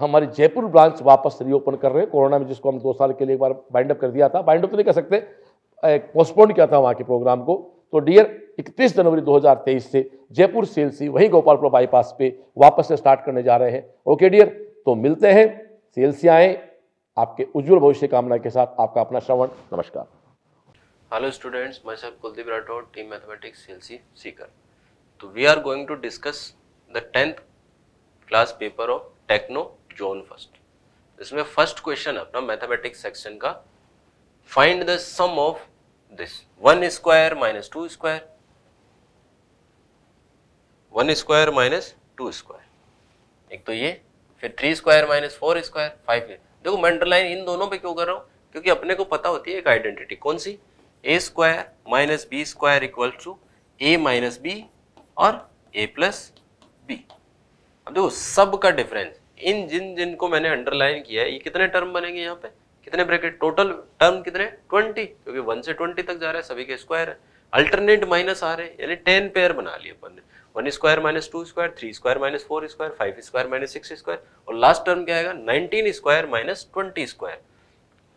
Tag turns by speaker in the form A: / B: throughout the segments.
A: हमारी जयपुर ब्रांच वापस रीओपन कर रहे हैं कोरोना में जिसको हम दो साल के लिए एक बार बाइंड अप कर दिया था बाइंड अप तो नहीं कर सकते पोस्टपोन किया था वहाँ के प्रोग्राम को तो डियर 31 जनवरी 2023 से जयपुर सेल से वहीं गोपालपुर बाईपास पे वापस से स्टार्ट करने जा रहे हैं ओके डियर तो मिलते हैं सेल आए आपके उज्जवल भविष्य कामना के साथ आपका अपना श्रवण नमस्कार
B: हेलो स्टूडेंट्स मैं sir Kuldeep Rathore team mathematics cell सी सीकर तो we are going to discuss the tenth class paper of techno zone first इसमें फर्स्ट क्वेश्चन अपना मैथमेटिक्स सेक्शन का find the sum of this one square minus two square one square minus two square एक तो ये फिर three square minus four square five देखो मैं underline इन दोनों पे क्यों कर रहा हूँ क्योंकि अपने को पता होती है एक आइडेंटिटी कौन सी A square minus B square equal to A minus B और ए प्लस बी अब देखो सब का डिफरेंस इन जिन जिनको मैंने अंडरलाइन किया है ये कितने टर्म बनेंगे यहाँ पे कितने ब्रैकेट टोटल टर्म कितने ट्वेंटी क्योंकि वन से ट्वेंटी तक जा रहा है सभी के स्क्वायर है अल्टरनेट माइनस आ रहे हैं यानी टेन पेयर बना लिए अपन ने one square minus two square three square minus four square five square minus six square और लास्ट टर्म क्या आएगा nineteen square minus twenty square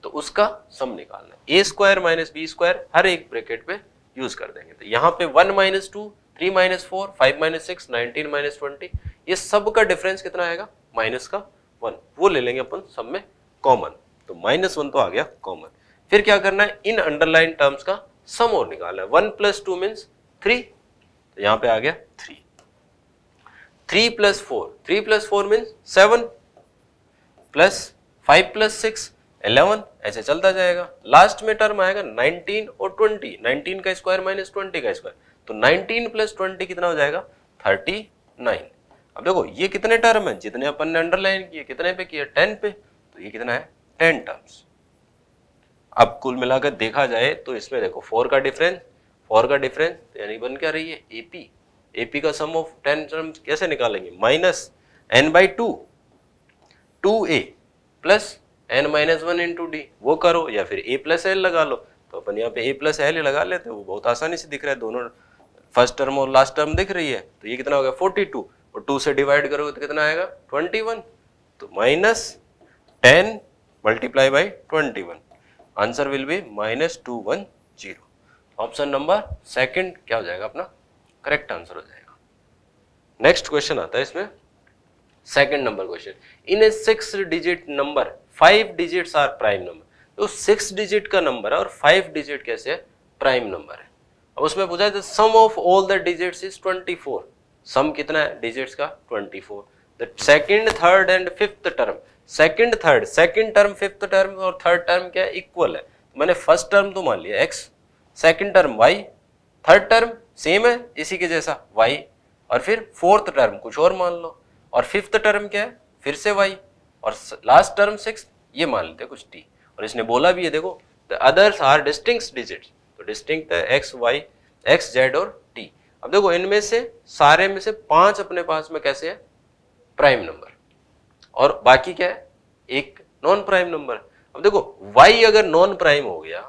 B: तो उसका सम निकालना है A square minus B square हर एक ब्रैकेट पे यूज कर देंगे तो यहाँ पे one minus two three minus four five minus six nineteen minus twenty ये सब का डिफरेंस कितना आएगा माइनस का वन वो ले लेंगे अपन सब में कॉमन तो माइनस वन तो आ गया कॉमन फिर क्या करना है इन अंडरलाइन टर्म्स का सम और निकालना है one plus two means three तो यहां पे आ गया three three plus four three plus four means seven plus five plus six eleven ऐसे चलता जाएगा लास्ट में टर्म आएगा नाइनटीन और ट्वेंटी नाइनटीन का स्क्वायर माइनस ट्वेंटी का स्क्वायर तो नाइनटीन प्लस ट्वेंटी कितना हो जाएगा थर्टी नाइन अब देखो ये कितने टर्म है जितने अपन ने अंडरलाइन किए कितने पे किए टेन पे तो ये कितना है टेन टर्म्स अब कुल मिलाकर देखा जाए तो इसमें देखो फोर का डिफरेंस फोर का डिफरेंस तो यानी बन क्या रही है एपी एपी का सम ऑफ टेन टर्म्स कैसे निकालेंगे minus N by two two A plus N minus one into D वो करो या फिर ए प्लस एल लगा लो तो अपन यहाँ पे ए प्लस एल लगा लेते हैं वो बहुत आसानी से दिख रहा है दोनों फर्स्ट टर्म और लास्ट टर्म दिख रही है तो ये कितना हो गया फोर्टी टू और टू से डिवाइड करोगे तो कितना आएगा ट्वेंटी वन तो minus ten multiply by twenty one answer will be minus two one zero option number second क्या हो जाएगा अपना करेक्ट आंसर हो जाएगा नेक्स्ट क्वेश्चन आता है इसमें second number question in a six digit number five digits are prime number तो सिक्स डिजिट का नंबर है और फाइव डिजिट कैसे है प्राइम नंबर है अब उसमें पूछा है sum of all the digits is twenty four sum कितना है डिजिट्स का 24 the second third and fifth term second third second term fifth term और थर्ड टर्म क्या इक्वल है मैंने फर्स्ट टर्म तो मान लिया x second term y third term same है इसी के जैसा वाई और फिर फोर्थ टर्म कुछ और मान लो और फिफ्थ टर्म क्या है फिर से वाई और लास्ट टर्म सिक्स ये मान लेते कुछ टी और इसने बोला भी है देखो the others are distinct digit तो डिस्टिंक्ट है एक्स वाई एक्स जेड और अब देखो इनमें से सारे में से पांच अपने पास में कैसे है प्राइम नंबर और बाकी क्या है एक नॉन प्राइम नंबर अब देखो y अगर नॉन प्राइम हो गया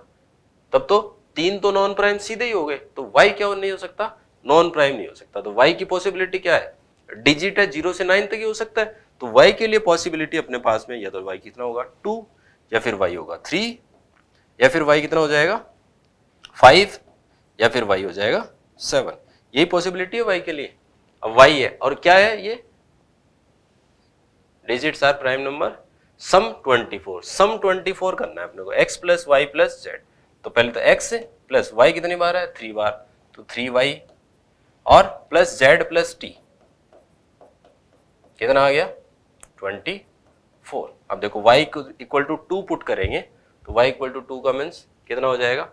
B: तब तो तीन तो नॉन प्राइम सीधे ही हो गए तो y क्या नहीं हो सकता नॉन प्राइम नहीं हो सकता तो y की पॉसिबिलिटी क्या है डिजिट है जीरो से नाइन तक ही हो सकता है तो y के लिए पॉसिबिलिटी अपने पास में या तो y कितना होगा टू या फिर y होगा थ्री या फिर y कितना हो जाएगा फाइव या फिर y हो जाएगा सेवन यही पॉसिबिलिटी है वाई के लिए अब वाई है और क्या है ये digits are prime number sum 24 sum 24 करना है अपने को x plus y plus z तो पहले तो एक्स प्लस वाई कितनी बार है थ्री बार तो थ्री वाई और प्लस जेड प्लस टी कितना आ गया 24 अब देखो y equal to two put करेंगे तो वाई इक्वल टू टू का मीन्स कितना हो जाएगा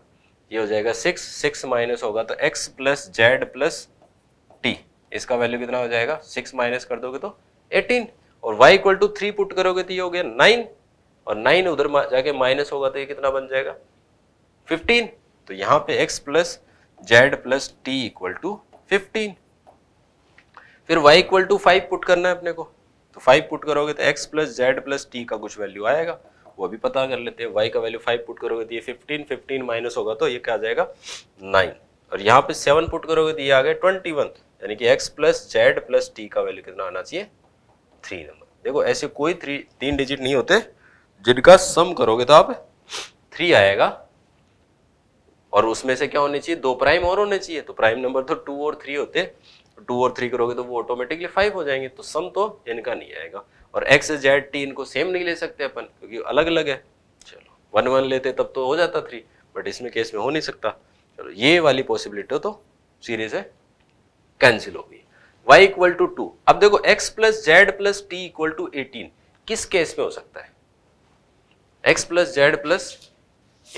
B: ये हो जाएगा सिक्स सिक्स माइनस होगा तो x plus z plus t इसका वैल्यू कितना हो जाएगा सिक्स माइनस कर दोगे तो एटीन और y equal to three put करोगे तो ये हो गया नाइन और नाइन उधर जाके माइनस होगा तो ये कितना बन जाएगा फिफ्टीन तो यहाँ पे x plus z plus t equal to fifteen फिर y equal to five put करना है अपने को तो फाइव पुट करोगे तो x plus z plus t का कुछ वैल्यू आएगा वो भी पता कर लेते हैं y का वैल्यू 5 पुट करोगे तो ये 15 15 माइनस होगा तो ये क्या आ जाएगा 9 और यहाँ पे 7 पुट करोगे तो ये आ गया 21 यानी कि x plus z plus t का वैल्यू कितना आना चाहिए थ्री नंबर देखो ऐसे कोई थ्री तीन डिजिट नहीं होते जिनका सम करोगे तो आप थ्री आएगा और उसमें से क्या होने चाहिए दो प्राइम और होने चाहिए तो प्राइम नंबर तो टू और थ्री होते टू और थ्री करोगे तो वो ऑटोमेटिकली फाइव हो जाएंगे तो सम तो इनका नहीं आएगा और एक्स जेड टी इनको सेम नहीं ले सकते अपन क्योंकि अलग अलग है चलो वन वन लेते तब तो हो जाता थ्री बट इसमें केस में हो नहीं सकता चलो ये वाली पॉसिबिलिटी तो सीरीज है कैंसिल होगी y इक्वल टू टू अब देखो x plus z plus t equal to eighteen किस केस में हो सकता है x plus z plus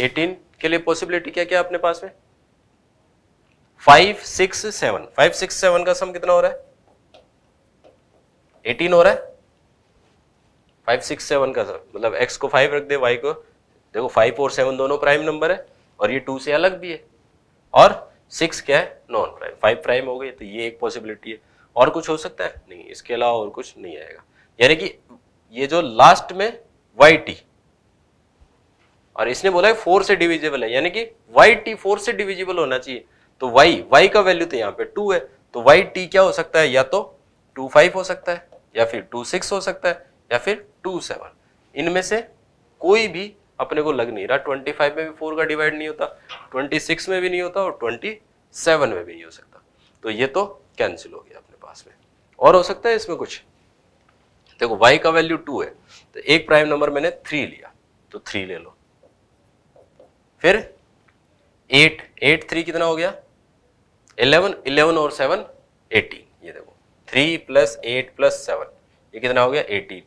B: eighteen के लिए पॉसिबिलिटी क्या क्या अपने पास में five six seven five six seven का सम कितना हो रहा है एटीन हो रहा है फाइव सिक्स सेवन का सम मतलब एक्स को फाइव रख दे वाई को देखो फाइव और सेवन दोनों प्राइम नंबर है और ये टू से अलग भी है और सिक्स क्या है नॉन प्राइम फाइव प्राइम हो गई तो ये एक पॉसिबिलिटी है और कुछ हो सकता है नहीं इसके अलावा और कुछ नहीं आएगा यानी कि ये जो लास्ट में वाई टी और इसने बोला है फोर से डिविजिबल है यानी कि वाई टी फोर से डिविजिबल होना चाहिए तो वाई वाई का वैल्यू तो यहाँ पे टू है तो वाई टी क्या हो सकता है या तो टू फाइव हो सकता है या फिर टू सिक्स हो सकता है या फिर टू सेवन इनमें से कोई भी अपने को लग नहीं रहा ट्वेंटी फाइव में भी फोर का डिवाइड नहीं होता ट्वेंटी सिक्स में भी नहीं होता और ट्वेंटी सेवन में भी नहीं हो सकता तो ये तो कैंसिल हो गया अपने पास में और हो सकता है इसमें कुछ देखो y का वैल्यू टू है तो एक प्राइम नंबर मैंने थ्री लिया तो थ्री ले लो फिर एट एट थ्री कितना हो गया इलेवन इलेवन और सेवन एटीन ये देखो three plus eight plus seven ये कितना हो गया एटीन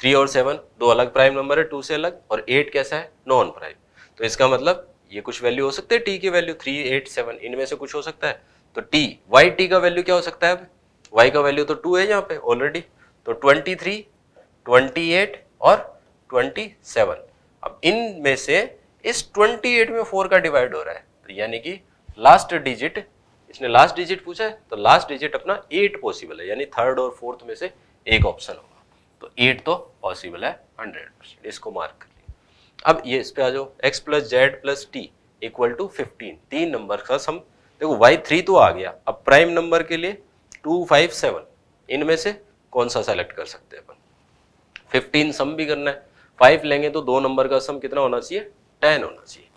B: थ्री और सेवन दो अलग प्राइम नंबर है टू से अलग और एट कैसा है नॉन प्राइम तो इसका मतलब ये कुछ वैल्यू हो सकते हैं टी की वैल्यू थ्री एट सेवन इनमें से कुछ हो सकता है तो टी वाई टी का वैल्यू क्या हो सकता है अब वाई का वैल्यू तो टू है यहाँ पे ऑलरेडी तो ट्वेंटी थ्री ट्वेंटी एट और ट्वेंटी सेवन अब इनमें से इस ट्वेंटी एट में फोर का डिवाइड हो रहा है तो यानी कि लास्ट डिजिट इसने लास्ट डिजिट पूछा है तो लास्ट डिजिट अपना एट पॉसिबल है यानी थर्ड और फोर्थ में से एक ऑप्शन होगा तो एट तो पॉसिबल है हंड्रेड परसेंट इसको मार्क कर लिया अब ये इस पर आ जाओ x plus z plus t equal to fifteen तीन नंबर का सम देखो वाई थ्री तो आ गया अब प्राइम नंबर के लिए टू फाइव सेवन इनमें से कौन सा सेलेक्ट कर सकते हैं अपन फिफ्टीन सम भी करना है फाइव लेंगे तो दो नंबर का सम कितना होना चाहिए टेन होना चाहिए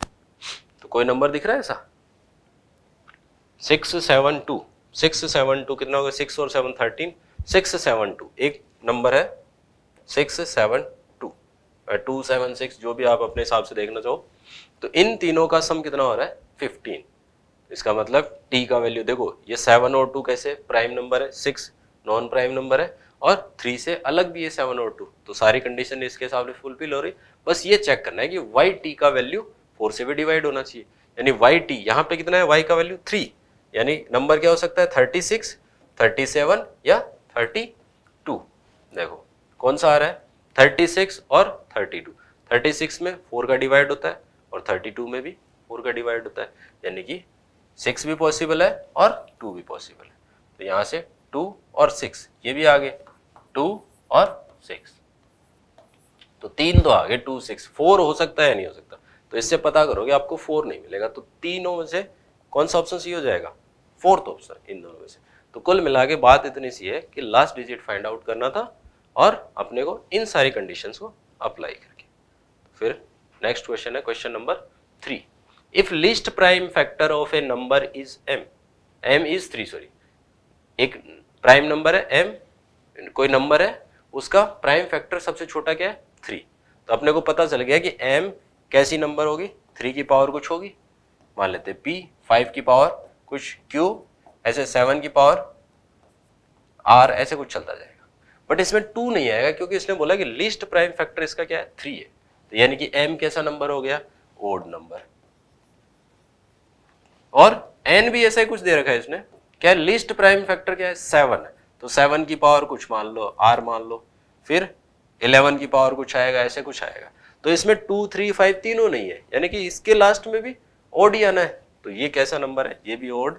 B: तो कोई नंबर दिख रहा है ऐसा six seven two six seven two कितना होगा सिक्स और seven thirteen six seven two एक नंबर है six seven two two seven six जो भी आप अपने हिसाब से देखना चाहो तो इन तीनों का सम कितना हो रहा है फिफ्टीन इसका मतलब टी का वैल्यू देखो ये सेवन और टू कैसे प्राइम नंबर है सिक्स नॉन प्राइम नंबर है और थ्री से अलग भी है सेवन और टू तो सारी कंडीशन इसके हिसाब से फुलफिल हो रही बस ये चेक करना है कि वाई टी का वैल्यू फोर से भी डिवाइड होना चाहिए यानी वाई टी यहाँ पे कितना है वाई का वैल्यू थ्री यानी नंबर क्या हो सकता है थर्टी सिक्स थर्टी सेवन या थर्टी टू देखो कौन सा आ रहा है थर्टी सिक्स और थर्टी टू थर्टी सिक्स में फोर का डिवाइड होता है और थर्टी टू में भी फोर का डिवाइड होता है यानी कि सिक्स भी पॉसिबल है और टू भी पॉसिबल है तो यहाँ से टू और सिक्स ये भी आ गए टू और सिक्स तो तीन तो आ गए टू सिक्स फोर हो सकता है नहीं हो सकता तो इससे पता करोगे आपको फोर नहीं मिलेगा तो तीनों में से कौन सा ऑप्शन सी हो जाएगा फोर्थ ऑप्शन इन दोनों में से तो कुल मिला के बात इतनी सी है कि लास्ट डिजिट फाइंड आउट करना था और अपने को इन सारी कंडीशन को अप्लाई करके फिर नेक्स्ट क्वेश्चन है question number three if least prime factor of a number is m m is three sorry एक प्राइम नंबर है एम कोई नंबर है उसका प्राइम फैक्टर सबसे छोटा क्या है थ्री तो अपने को पता चल गया कि एम कैसी नंबर होगी थ्री की पावर कुछ होगी मान लेते हैं पी फाइव की पावर कुछ क्यू ऐसे सेवन की पावर आर ऐसे कुछ चलता जाएगा बट इसमें टू नहीं आएगा क्योंकि इसने बोला कि लिस्ट प्राइम फैक्टर इसका क्या है थ्री है तो यानी कि एम कैसा नंबर हो गया ओड नंबर और एन भी ऐसा कुछ दे रखा है इसने क्या लिस्ट प्राइम फैक्टर क्या है सेवन है तो सेवन की पावर कुछ मान लो आर मान लो फिर इलेवन की पावर कुछ आएगा ऐसे कुछ आएगा तो इसमें टू थ्री फाइव तीनों नहीं है यानी कि इसके लास्ट में भी ओड ही आना है तो ये कैसा नंबर है ये भी ओड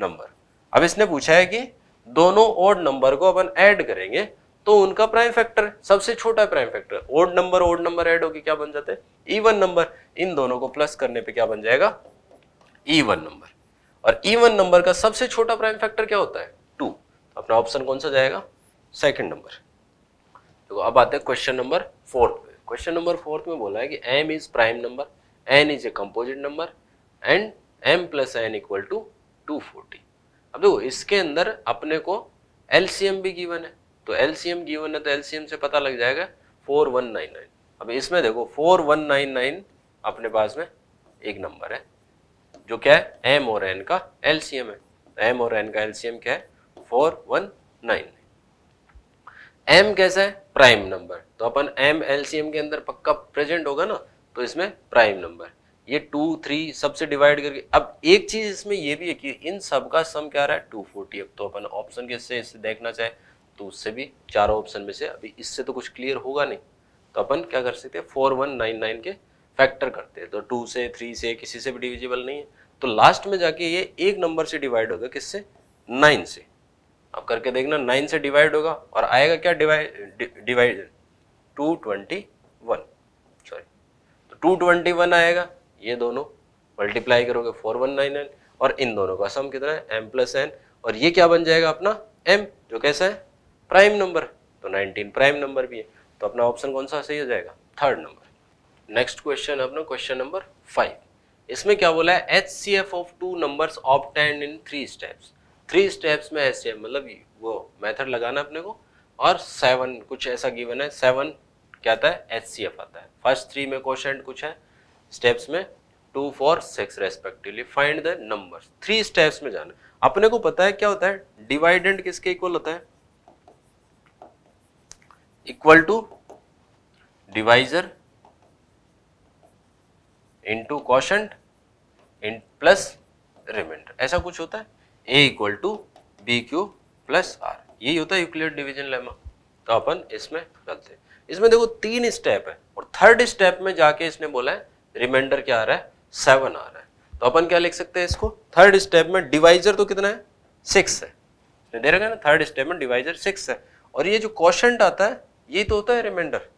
B: नंबर अब इसने पूछा है कि दोनों ओड नंबर को अपन ऐड करेंगे तो उनका प्राइम फैक्टर सबसे छोटा prime factor odd number odd number add होगी क्या बन जाते हैं ईवन नंबर इन दोनों को प्लस करने पे क्या बन जाएगा ईवन नंबर और ईवन नंबर का सबसे छोटा प्राइम फैक्टर क्या होता है टू तो अपना ऑप्शन कौन सा जाएगा सेकंड नंबर देखो अब आते हैं question number fourth question number fourth में बोला है कि m is prime number n is a composite number and m plus n equal to two forty अब देखो इसके अंदर अपने को एल भी गिवन है तो एल गिवन है तो एल से पता लग जाएगा फोर वन नाइन नाइन अब इसमें देखो फोर वन नाइन नाइन अपने पास में एक नंबर है जो क्या है एम और एन का एल है एम तो और एन का एल क्या है फोर वन नाइन एम कैसा है प्राइम नंबर तो अपन एम एल के अंदर पक्का प्रेजेंट होगा ना तो इसमें प्राइम नंबर ये टू थ्री सबसे डिवाइड करके अब एक चीज इसमें ये भी है कि इन सब का सम क्या रहा है टू फोर्टी अब तो अपन ऑप्शन के से इससे देखना चाहे तो उससे भी चारों ऑप्शन में से अभी इससे तो कुछ क्लियर होगा नहीं तो अपन क्या कर सकते हैं फोर वन नाइन नाइन के फैक्टर करते हैं तो टू से थ्री से किसी से भी डिविजिबल नहीं है तो लास्ट में जाके ये एक नंबर से डिवाइड होगा किससे नाइन से अब करके देखना नाइन से डिवाइड होगा और आएगा क्या divide divide two twenty one sorry तो टू ट्वेंटी वन आएगा ये दोनों मल्टीप्लाई करोगे फोर वन नाइन नाइन और इन दोनों का सम कितना है एम प्लस एन और ये क्या बन जाएगा अपना एम जो कैसा है प्राइम नंबर तो नाइनटीन प्राइम नंबर भी है तो अपना ऑप्शन कौन सा सही हो जाएगा थर्ड नंबर नेक्स्ट क्वेश्चन अपना क्वेश्चन नंबर फाइव इसमें क्या बोला है H C F of two number obtained in three steps three steps में एच मतलब वो मेथड लगाना अपने को और सेवन कुछ ऐसा गिवन है सेवन क्या आता है एच सी एफ आता है फर्स्ट थ्री में क्वेश्चन कुछ है स्टेप्स में two four six respectively find the number three steps में जाना अपने को पता है क्या होता है डिवाइडेंट किसके इक्वल होता है equal to divisor into quotient इन प्लस रिमाइंडर ऐसा कुछ होता है a equal to b q plus r यही होता है यूक्लियर डिवीजन लेमा तो अपन इसमें चलते हैं इसमें देखो तीन स्टेप है और थर्ड स्टेप में जाके इसने बोला है रिमाइंडर क्या आ रहा है सेवन आ रहा है तो अपन क्या लिख सकते हैं इसको थर्ड स्टेप में डिवाइजर तो कितना है सिक्स है तो दे रखा ना थर्ड स्टेप में डिवाइजर सिक्स है और ये जो क्वेश्चन आता है ये तो होता है रिमाइंडर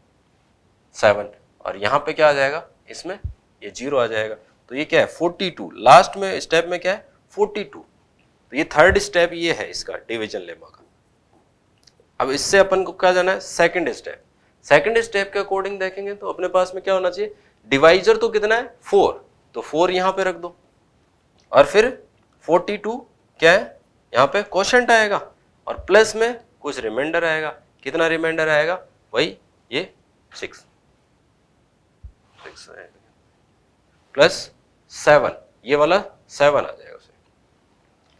B: सेवन और यहाँ पे क्या आ जाएगा इसमें ये जीरो आ जाएगा तो ये क्या है फोर्टी टू लास्ट में स्टेप में क्या है फोर्टी टू तो ये थर्ड स्टेप ये है इसका डिविजन लेमा का अब इससे अपन को क्या जाना है सेकेंड स्टेप सेकेंड स्टेप के अकॉर्डिंग देखेंगे तो अपने पास में क्या होना चाहिए डिवाइजर तो कितना है फोर तो फोर यहां पे रख दो और फिर फोर्टी टू क्या है यहां पे क्वेश्चन आएगा और प्लस में कुछ रिमाइंडर आएगा कितना रिमाइंडर आएगा वही ये सिक्स प्लस सेवन ये वाला सेवन आ जाएगा उसे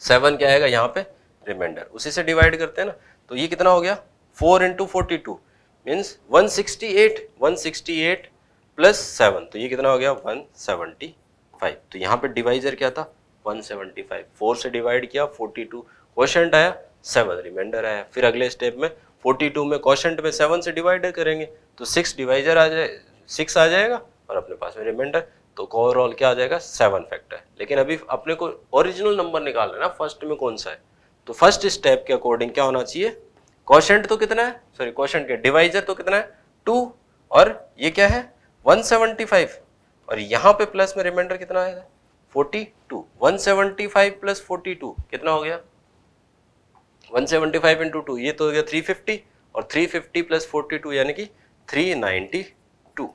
B: सेवन क्या आएगा यहाँ पे रिमाइंडर उसी से डिवाइड करते हैं ना तो ये कितना हो गया four into forty two means one sixty eight one sixty eight plus seven तो ये कितना हो गया वन सेवनटी फाइव तो यहाँ पे डिवाइजर क्या था वन सेवनटी फाइव फोर से डिवाइड किया फोर्टी टू क्वेश्चन आया सेवन रिमाइंडर आया फिर अगले स्टेप में फोर्टी टू में क्वेश्चन में सेवन से डिवाइड करेंगे तो सिक्स डिवाइजर आ जाए सिक्स आ जाएगा और अपने पास में रिमाइंडर तो ओवरऑल क्या आ जाएगा सेवन फैक्टर लेकिन अभी अपने को ओरिजिनल नंबर निकालना है ना फर्स्ट में कौन सा है तो फर्स्ट स्टेप के अकॉर्डिंग क्या होना चाहिए क्वेश्चन तो कितना है सॉरी क्वेश्चन के डिवाइजर तो कितना है टू और ये क्या है 175 और यहां पे प्लस में रिमाइंडर कितना आएगा 42 175 प्लस 42 कितना हो गया 175 सेवेंटी फाइव इंटू टू ये तो हो गया 350 और 350 प्लस 42 यानी कि 392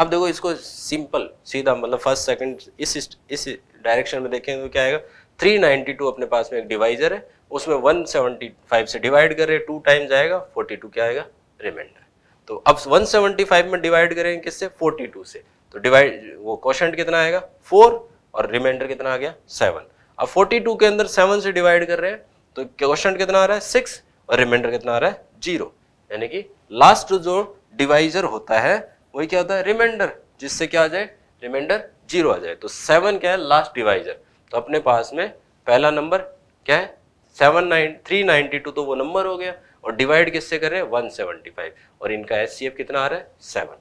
B: अब देखो इसको सिंपल सीधा मतलब फर्स्ट सेकंड इस इस डायरेक्शन में देखेंगे तो क्या आएगा 392 अपने पास में एक डिवाइजर है उसमें 175 से डिवाइड करें टू टाइम्स आएगा 42 क्या आएगा रिमाइंडर तो अब 175 में डिवाइड करेंगे किससे 42 से तो डिवाइड वो क्वेश्चन कितना आएगा फोर और रिमाइंडर कितना आ गया 7 अब 42 के अंदर 7 से डिवाइड कर रहे हैं तो क्वेश्चन कितना आ रहा है 6 और रिमाइंडर कितना आ रहा है जीरो यानी कि लास्ट जो डिवाइजर होता है वही क्या होता है रिमाइंडर जिससे क्या आ जाए रिमाइंडर जीरो आ जाए तो सेवन क्या है लास्ट डिवाइजर तो अपने पास में पहला नंबर क्या है seven nine three ninety two तो वो नंबर हो गया और डिवाइड किससे करें 175 और इनका एच कितना आ रहा है सेवन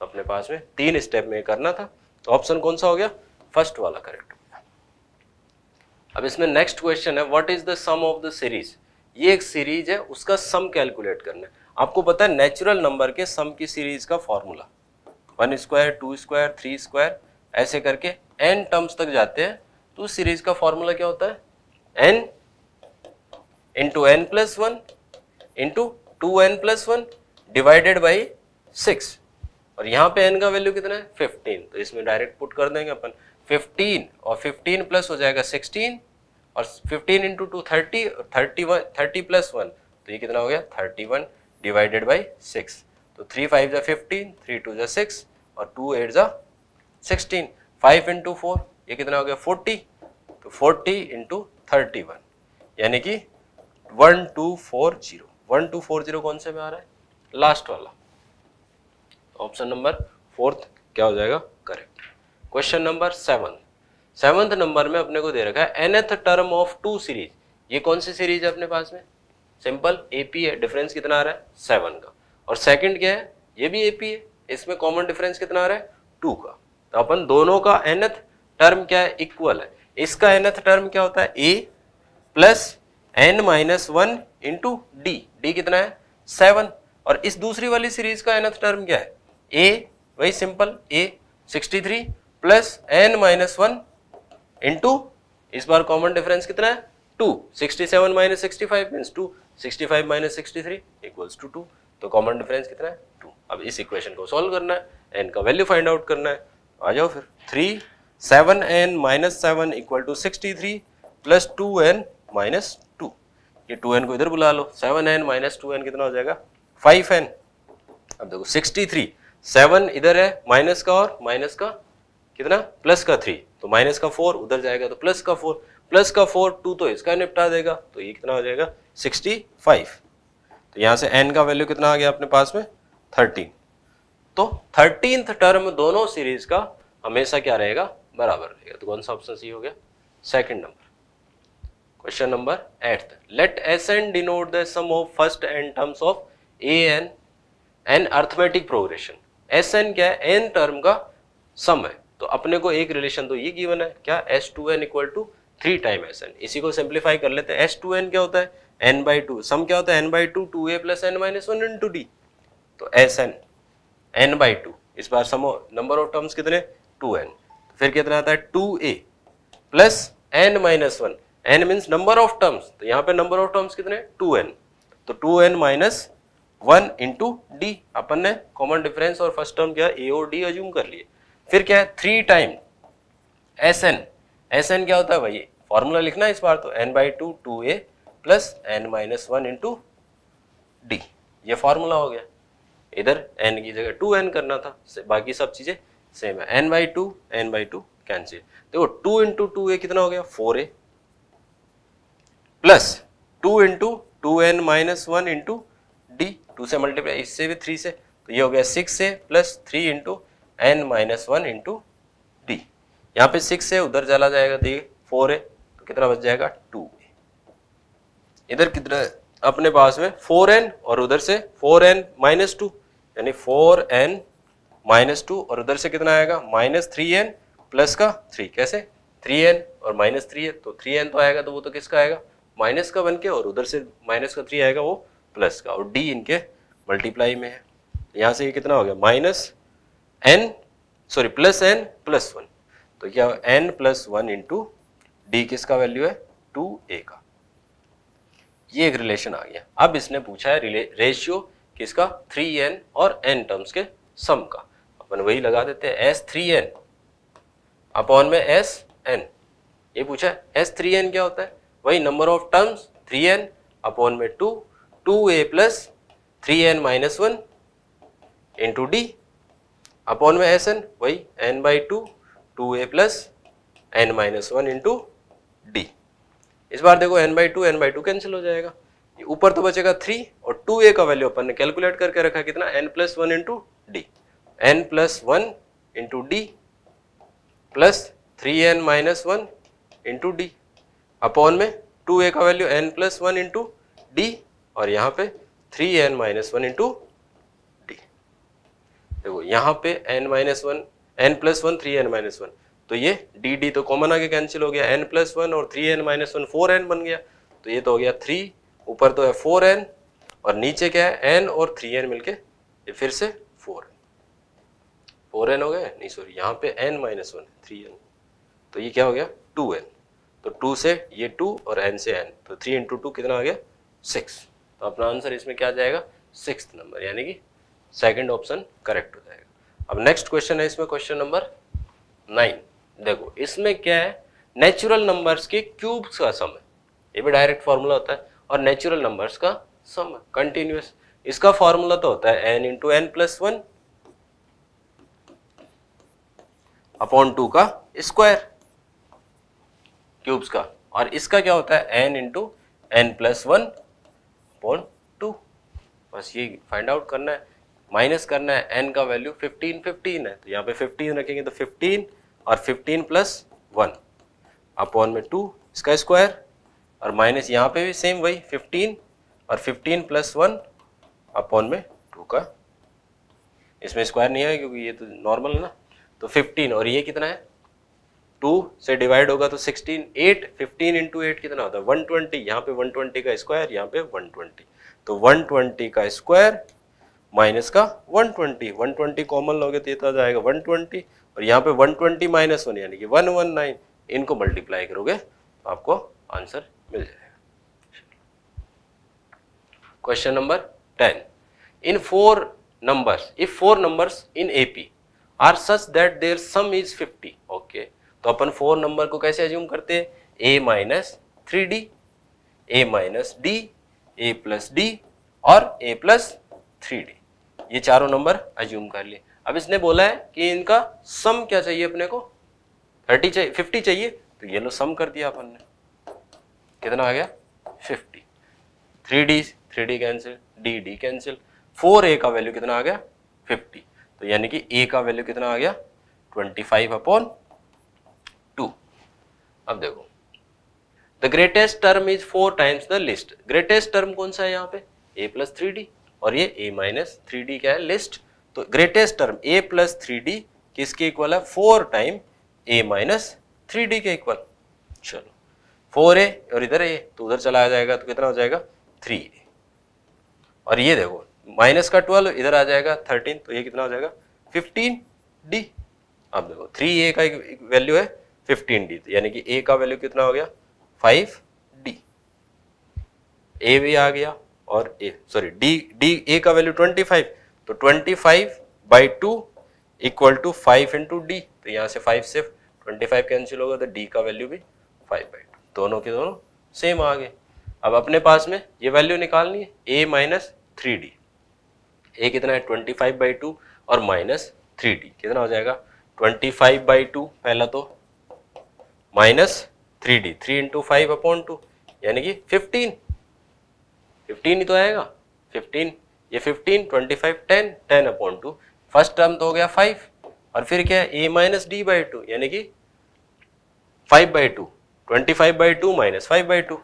B: तो अपने पास में तीन स्टेप में करना था तो ऑप्शन कौन सा हो गया फर्स्ट वाला करेक्ट हो गया अब इसमें नेक्स्ट क्वेश्चन है what is the sum of the series ये एक सीरीज है उसका सम कैलकुलेट करना है आपको पता है नेचुरल नंबर के सम की सीरीज का formula one square two square three square ऐसे करके एन टर्म्स तक जाते हैं तो सीरीज का फॉर्मूला क्या होता है n into n plus 1 into 2n plus 1 divided by 6 और यहां पे n का वैल्यू कितना है 15 तो इसमें डायरेक्ट पुट कर देंगे अपन 15 और 15 प्लस हो जाएगा 16 और 15 इंटू टू थर्टी और thirty one thirty plus one तो ये कितना हो गया 31 डिवाइडेड बाई 6 तो 3 फाइव जा 15 3 टू जा 6 और 2 एट जा 16 5 इंटू फोर ये कितना हो गया 40 तो 40 इंटू थर्टी यानी कि one two four zero one two four zero कौन से में आ रहा है लास्ट वाला ऑप्शन नंबर फोर्थ क्या हो जाएगा correct question number seven seventh number में अपने को दे रखा है nth term of two series ये कौन सी सीरीज है अपने पास में सिंपल एपी है डिफरेंस कितना आ रहा है सेवन का और सेकंड क्या है ये भी एपी है इसमें कॉमन डिफरेंस कितना आ रहा है टू का तो अपन दोनों का एनएथ टर्म क्या है इक्वल है इसका एनएथ टर्म क्या होता है a plus N minus one into d d कितना है सेवन और इस दूसरी वाली सीरीज का एनथ टर्म क्या है ए वही simple a sixty three plus N minus one into इस बार कॉमन डिफरेंस कितना है two sixty seven minus sixty five means two sixty five minus sixty three equals to two तो common difference कितना है टू अब इस इक्वेशन को सॉल्व करना है एन का वैल्यू फाइंड आउट करना है आ जाओ फिर three seven n minus seven equal to sixty three plus two n minus ये टू एन को इधर बुला लो seven n minus two n कितना हो जाएगा फाइव एन अब देखो सिक्सटी थ्री सेवन इधर है माइनस का और माइनस का कितना प्लस का थ्री तो माइनस का फोर उधर जाएगा तो प्लस का फोर प्लस का फोर टू तो इसका निपटा देगा तो ये कितना हो जाएगा सिक्सटी फाइव तो यहाँ से एन का वैल्यू कितना आ गया अपने पास में थर्टीन तो थर्टीन टर्म दोनों सीरीज का हमेशा क्या रहेगा बराबर रहेगा तो कौन सा ऑप्शन सी हो गया second number question number eight let s n denote the sum of first n terms of a n n arithmetic progression s n क्या है एन टर्म का सम है तो अपने को एक रिलेशन तो ये गिवन है क्या s two n equal to three time s n इसी को सिंप्लीफाई कर लेते हैं एस टू एन क्या होता है एन बाई टू सम क्या होता है n by two two A plus N minus one into d तो s n n by two इस बार समो नंबर ऑफ टर्म्स कितने टू एन फिर कितना आता है two A plus N minus one n means number of terms तो यहाँ पे नंबर ऑफ टर्म्स कितने टू एन तो two n minus one into d अपन ने कॉमन डिफरेंस और फर्स्ट टर्म क्या ए और डी अज्यूम कर लिए फिर क्या है three time s n s n क्या होता है भाई फॉर्मूला लिखना है इस बार तो n by two two A plus N minus one into d ये फॉर्मूला हो गया इधर एन की जगह टू एन करना था बाकी सब चीज़ें सेम है n by two n by two cancel देखो टू इंटू टू ए कितना हो गया four a plus two into two n minus one into d two से मल्टीप्लाई इससे भी थ्री से तो ये हो गया सिक्स से plus three into n minus one into d यहाँ पे सिक्स है उधर चला जाएगा देखिए फोर है तो कितना बच जाएगा टू इधर कितना अपने पास में फोर एन और उधर से फोर एन माइनस टू यानी फोर एन माइनस टू और उधर से कितना आएगा माइनस थ्री एन प्लस का थ्री कैसे थ्री एन और माइनस थ्री है तो थ्री एन तो आएगा तो वो तो किसका आएगा माइनस का वन के और उधर से माइनस का थ्री आएगा वो प्लस का और डी इनके मल्टीप्लाई में है यहाँ से ये कितना हो गया minus n sorry plus n plus one तो क्या n plus one into d किसका वैल्यू है टू ए का ये एक रिलेशन आ गया अब इसने पूछा है रेशियो किसका थ्री एन और एन टर्म्स के सम का अपन वही लगा देते हैं एस थ्री एन अपॉन में एस एन ये पूछा है एस थ्री एन क्या होता है वही number of terms three n upon में टू टू ए plus three n minus one into d upon में एस एन वही n by two two A plus N minus one into d इस बार देखो n by two n by two cancel हो जाएगा ऊपर तो बचेगा थ्री और टू ए का वैल्यू अपन ने कैलकुलेट करके रखा कितना n plus one into d n plus one into d plus three n minus one into d upon में टू ए का value n plus one into d और यहाँ पे three n minus one into d देखो यहाँ पे n minus one n plus one three n minus one तो ये डी डी तो कॉमन आगे कैंसिल हो गया एन प्लस वन और three n minus one four n बन गया तो ये तो हो गया थ्री ऊपर तो है फोर एन और नीचे क्या है एन और थ्री एन मिलके ये फिर से फोर एन फोर एन हो गया नहीं सॉरी यहाँ पे n minus one three n तो ये क्या हो गया टू एन तो टू से ये टू और एन से एन तो थ्री इंटू टू कितना आ गया सिक्स तो अपना आंसर इसमें क्या जाएगा सिक्स नंबर यानी कि सेकेंड ऑप्शन करेक्ट हो जाएगा अब नेक्स्ट क्वेश्चन है इसमें क्वेश्चन नंबर नाइन देखो इसमें क्या है नेचुरल नंबर्स के क्यूब्स का सम है ये भी डायरेक्ट फॉर्मूला होता है और नेचुरल नंबर्स का सम है कंटिन्यूस इसका फॉर्मूला तो होता है n into n plus one upon two का स्क्वायर क्यूब्स का और इसका क्या होता है n into n plus one point two बस ये फाइंड आउट करना है माइनस करना है एन का वैल्यू फिफ्टीन फिफ्टीन है तो यहाँ पे फिफ्टीन रखेंगे तो फिफ्टीन और फिफ्टीन प्लस वन अपॉन में टू इसका स्क्वायर और माइनस यहाँ पे भी सेम वही फिफ्टीन और फिफ्टीन प्लस वन अपॉन में टू का इसमें स्क्वायर नहीं आएगा क्योंकि ये तो नॉर्मल है ना तो फिफ्टीन और ये कितना है टू से डिवाइड होगा तो sixteen eight fifteen into eight कितना होता है वन ट्वेंटी यहाँ पे वन ट्वेंटी का स्क्वायर यहाँ पे वन ट्वेंटी तो वन ट्वेंटी का स्क्वायर माइनस का one twenty one twenty common लोगे तो इतना तो जाएगा वन ट्वेंटी और यहाँ पे वन ट्वेंटी माइनस वन यानी कि वन वन नाइन इनको मल्टीप्लाई करोगे तो आपको आंसर मिल जाएगा question number ten in four numbers if four numbers in AP are such that their sum is 50 okay तो अपन फोर नंबर को कैसे एज्यूम करते हैं a minus three d a minus d a plus d और ए plus three D ये चारों number assume कर लिए अब इसने बोला है कि इनका सम क्या चाहिए अपने को थर्टी चाहिए फिफ्टी चाहिए तो ये लो सम कर दिया अपन ने कितना आ गया fifty three d three d cancel d d cancel four a का वैल्यू कितना आ गया फिफ्टी तो यानी कि ए का वैल्यू कितना आ गया ट्वेंटी फाइव अपॉन अब देखो the greatest term is four times the least greatest term कौन सा है यहाँ पे ए प्लस थ्री डी और ये ए माइनस थ्री डी क्या है लिस्ट तो greatest term a plus three d किसके इक्वल है four time a minus three d के इक्वल चलो फोर ए और इधर ए तो उधर चला आ जाएगा तो कितना हो जाएगा थ्री ए और ये देखो माइनस का ट्वेल्व इधर आ जाएगा थर्टीन तो ये कितना हो जाएगा फिफ्टीन डी अब देखो थ्री ए का एक वैल्यू है फिफ्टीन डी यानी कि ए का वैल्यू कितना हो गया फाइव डी ए भी आ गया और a sorry d d a का वैल्यू ट्वेंटी फाइव तो twenty five by two equal to five into d तो यहाँ से फाइव से ट्वेंटी फाइव कैंसिल होगा तो डी का वैल्यू भी फाइव बाई टू दोनों के दोनों सेम आ गए अब अपने पास में ये वैल्यू निकालनी है a minus three d a कितना है ट्वेंटी फाइव बाई टू और माइनस थ्री डी कितना हो जाएगा ट्वेंटी फाइव बाई टू पहला तो minus three d three into five upon two यानी कि फिफ्टीन फिफ्टीन ही तो आएगा फिफ्टीन ये fifteen twenty five ten ten upon two first term तो हो गया फाइव और फिर क्या है a minus d by two यानी कि five by two twenty five by two minus five by two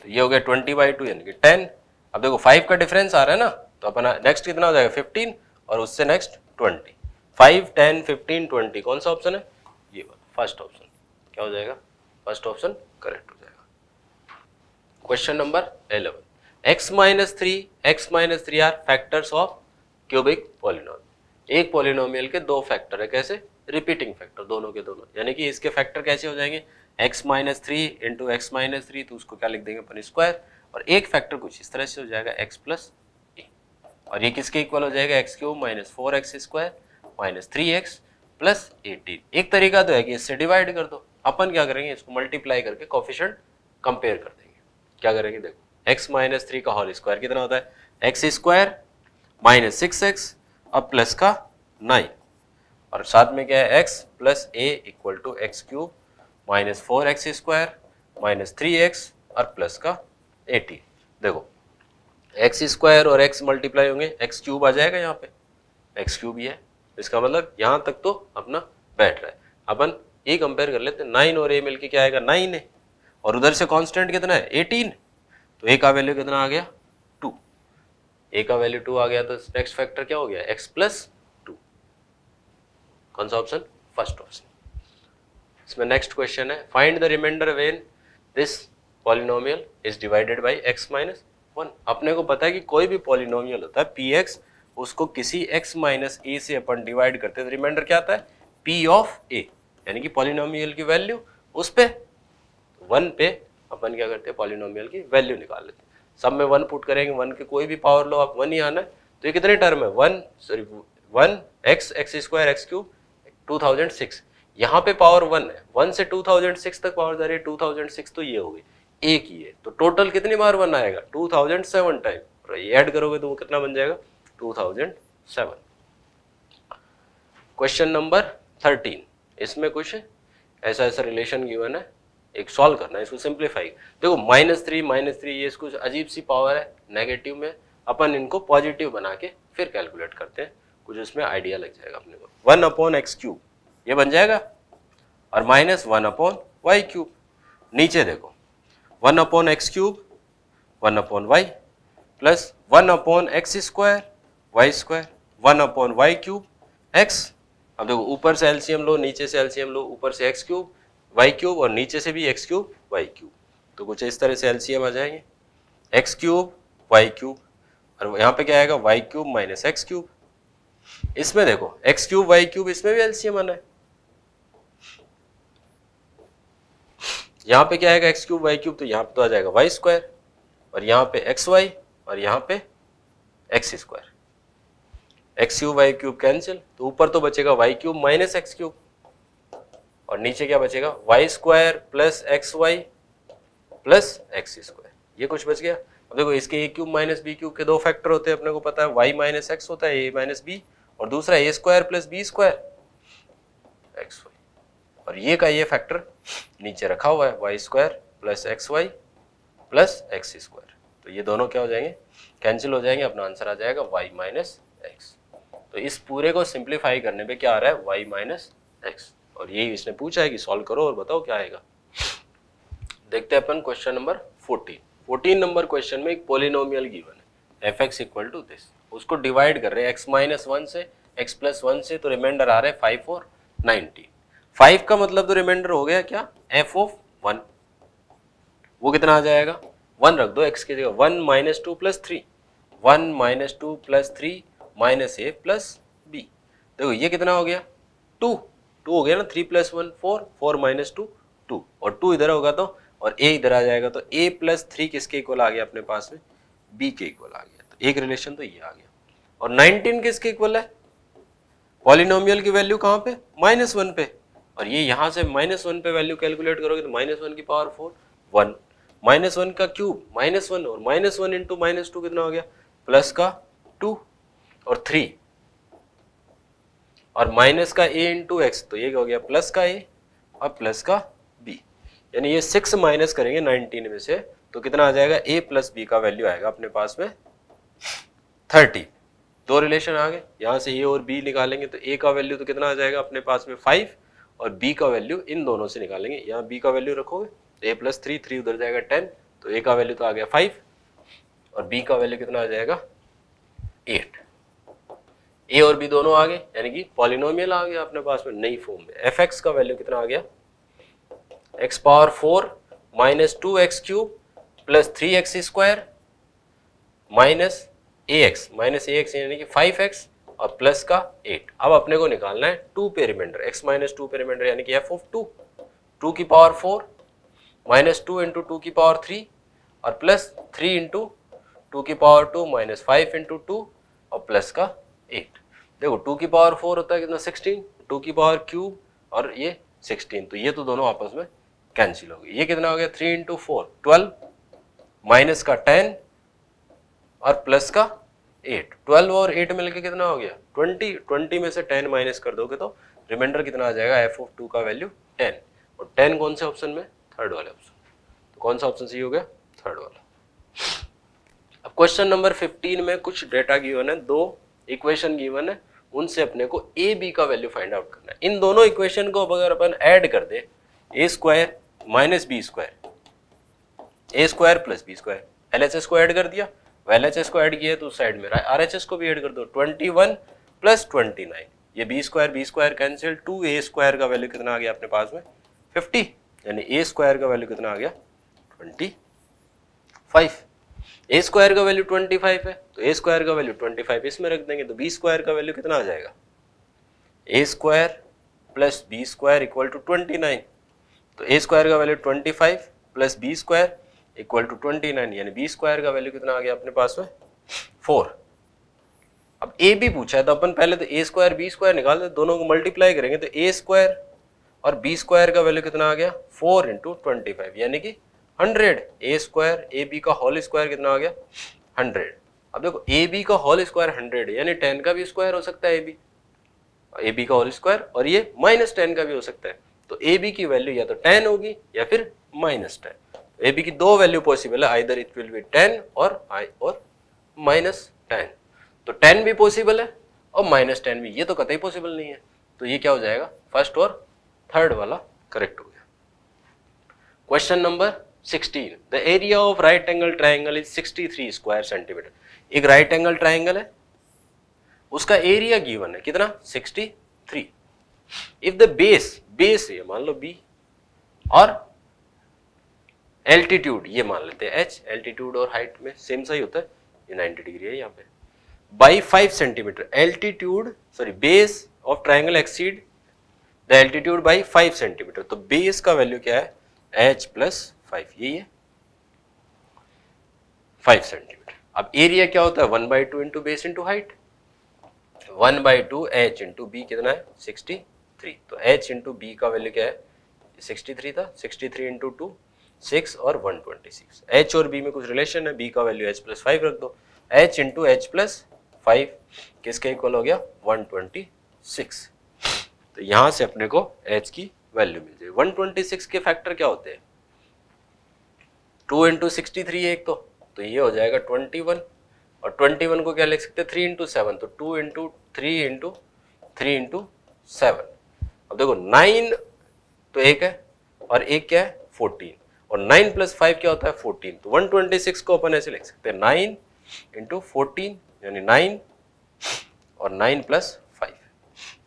B: तो ये हो गया ट्वेंटी बाई टू यानी कि टेन अब देखो फाइव का डिफरेंस आ रहा है ना तो अपना नेक्स्ट कितना हो जाएगा फिफ्टीन और उससे next twenty five ten fifteen twenty कौन सा ऑप्शन है ये वाला फर्स्ट ऑप्शन क्या हो जाएगा फर्स्ट ऑप्शन करेक्ट हो जाएगा question number eleven x minus three x minus three are factors of cubic polynomial एक पॉलिनोमियल के दो फैक्टर है कैसे रिपीटिंग फैक्टर दोनों के दोनों यानी कि इसके फैक्टर कैसे हो जाएंगे x minus three into x minus three तो उसको क्या लिख देंगे अपन स्क्वायर और एक फैक्टर कुछ इस तरह से हो जाएगा x प्लस ए और ये किसके इक्वल हो जाएगा x cube minus four x square minus three x plus eighteen एक तरीका तो है कि इससे डिवाइड कर दो अपन क्या करेंगे इसको मल्टीप्लाई करके कॉफिशेंट कंपेयर कर देंगे क्या करेंगे देखो एक्स माइनस थ्री का होल स्क्वायर कितना होता है x square minus six x और प्लस का नाइन और साथ में क्या है x plus a equal to x cube minus four x square minus three x और प्लस का एटीन देखो एक्स स्क्वायर और एक्स मल्टीप्लाई होंगे एक्स क्यूब आ जाएगा यहाँ पे एक्स क्यूब ही है इसका मतलब यहाँ तक तो अपना बैठ रहा है अपन ए कंपेयर कर लेते हैं नाइन और ए मिल के क्या आएगा नाइन है और उधर से कांस्टेंट कितना है एटीन तो ए का वैल्यू कितना आ गया टू ए का वैल्यू टू आ गया तो नेक्स्ट फैक्टर क्या हो गया एक्स प्लस टू कौन सा ऑप्शन फर्स्ट ऑप्शन इसमें नेक्स्ट क्वेश्चन है find the remainder when this polynomial is divided by x minus one अपने को पता है कि कोई भी पॉलिनोमियल होता है पी एक्स उसको किसी x माइनस ए से अपन डिवाइड करते हैं तो रिमाइंडर क्या आता है p ऑफ a यानी कि पॉलिनोमियल की वैल्यू उस पे वन पे अपन क्या करते हैं पॉलिनोमियल की वैल्यू निकाल लेते हैं सब में वन पुट करेंगे वन के कोई भी पावर लो आप वन ही आना है तो ये कितने टर्म है one sorry one x x square x cube two thousand six यहाँ पे पावर वन है वन से टू थाउजेंड सिक्स तक पावर जा रही है टू थाउजेंड सिक्स तो ये हो गई एक ही है तो टोटल कितनी बार वन आएगा two thousand seven time add करोगे तो वो कितना बन जाएगा 2007 क्वेश्चन नंबर 13 इसमें कुछ ऐसा ऐसा रिलेशन गिवन है एक सॉल्व करना है इसको सिंप्लीफाई देखो माइनस थ्री माइनस थ्री ये इसको अजीब सी पावर है नेगेटिव में अपन इनको पॉजिटिव बना के फिर कैलकुलेट करते हैं कुछ इसमें आइडिया लग जाएगा अपने को वन अपॉन एक्स क्यूब ये बन जाएगा और minus one upon y cube नीचे देखो one upon x cube one upon y plus one upon x square y square one upon y cube x अब देखो ऊपर से एलसीएम लो नीचे से एलसीएम लो ऊपर से एक्स क्यूब वाई क्यूब और नीचे से भी एक्स क्यूब वाई क्यूब तो कुछ इस तरह से एलसीएम आ जाएंगे एक्स क्यूब वाई क्यूब और यहाँ पे क्या आएगा y cube minus x cube इसमें देखो एक्स क्यूब वाई क्यूब इसमें भी एलसीएम आना है यहाँ पे क्या आएगा एक्स क्यूब वाई क्यूब तो यहाँ पे तो आ जाएगा वाई स्क्वायर और यहाँ पे एक्स वाई और यहाँ पे x square x cube y cube cancel तो ऊपर तो बचेगा y cube minus x cube और नीचे क्या बचेगा y square plus x y plus x square ये कुछ बच गया अब देखो इसके a cube minus b cube के दो फैक्टर होते हैं अपने को पता है वाई माइनस एक्स होता है ए माइनस बी और दूसरा a square plus B square
C: x y
B: और ये का ये फैक्टर नीचे रखा हुआ है y square plus x y plus x square तो ये दोनों क्या हो जाएंगे कैंसिल हो जाएंगे अपना आंसर आ जाएगा वाई माइनस एक्स तो इस पूरे को सिंप्लीफाई करने पे क्या आ रहा है वाई माइनस एक्स और यही इसने पूछा है कि सॉल्व करो और बताओ क्या आएगा देखते हैं अपन question number fourteen fourteen number question में एक पोलिनोमियल गिवन है f x equal to this उसको डिवाइड कर रहे हैं एक्स माइनस वन से एक्स प्लस वन से तो रिमाइंडर आ रहा है फाइव और नाइनटीन फाइव का मतलब तो रिमाइंडर हो गया क्या एफ ऑफ वन वो कितना आ जाएगा वन रख दो एक्स की जगह one minus two plus three one minus two plus three minus a plus b देखो ये कितना हो गया टू टू हो गया ना three plus one four four minus two two और टू इधर होगा तो और ए इधर आ जाएगा तो ए प्लस थ्री किसके इक्वल आ गया अपने पास में बी के इक्वल आ गया तो एक रिलेशन तो ये आ गया और नाइनटीन किसके इक्वल है पॉलिनोमियल की वैल्यू कहाँ पे माइनस वन पे और ये यहाँ से माइनस वन पे वैल्यू कैलकुलेट करोगे तो माइनस वन की power four one minus one का क्यूब माइनस वन और minus one into minus two कितना हो गया प्लस का टू और थ्री और माइनस का ए इंटू एक्स तो ये हो गया प्लस का ए और प्लस का बी यानी ये सिक्स माइनस करेंगे नाइनटीन में से तो कितना आ जाएगा ए प्लस बी का वैल्यू आएगा अपने पास में थर्टी दो रिलेशन आ गए यहाँ से ए और बी निकालेंगे तो ए का वैल्यू तो कितना आ जाएगा अपने पास में फाइव और बी का वैल्यू इन दोनों से निकालेंगे यहाँ बी का वैल्यू रखोगे तो ए प्लस थ्री थ्री उधर जाएगा टेन तो ए का वैल्यू तो आ गया फाइव और बी का वैल्यू कितना आ जाएगा एट ए और बी दोनों आ गए यानी कि पॉलिनोमियल आ गया अपने पास में नई फॉर्म में एफ एक्स का वैल्यू कितना आ गया x power four minus two x cube plus three x square minus a x minus a x यानी कि फाइव एक्स और प्लस का एट अब अपने को निकालना है टू पे रिमाइंडर एक्स माइनस टू पे रिमाइंडर यानी कि एफ ऑफ टू टू की power four minus two into two की पावर थ्री और प्लस थ्री इंटू टू की power two minus five into to और प्लस का एट देखो टू की पावर फोर होता है कितना सिक्सटीन टू की पावर क्यूब और ये सिक्सटीन तो ये तो दोनों आपस में कैंसिल हो गई ये कितना हो गया three into four twelve minus का टेन और प्लस का एट ट्वेल्व और एट मिलके कितना हो गया ट्वेंटी ट्वेंटी में से टेन माइनस कर दोगे तो रिमाइंडर कितना आ जाएगा एफ ऑफ टू का वैल्यू टेन और टेन कौन से ऑप्शन में थर्ड वाले ऑप्शन तो कौन सा ऑप्शन सही हो गया थर्ड वाला अब क्वेश्चन नंबर फिफ्टीन में कुछ डेटा गिवन है दो इक्वेशन गिवन है उनसे अपने को ए बी का वैल्यू फाइंड आउट करना है इन दोनों इक्वेशन को अब अगर अपन ऐड कर दे A square minus B square A square plus B square L H S को ऐड कर दिया एल एच एस को ऐड किया तो उस साइड में रहा आर एच एस को भी ऐड कर दो twenty one plus twenty nine ये B square B square cancel two A square का वैल्यू कितना आ गया अपने पास में फिफ्टी यानी ए स्क्वायर का वैल्यू कितना आ गया ट्वेंटी फाइव ए स्क्वायर का वैल्यू ट्वेंटी फाइव है तो ए स्क्वायर का वैल्यू ट्वेंटी फाइव इसमें रख देंगे तो बी स्क्वायर का वैल्यू कितना आ जाएगा A square plus B square equal to twenty nine तो ए स्क्वायर का value twenty five plus B square equal to twenty nine यानी बी स्क्वायर का वैल्यू कितना आ गया अपने पास में फोर अब ए भी पूछा है तो अपन पहले तो ए स्क्वायर बी स्क्वायर निकाल दे दोनों को मल्टीप्लाई करेंगे तो ए स्क्वायर और बी स्क्वायर का वैल्यू कितना आ गया फोर इंटू ट्वेंटी फाइव यानी कि hundred A square A B का होल स्क्वायर कितना आ गया हंड्रेड अब देखो ए बी का होल स्क्वायर हंड्रेड यानी टेन का भी स्क्वायर हो सकता है ए बी ए बी का होल स्क्वायर और ये माइनस टेन का भी हो सकता है तो ए बी की वैल्यू या तो टेन होगी या फिर माइनस टेन ए तो बी की दो वैल्यू पॉसिबल है either it will be ten और आई और माइनस टेन तो टेन भी पॉसिबल है और माइनस टेन भी ये तो कतई पॉसिबल नहीं है तो ये क्या हो जाएगा फर्स्ट और थर्ड वाला करेक्ट हो गया question number 16 the area of right angle triangle is 63 square centimeter एक right angle triangle है उसका area given है कितना 63 if the base base ये मान लो B और altitude ये मान लेते हैं h altitude और height में same सही होता है ये 90 degree है यहाँ पे by 5 centimeter altitude sorry base of triangle exceed the altitude by 5 centimeter तो base का value क्या है h plus फाइव यही है फाइव सेंटीमीटर अब एरिया क्या होता है one by two into base into height one by two H into B कितना है सिक्सटी थ्री तो एच इंटू बी का वैल्यू क्या है सिक्सटी थ्री था sixty three into two six और वन ट्वेंटी सिक्स एच और बी में कुछ रिलेशन है बी का वैल्यू एच प्लस फाइव रख दो H into H plus five किसके इक्वल हो गया वन ट्वेंटी सिक्स तो यहाँ से अपने को एच की वैल्यू मिल जाएगी वन ट्वेंटी सिक्स के फैक्टर क्या होते हैं टू इंटू सिक्सटी थ्री है एक तो तो ये हो जाएगा ट्वेंटी वन और ट्वेंटी वन को क्या लिख सकते हैं थ्री इंटू सेवन तो two into three into three into seven अब देखो नाइन तो एक है और एक क्या है फोर्टीन और नाइन प्लस फाइव क्या होता है फोर्टीन तो वन ट्वेंटी सिक्स को अपन ऐसे लिख सकते हैं नाइन इंटू फोर्टीन यानी नाइन और नाइन प्लस फाइव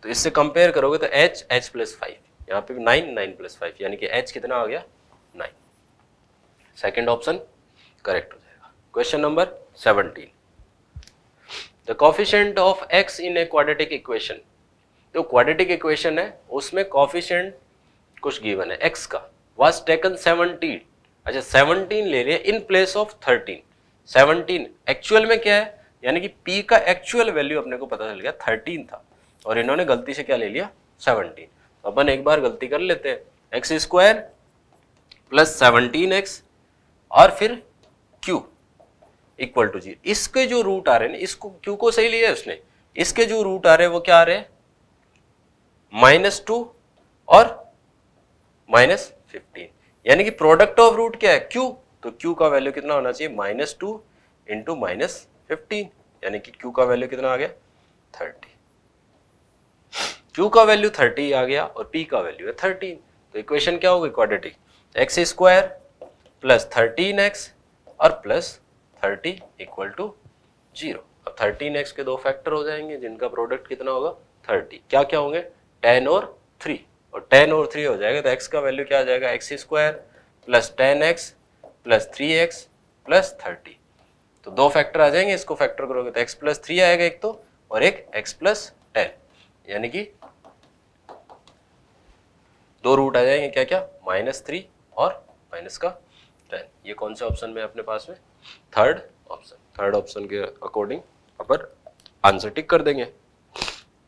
B: तो इससे कंपेयर करोगे तो एच एच प्लस फाइव यहाँ पे भी नाइन नाइन प्लस फाइव यानी कि एच कितना आ गया नाइन सेकेंड ऑप्शन करेक्ट हो जाएगा question number seventeen the coefficient of X in a quadratic equation जो क्वाडेटिक इक्वेशन है उसमें कॉफिशेंट कुछ गिवन है एक्स का वॉज टेकन सेवनटीन अच्छा सेवनटीन ले लिया in place of thirteen seventeen actual में क्या है यानी कि पी का एक्चुअल वैल्यू अपने को पता चल गया थर्टीन था और इन्होंने गलती से क्या ले लिया सेवनटीन तो अपन एक बार गलती कर लेते हैं X square plus seventeen X और फिर क्यू इक्वल टू जीरो इसके जो रूट आ रहे हैं इसको क्यू को सही लिया है उसने इसके जो रूट आ रहे हैं वो क्या आ रहे हैं माइनस टू और माइनस फिफ्टीन यानी कि प्रोडक्ट ऑफ रूट क्या है क्यू तो क्यू का वैल्यू कितना होना चाहिए minus two into minus fifteen यानी कि क्यू का वैल्यू कितना आ गया थर्टी क्यू का वैल्यू थर्टी आ गया और पी का वैल्यू है थर्टीन तो इक्वेशन क्या होगी quadratic X square plus thirteen X और plus thirty equal to zero अब थर्टीन एक्स के दो फैक्टर हो जाएंगे जिनका प्रोडक्ट कितना होगा थर्टी क्या क्या होंगे टेन और थ्री और टेन और थ्री हो जाएगा तो एक्स का वैल्यू क्या आ जाएगा X square plus ten X plus three x plus thirty तो दो फैक्टर आ जाएंगे इसको फैक्टर करोगे तो एक्स प्लस थ्री आएगा एक तो और एक एक्स प्लस टेन यानी कि दो रूट आ जाएंगे क्या क्या माइनस थ्री और माइनस का टेन ये कौन से ऑप्शन में अपने पास में थर्ड ऑप्शन थर्ड ऑप्शन के अकॉर्डिंग अपन आंसर टिक कर देंगे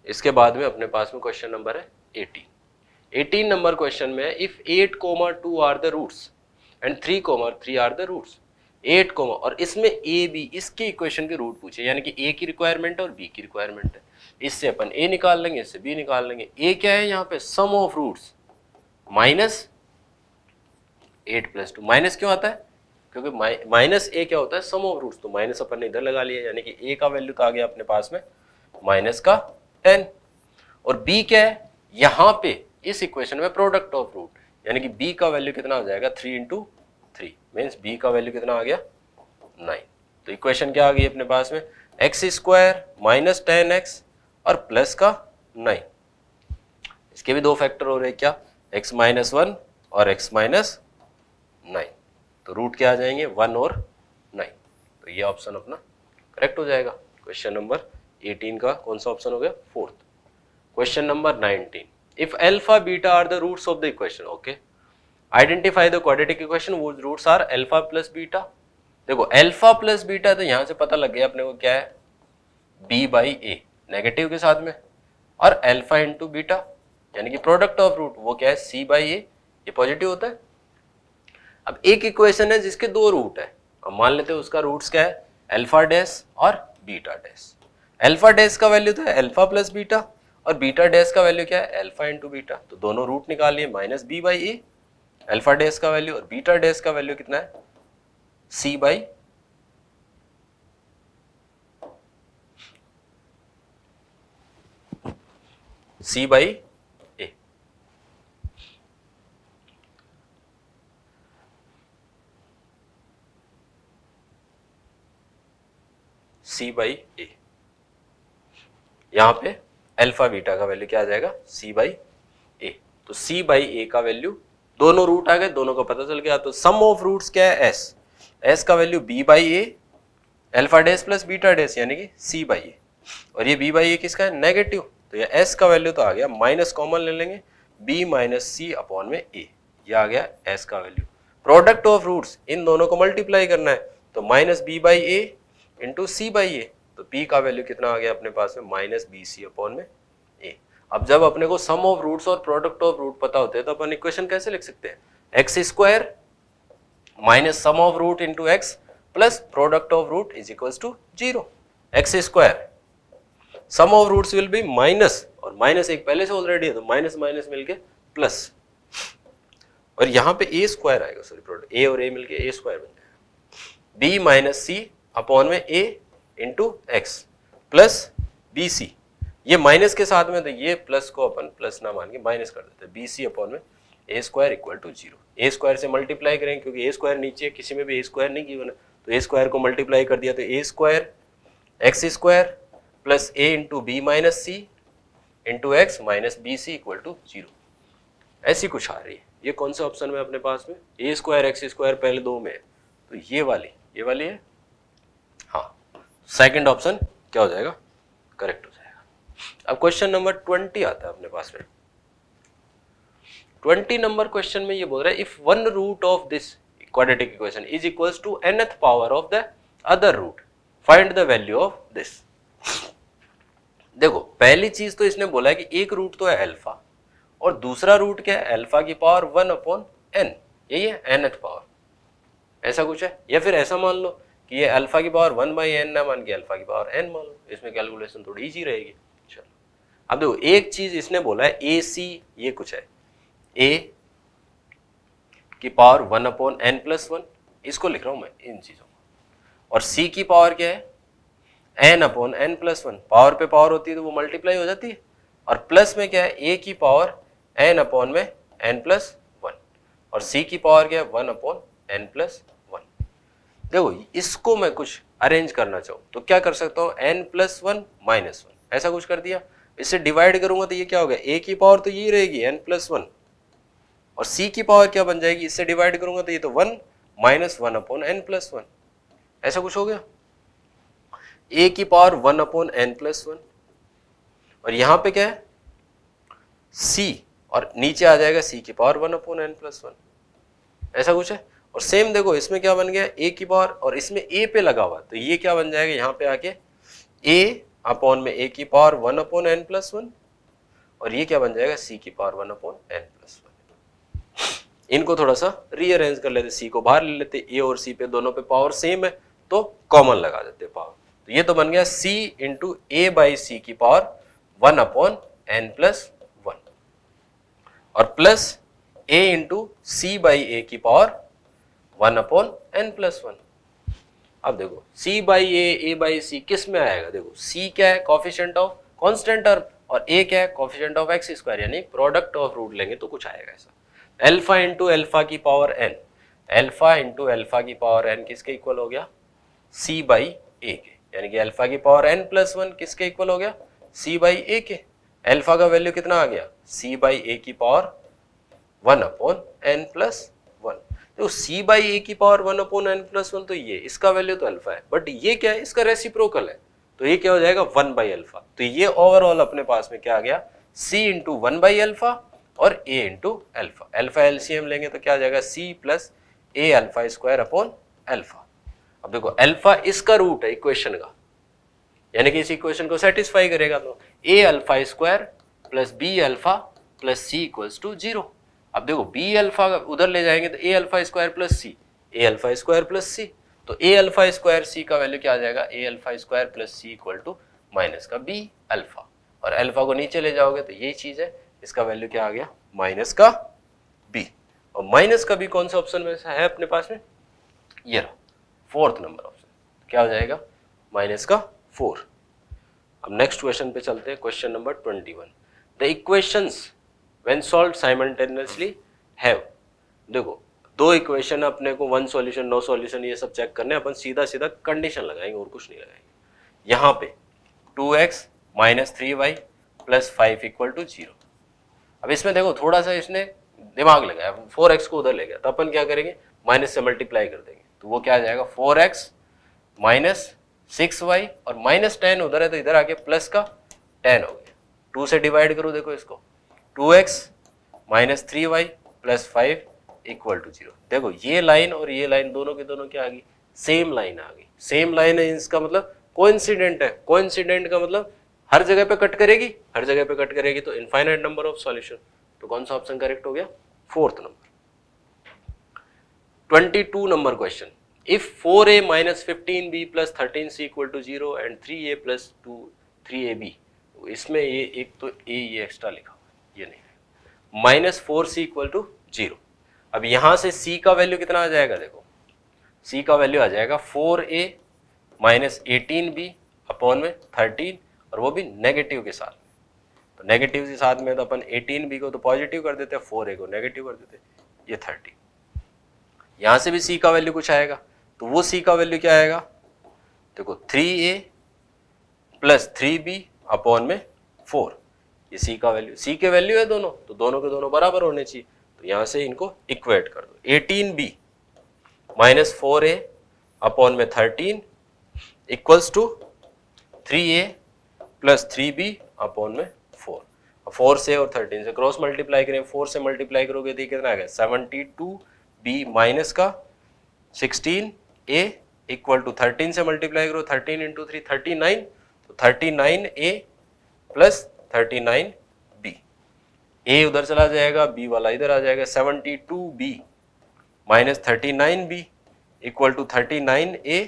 B: इसके बाद में अपने पास में क्वेश्चन नंबर है एटीन एटीन नंबर क्वेश्चन में if eight comma two are the roots and three comma three are the roots eight comma और इसमें ए बी इसके इक्वेशन के रूट पूछे यानी कि ए की रिक्वायरमेंट है और बी की रिक्वायरमेंट है इससे अपन ए निकाल लेंगे इससे बी निकाल लेंगे ए क्या है यहाँ पे sum of roots minus eight plus two minus क्यों आता है क्योंकि माइनस ए क्या होता है सम ऑफ रूट्स तो माइनस अपन ने इधर लगा लिया यानी कि ए का वैल्यू कहा गया अपने पास में माइनस का टेन और बी क्या है यहां पे इस इक्वेशन में प्रोडक्ट ऑफ रूट यानी कि बी का वैल्यू कितना आ जाएगा three into three means B का वैल्यू कितना आ गया नाइन तो इक्वेशन क्या आ गई अपने पास में X square minus ten X और प्लस का नाइन इसके भी दो फैक्टर हो रहे हैं क्या एक्स माइनस वन और एक्स माइनस नाइन तो रूट क्या आ जाएंगे वन और नाइन तो ये ऑप्शन अपना करेक्ट हो जाएगा क्वेश्चन नंबर एटीन का कौन सा ऑप्शन हो गया fourth question number nineteen if alpha beta are the roots of the equation okay identify the quadratic equation वो roots are alpha plus beta देखो एल्फा प्लस बीटा तो यहां से पता लग गया अपने को क्या है बी बाई ए नेगेटिव के साथ में और एल्फा इंटू बीटा यानी कि प्रोडक्ट ऑफ रूट वो क्या है सी बाई ए ये पॉजिटिव होता है अब एक इक्वेशन है जिसके दो रूट है अब मान लेते हैं उसका रूट्स क्या है अल्फा डैश और बीटा डैश अल्फा डैश का वैल्यू था अल्फा प्लस बीटा और बीटा डैश का वैल्यू क्या है अल्फा इंटू बीटा तो दोनों रूट निकालिए minus B by A alpha dash का वैल्यू और बीटा डैश का वैल्यू कितना है C by C by C by C by A alpha beta का वैल्यू क्या आ जाएगा सी बाई ए तो सी बाई ए का वैल्यू दोनों रूट आ गए दोनों का पता चल गया तो सम ऑफ रूट्स क्या है एस एस का value B by A alpha dash plus beta dash यानी कि सी बाई ए और ये बी बाई ए किसका है नेगेटिव तो ये एस का वैल्यू तो आ गया माइनस कॉमन ले लेंगे बी माइनस सी अपॉन में ए ये आ गया एस का वैल्यू प्रोडक्ट ऑफ रूट्स इन दोनों को मल्टीप्लाई करना है तो minus B by A into C by A तो पी का वैल्यू कितना आ गया अपने पास में माइनस बी सी अपॉन में ए अब जब अपने को सम ऑफ रूट्स और प्रोडक्ट ऑफ रूट पता होते हैं तो अपन इक्वेशन कैसे लिख सकते हैं X square minus sum of root into X plus product of root is equal to zero X square sum of roots will be minus और माइनस एक पहले से ऑलरेडी है तो माइनस माइनस मिलके प्लस और यहां पे ए स्क्वायर आएगा सॉरी प्रोडक्ट ए और ए मिलके ए स्क्वायर बन जाएगा बी माइनस सी अपॉन में A into X plus B C ये माइनस के साथ में तो ये प्लस को अपन प्लस ना मान के माइनस कर देते बी सी अपॉन में A square equal to zero A square से मल्टीप्लाई करें क्योंकि ए स्क्वायर नीचे किसी में भी ए स्क्वायर नहीं गिवन है तो ए स्क्वायर को मल्टीप्लाई कर दिया तो A square X square plus A into B minus C into x minus B C equal to zero ऐसी कुछ आ रही है ये कौन सा ऑप्शन में अपने पास में ए स्क्वायर एक्स स्क्वायर पहले दो में है तो ये वाली ये वाली है सेकंड ऑप्शन क्या हो जाएगा करेक्ट हो जाएगा अब क्वेश्चन नंबर ट्वेंटी आता है अपने पास में ट्वेंटी नंबर क्वेश्चन में ये बोल रहा है if one root of this quadratic equation is equals to nth power of the other root find the value of this देखो पहली चीज तो इसने बोला है कि एक रूट तो है अल्फा और दूसरा रूट क्या है अल्फा की पावर वन अपॉन एन यही है एन एथ पावर ऐसा कुछ है या फिर ऐसा मान लो कि ये अल्फ़ा की पावर वन बाई एन ना मान के अल्फ़ा की पावर एन मान लो इसमें कैलकुलेशन थोड़ी ईजी रहेगी चलो अब देखो एक चीज़ इसने बोला है ए सी ये कुछ है ए की power one upon N plus one इसको लिख रहा हूं मैं इन चीज़ों को और सी की पावर क्या है N upon N plus one power पे पावर होती है तो वो मल्टीप्लाई हो जाती है और प्लस में क्या है ए की पावर एन अपॉन में एन प्लस वन और सी की पावर क्या है वन अपॉन एन प्लस देखो इसको मैं कुछ अरेंज करना चाहूँ तो क्या कर सकता हूँ N plus one minus one ऐसा कुछ कर दिया इसे डिवाइड करूंगा तो ये क्या हो गया ए की पावर तो यही रहेगी एन प्लस वन और सी की पावर क्या बन जाएगी इससे डिवाइड करूंगा तो ये तो one minus one upon N plus one ऐसा कुछ हो गया ए की power one upon N plus one और यहां पे क्या है सी और नीचे आ जाएगा सी की power one upon N plus one ऐसा कुछ है और सेम देखो इसमें क्या बन गया ए की पावर और इसमें ए पे लगा हुआ तो ये क्या बन जाएगा यहाँ पे आके ए अपॉन में ए की power one upon N plus one और ये क्या बन जाएगा सी की power one upon N plus one इनको थोड़ा सा रीअरेंज कर लेते सी को बाहर ले लेते ए और सी पे दोनों पे पावर सेम है तो कॉमन लगा देते पावर तो ये तो बन गया C into A by C की power one upon N plus one और plus A into C by A की power one upon N plus one अब देखो सी बाई ए ए बाई सी किस में आएगा देखो सी क्या है कॉफिशेंट ऑफ कॉन्स्टेंट टर्म और ए क्या है कॉफिशेंट ऑफ एक्स स्क्वायर यानी प्रोडक्ट ऑफ रूट लेंगे तो कुछ आएगा ऐसा एल्फा इंटू एल्फा की power N alpha into alpha की पावर एन किसके इक्वल हो गया सी बाई ए के यानी कि एल्फा की पावर एन प्लस वन किसके इक्वल हो गया सी बाई ए के एल्फा का वैल्यू कितना आ गया सी बाई ए की power one upon N plus तो सी बाई ए की power one upon N plus one तो ये इसका वैल्यू तो अल्फा है बट ये क्या है इसका रेसिप्रोकल है तो ये क्या हो जाएगा वन बाई अल्फा तो ये ओवरऑल अपने पास में क्या आ गया C into one by alpha और A into alpha alpha LCM लेंगे तो क्या आ जाएगा C plus A alpha square upon alpha अब देखो अल्फा इसका रूट है इक्वेशन का यानी कि इस इक्वेशन को सेटिस्फाई करेगा तो A alpha square plus B alpha plus C equals to zero अब देखो बी अल्फा उधर ले जाएंगे तो A alpha square plus C A alpha square plus C तो ए अल्फा स्क्वायर सी का वैल्यू क्या आ जाएगा A alpha square plus C equal to minus का बी अल्फा और अल्फा को नीचे ले जाओगे तो यही चीज़ है इसका वैल्यू क्या आ गया माइनस का बी और माइनस का बी कौन सा ऑप्शन में है अपने पास में ये रहा फोर्थ नंबर ऑप्शन क्या हो जाएगा माइनस का फोर अब नेक्स्ट क्वेश्चन पे चलते हैं question number twenty one the equations when solve simultaneously have देखो दो इक्वेशन अपने को वन सॉल्यूशन नो सॉल्यूशन ये सब चेक करने अपन सीधा सीधा कंडीशन लगाएंगे और कुछ नहीं लगाएंगे यहाँ पे two x minus three y plus five equal to zero अब इसमें देखो थोड़ा सा इसने दिमाग लगाया फोर एक्स को उधर ले गया तो अपन क्या करेंगे माइनस से मल्टीप्लाई कर देंगे तो वो क्या आ जाएगा four x minus six y और माइनस टेन उधर है तो इधर आके प्लस का टेन हो गया टू से डिवाइड करो देखो इसको two x minus three y plus five equal to zero देखो ये लाइन और ये लाइन दोनों के दोनों क्या आ गई सेम लाइन आ गई सेम लाइन है इसका मतलब कोइंसिडेंट है कोइंसिडेंट का मतलब हर जगह पे कट करेगी हर जगह पे कट करेगी तो इनफाइनाइट नंबर ऑफ सॉल्यूशन तो कौन सा ऑप्शन करेक्ट हो गया fourth number 22 number question if 4a a minus fifteen b plus thirteen c equal to zero and three A plus two three a b इसमें ये एक तो ए ये एक्स्ट्रा लिखा ये नहीं minus four c equal to zero अब यहां से सी का वैल्यू कितना आ जाएगा देखो सी का वैल्यू आ जाएगा four a minus eighteen b upon में थर्टीन और वो भी नेगेटिव के साथ तो नेगेटिव के साथ में तो अपन एटीन बी को तो पॉजिटिव कर देते हैं फोर ए को नेगेटिव कर देते हैं ये थर्टीन यहां से भी सी का वैल्यू कुछ आएगा तो वो सी का वैल्यू क्या आएगा देखो थ्री ए प्लस थ्री बी अपॉन में फोर ये सी का वैल्यू सी के वैल्यू है दोनों तो दोनों के दोनों बराबर होने चाहिए तो यहां से इनको इक्वेट कर दो eighteen b minus four a upon में thirteen equals to three A plus three B upon में फोर फोर से और थर्टीन से क्रॉस मल्टीप्लाई करें फोर से मल्टीप्लाई करोगे तो कितना आ गया सेवनटी टू बी माइनस का sixteen a equal to thirteen से मल्टीप्लाई करो thirteen into three thirty nine तो thirty nine a plus thirty b a उधर चला जाएगा बी वाला इधर आ जाएगा seventy two b minus thirty b equal to thirty a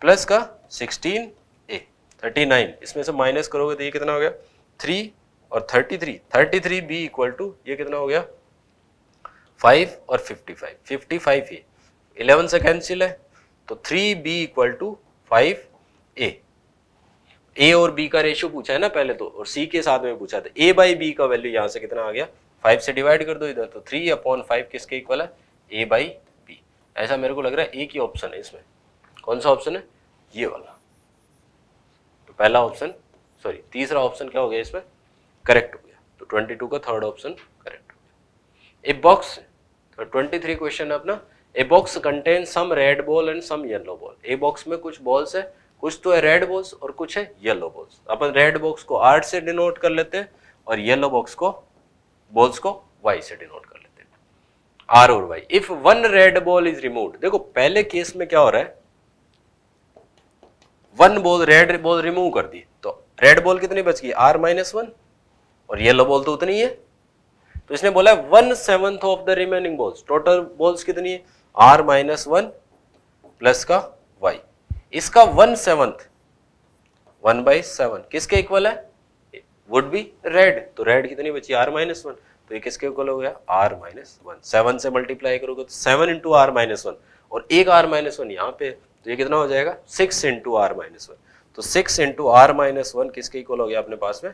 B: plus का सिक्सटीन ए इसमें से माइनस करोगे तो ये कितना हो गया थ्री और thirty three b equal to ये कितना हो गया 5 और 55 फाइव ए से कैंसिल है तो three b equal to five a a और बी का रेशियो पूछा है ना पहले तो और सी के साथ में पूछा था ए बाई बी का वैल्यू यहाँ से कितना आ गया फाइव से डिवाइड कर दो इधर तो थ्री अपॉन फाइव किसके इक्वल है ए बाई बी ऐसा मेरे को लग रहा है ए की ऑप्शन है इसमें कौन सा ऑप्शन है ये वाला तो पहला ऑप्शन सॉरी तीसरा ऑप्शन क्या हो गया इसमें करेक्ट हो गया तो ट्वेंटी टू का थर्ड ऑप्शन करेक्ट हो गया ए बॉक्स तो ट्वेंटी थ्री क्वेश्चन है अपना a box contain some red ball and some yellow ball a box में कुछ बॉल्स है कुछ तो है रेड बॉक्स और कुछ है येलो बॉक्स अपन रेड बॉक्स को आर्ट से डिनोट कर लेते हैं और येलो बॉक्स को बॉल्स को वाई से डिनोट कर लेते हैं आर और y if one red ball is remove देखो पहले केस में क्या हो रहा है one ball red ball remove कर दी तो रेड बॉल कितनी बच गई आर माइनस वन और येलो बॉल तो उतनी है तो इसने बोला है one seventh of the remaining balls total balls कितनी है आर माइनस वन प्लस का वाई इसका one seventh one by seven किसके इक्वल है वुड बी रेड तो रेड कितनी बची आर माइनस वन तो ये किसके इक्वल हो गया आर माइनस वन सेवन से मल्टीप्लाई करोगे तो seven into R minus one और एक आर माइनस वन यहाँ पे तो ये कितना हो जाएगा six into R minus one तो six into R minus one किसके इक्वल हो गया अपने पास में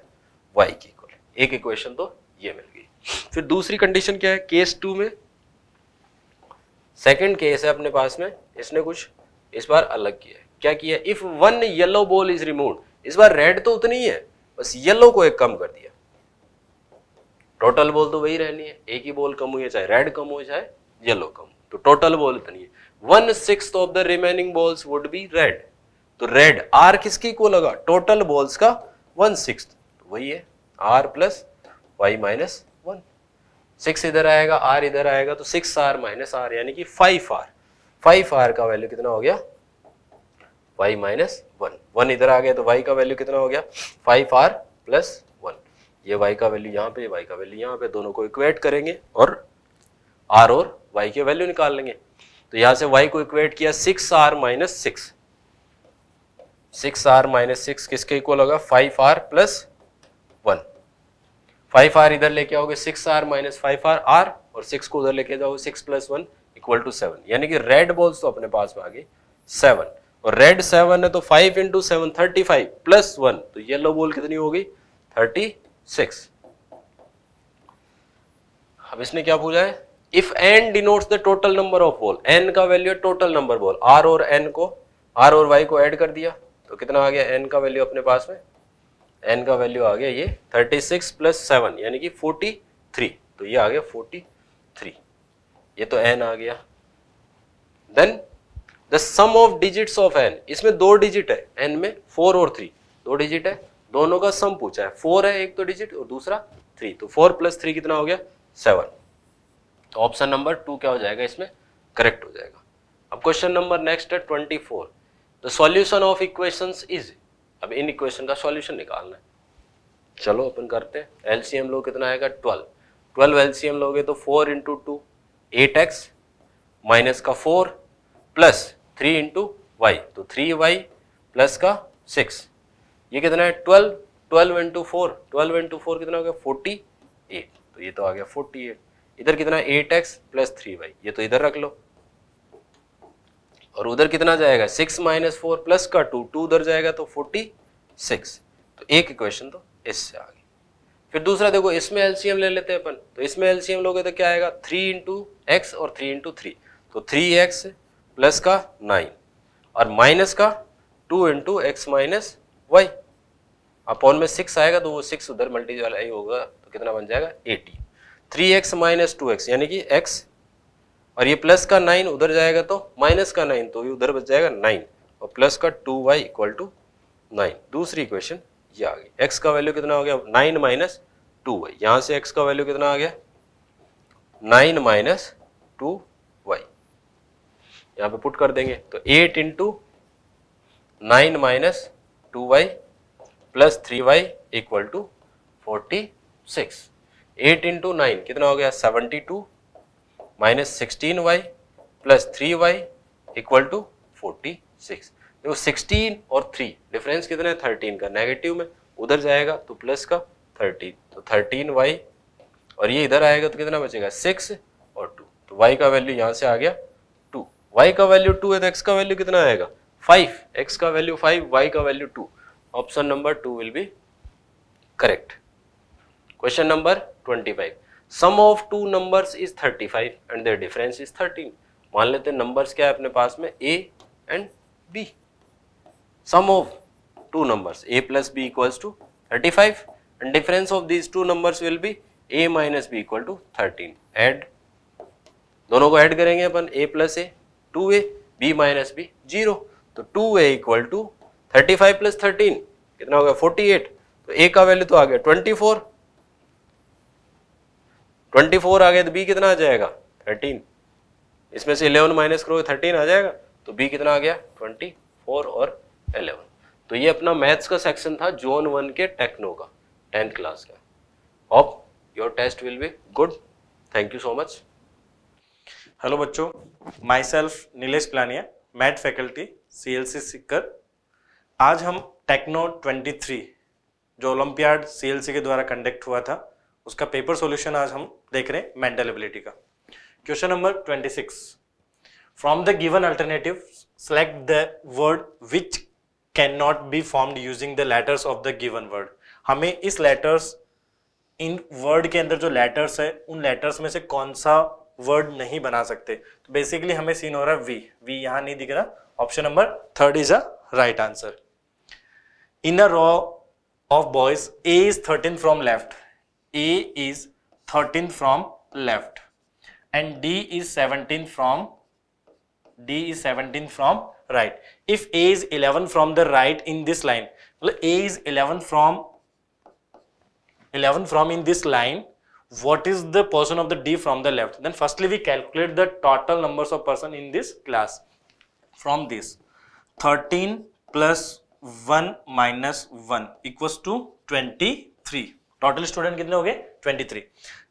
B: वाई के इक्वल एक इक्वेशन तो ये मिल गई फिर दूसरी कंडीशन क्या है केस टू में सेकेंड केस है अपने पास में इसने कुछ इस बार अलग किया क्या किया if one yellow ball is remove इस बार रेड तो उतनी ही है बस येलो को एक कम कर दिया टोटल बॉल तो वही रहनी है एक ही बॉल कम हुई है चाहे रेड कम हो चाहे येलो कम तो टोटल बॉल इतनी है one six of the remaining balls would be red तो रेड आर किसकी को लगा टोटल बॉल्स का वन सिक्स तो वही है R plus y minus one six इधर आएगा आर इधर आएगा तो सिक्स आर माइनस आर यानी कि फाइव आर फाइव आर का वैल्यू कितना हो गया वाई माइनस वन वन इधर आ गया तो वाई का वैल्यू कितना हो गया फाइव आर प्लस वन ये वाई का वैल्यू यहाँ पे वाई का वैल्यू यहाँ पे दोनों को इक्वेट करेंगे और आर और वाई के वैल्यू निकाल लेंगे तो यहाँ से वाई को इक्वेट किया six R minus six six R minus six किसके इक्वल होगा five R plus one five R इधर लेके आओगे six R minus five R R और सिक्स को उधर लेके जाओगे six plus one equal to seven यानी कि रेड बॉल्स तो अपने पास में आ गई सेवन और रेड सेवन है तो five into seven thirty five plus one तो येलो बोल कितनी हो गई थर्टी सिक्स अब इसने क्या पूछा है if n denotes the total number of ball n का value total number ball R और एन को आर और वाई को एड कर दिया तो कितना आ गया एन का वैल्यू अपने पास में एन का वैल्यू आ गया ये थर्टी सिक्स प्लस सेवन यानी कि फोर्टी थ्री तो ये आ गया फोर्टी थ्री ये तो एन आ गया then the sum of digits of n इसमें दो डिजिट है एन में फोर और थ्री दो डिजिट है दोनों का सम पूछा है फोर है एक तो डिजिट और दूसरा थ्री तो फोर प्लस थ्री कितना हो गया सेवन तो ऑप्शन नंबर टू क्या हो जाएगा इसमें करेक्ट हो जाएगा अब क्वेश्चन नंबर नेक्स्ट है twenty four the solution of equation is अब इन इक्वेशन का सॉल्यूशन निकालना है चलो अपन करते हैं एलसीएम लो कितना आएगा ट्वेल्व ट्वेल्व एलसीएम लोगे तो four into two eight x minus का four plus three into y तो थ्री वाई प्लस का सिक्स ये कितना है twelve twelve into four twelve into four कितना हो गया फोर्टी एट तो ये तो आ गया फोर्टी एट इधर कितना eight x plus three y ये तो इधर रख लो और उधर कितना जाएगा सिक्स माइनस फोर प्लस का टू टू उधर जाएगा तो फोर्टी सिक्स तो एक इक्वेशन तो इससे आ गई फिर दूसरा देखो इसमें एलसीएम ले लेते हैं अपन तो इसमें एलसीएम लोगे तो क्या आएगा थ्री इंटू एक्स और थ्री इंटू थ्री तो थ्री एक्स प्लस का नाइन और माइनस का two into x minus y upon में सिक्स आएगा तो वो सिक्स उधर मल्टीप्लाई होगा तो कितना बन जाएगा eighty three x minus two x यानी कि एक्स और ये प्लस का नाइन उधर जाएगा तो माइनस का नाइन तो ये उधर बच जाएगा नाइन और प्लस का two y equal to nine दूसरी क्वेश्चन ये आ गई एक्स का वैल्यू कितना हो गया नाइन माइनस टू वाई यहाँ से एक्स का वैल्यू कितना आ गया नाइन माइनस टू यहाँ पे पुट कर देंगे तो eight into nine minus two y plus three y equal to forty six eight into nine कितना हो गया seventy two minus sixteen y plus three y equal to forty six देखो sixteen और थ्री डिफरेंस कितना है thirteen का negative में उधर जाएगा तो प्लस का थर्टीन तो थर्टीन वाई और ये इधर आएगा तो कितना बचेगा सिक्स और टू तो वाई का वैल्यू यहाँ से आ गया y का वैल्यू टू है तो x का वैल्यू कितना आएगा फाइव x का वैल्यू फाइव y का value two option number two will be correct question number twenty five sum of two numbers is thirty five and their difference is thirteen मान लेते हैं numbers क्या है अपने पास में a and b sum of two numbers a plus b equals to thirty five and difference of these two numbers will be a minus b equal to thirteen add दोनों को ऐड करेंगे अपन a plus a two a b minus b zero तो two a equal to thirty five plus thirteen कितना हो गया forty eight तो ए का वैल्यू तो आ गया ट्वेंटी फोर ट्वेंटी फोर आ गया तो बी कितना आ जाएगा थर्टीन इसमें से इलेवन माइनस करोगे थर्टीन आ जाएगा तो बी कितना आ गया ट्वेंटी फोर और एलेवन तो ये अपना मैथ्स का सेक्शन था जोन वन के टेक्नो का टेंथ क्लास का hope your test will
D: be good thank you so much hello बच्चों माई सेल्फ नीलेष प्लानिया math faculty C L C Sikar आज हम टेक्नो 23 जो ओलंपियाड सी के द्वारा कंडक्ट हुआ था उसका पेपर सॉल्यूशन आज हम देख रहे हैं मेंटल एबिलिटी का question number 26 from the given alternative select the word which can not be formed using the letters of the given word हमें इस लेटर्स इन वर्ड के अंदर जो लेटर्स है उन लेटर्स में से कौन सा वर्ड नहीं बना सकते तो बेसिकली हमें सीन हो रहा है वी वी यहां नहीं दिख रहा option number third is a right answer in a row of boys A is thirteen from left A is thirteen from left and D is seventeen from D is seventeen from right if A is eleven from the right in this line मतलब A is eleven from eleven from in this line what is the person of the D from the left. Then firstly we calculate the total numbers of person in this class. From this 13 plus 1 minus 1 equals to 23. Total student कितने हो गए 23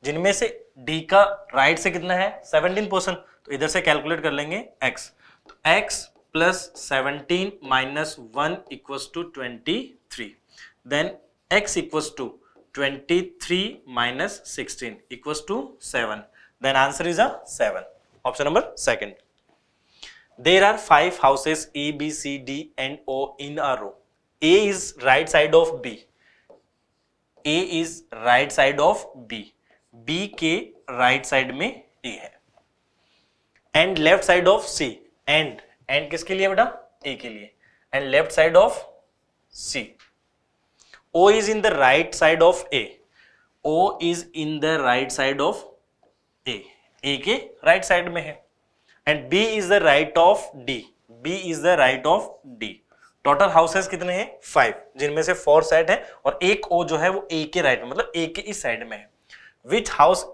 D: जिनमें से D का right से कितना है 17 percent तो इधर से कैलकुलेट कर लेंगे X तो X plus seventeen minus one equals to twenty three then X equals to 23 minus 16 equals to 7. Then answer is a 7. Option number second. There are 5 houses A, B, C, D and O in a row. A is right side of B. A is right side of B. B के right side में A है. And left side of C. And and किसके लिए बेटा A के लिए. And left side of C. O is in the right side of A. O is in the right side of A. A के right side में है and B is the right of D B is the right of D. Total houses कितने हैं five जिनमें से four side है और एक ओ जो है वो ए के राइट में मतलब ए के इस साइड में है which house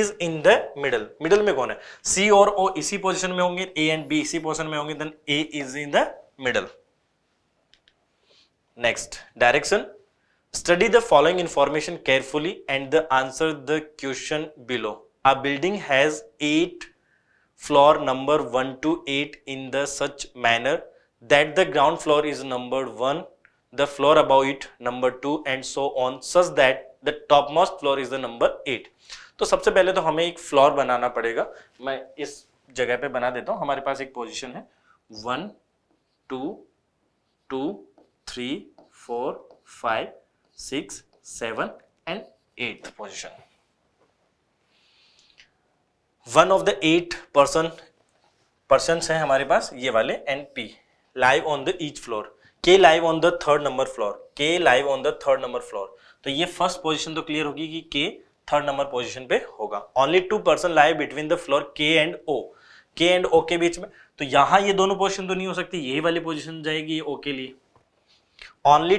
D: is in the middle middle में कौन है सी और ओ इसी पोजिशन में होंगे ए एंड बी इसी पोजिशन में होंगे then A is in the middle Next, direction. Study the following information carefully and the answer the question below. A building has 8 floor number 1 to 8 in the such manner that the ground floor is number 1, the floor above it number 2 and so on such that the topmost floor is the number 8. तो सबसे पहले तो हमें एक floor बनाना पड़ेगा मैं इस जगह पे बना देता हूँ हमारे पास एक पोजीशन है one two two three four five six seven and eight position one of the eight person person हैं हमारे पास ये वाले and P live on the each floor K live on the third number floor K live on the third number floor तो ये first position तो clear होगी कि के थर्ड नंबर पोजिशन पे होगा only two person live between the floor K and O K and O के बीच में तो यहां ये दोनों पोजिशन तो नहीं हो सकती यही वाली पोजिशन जाएगी ओ के लिए only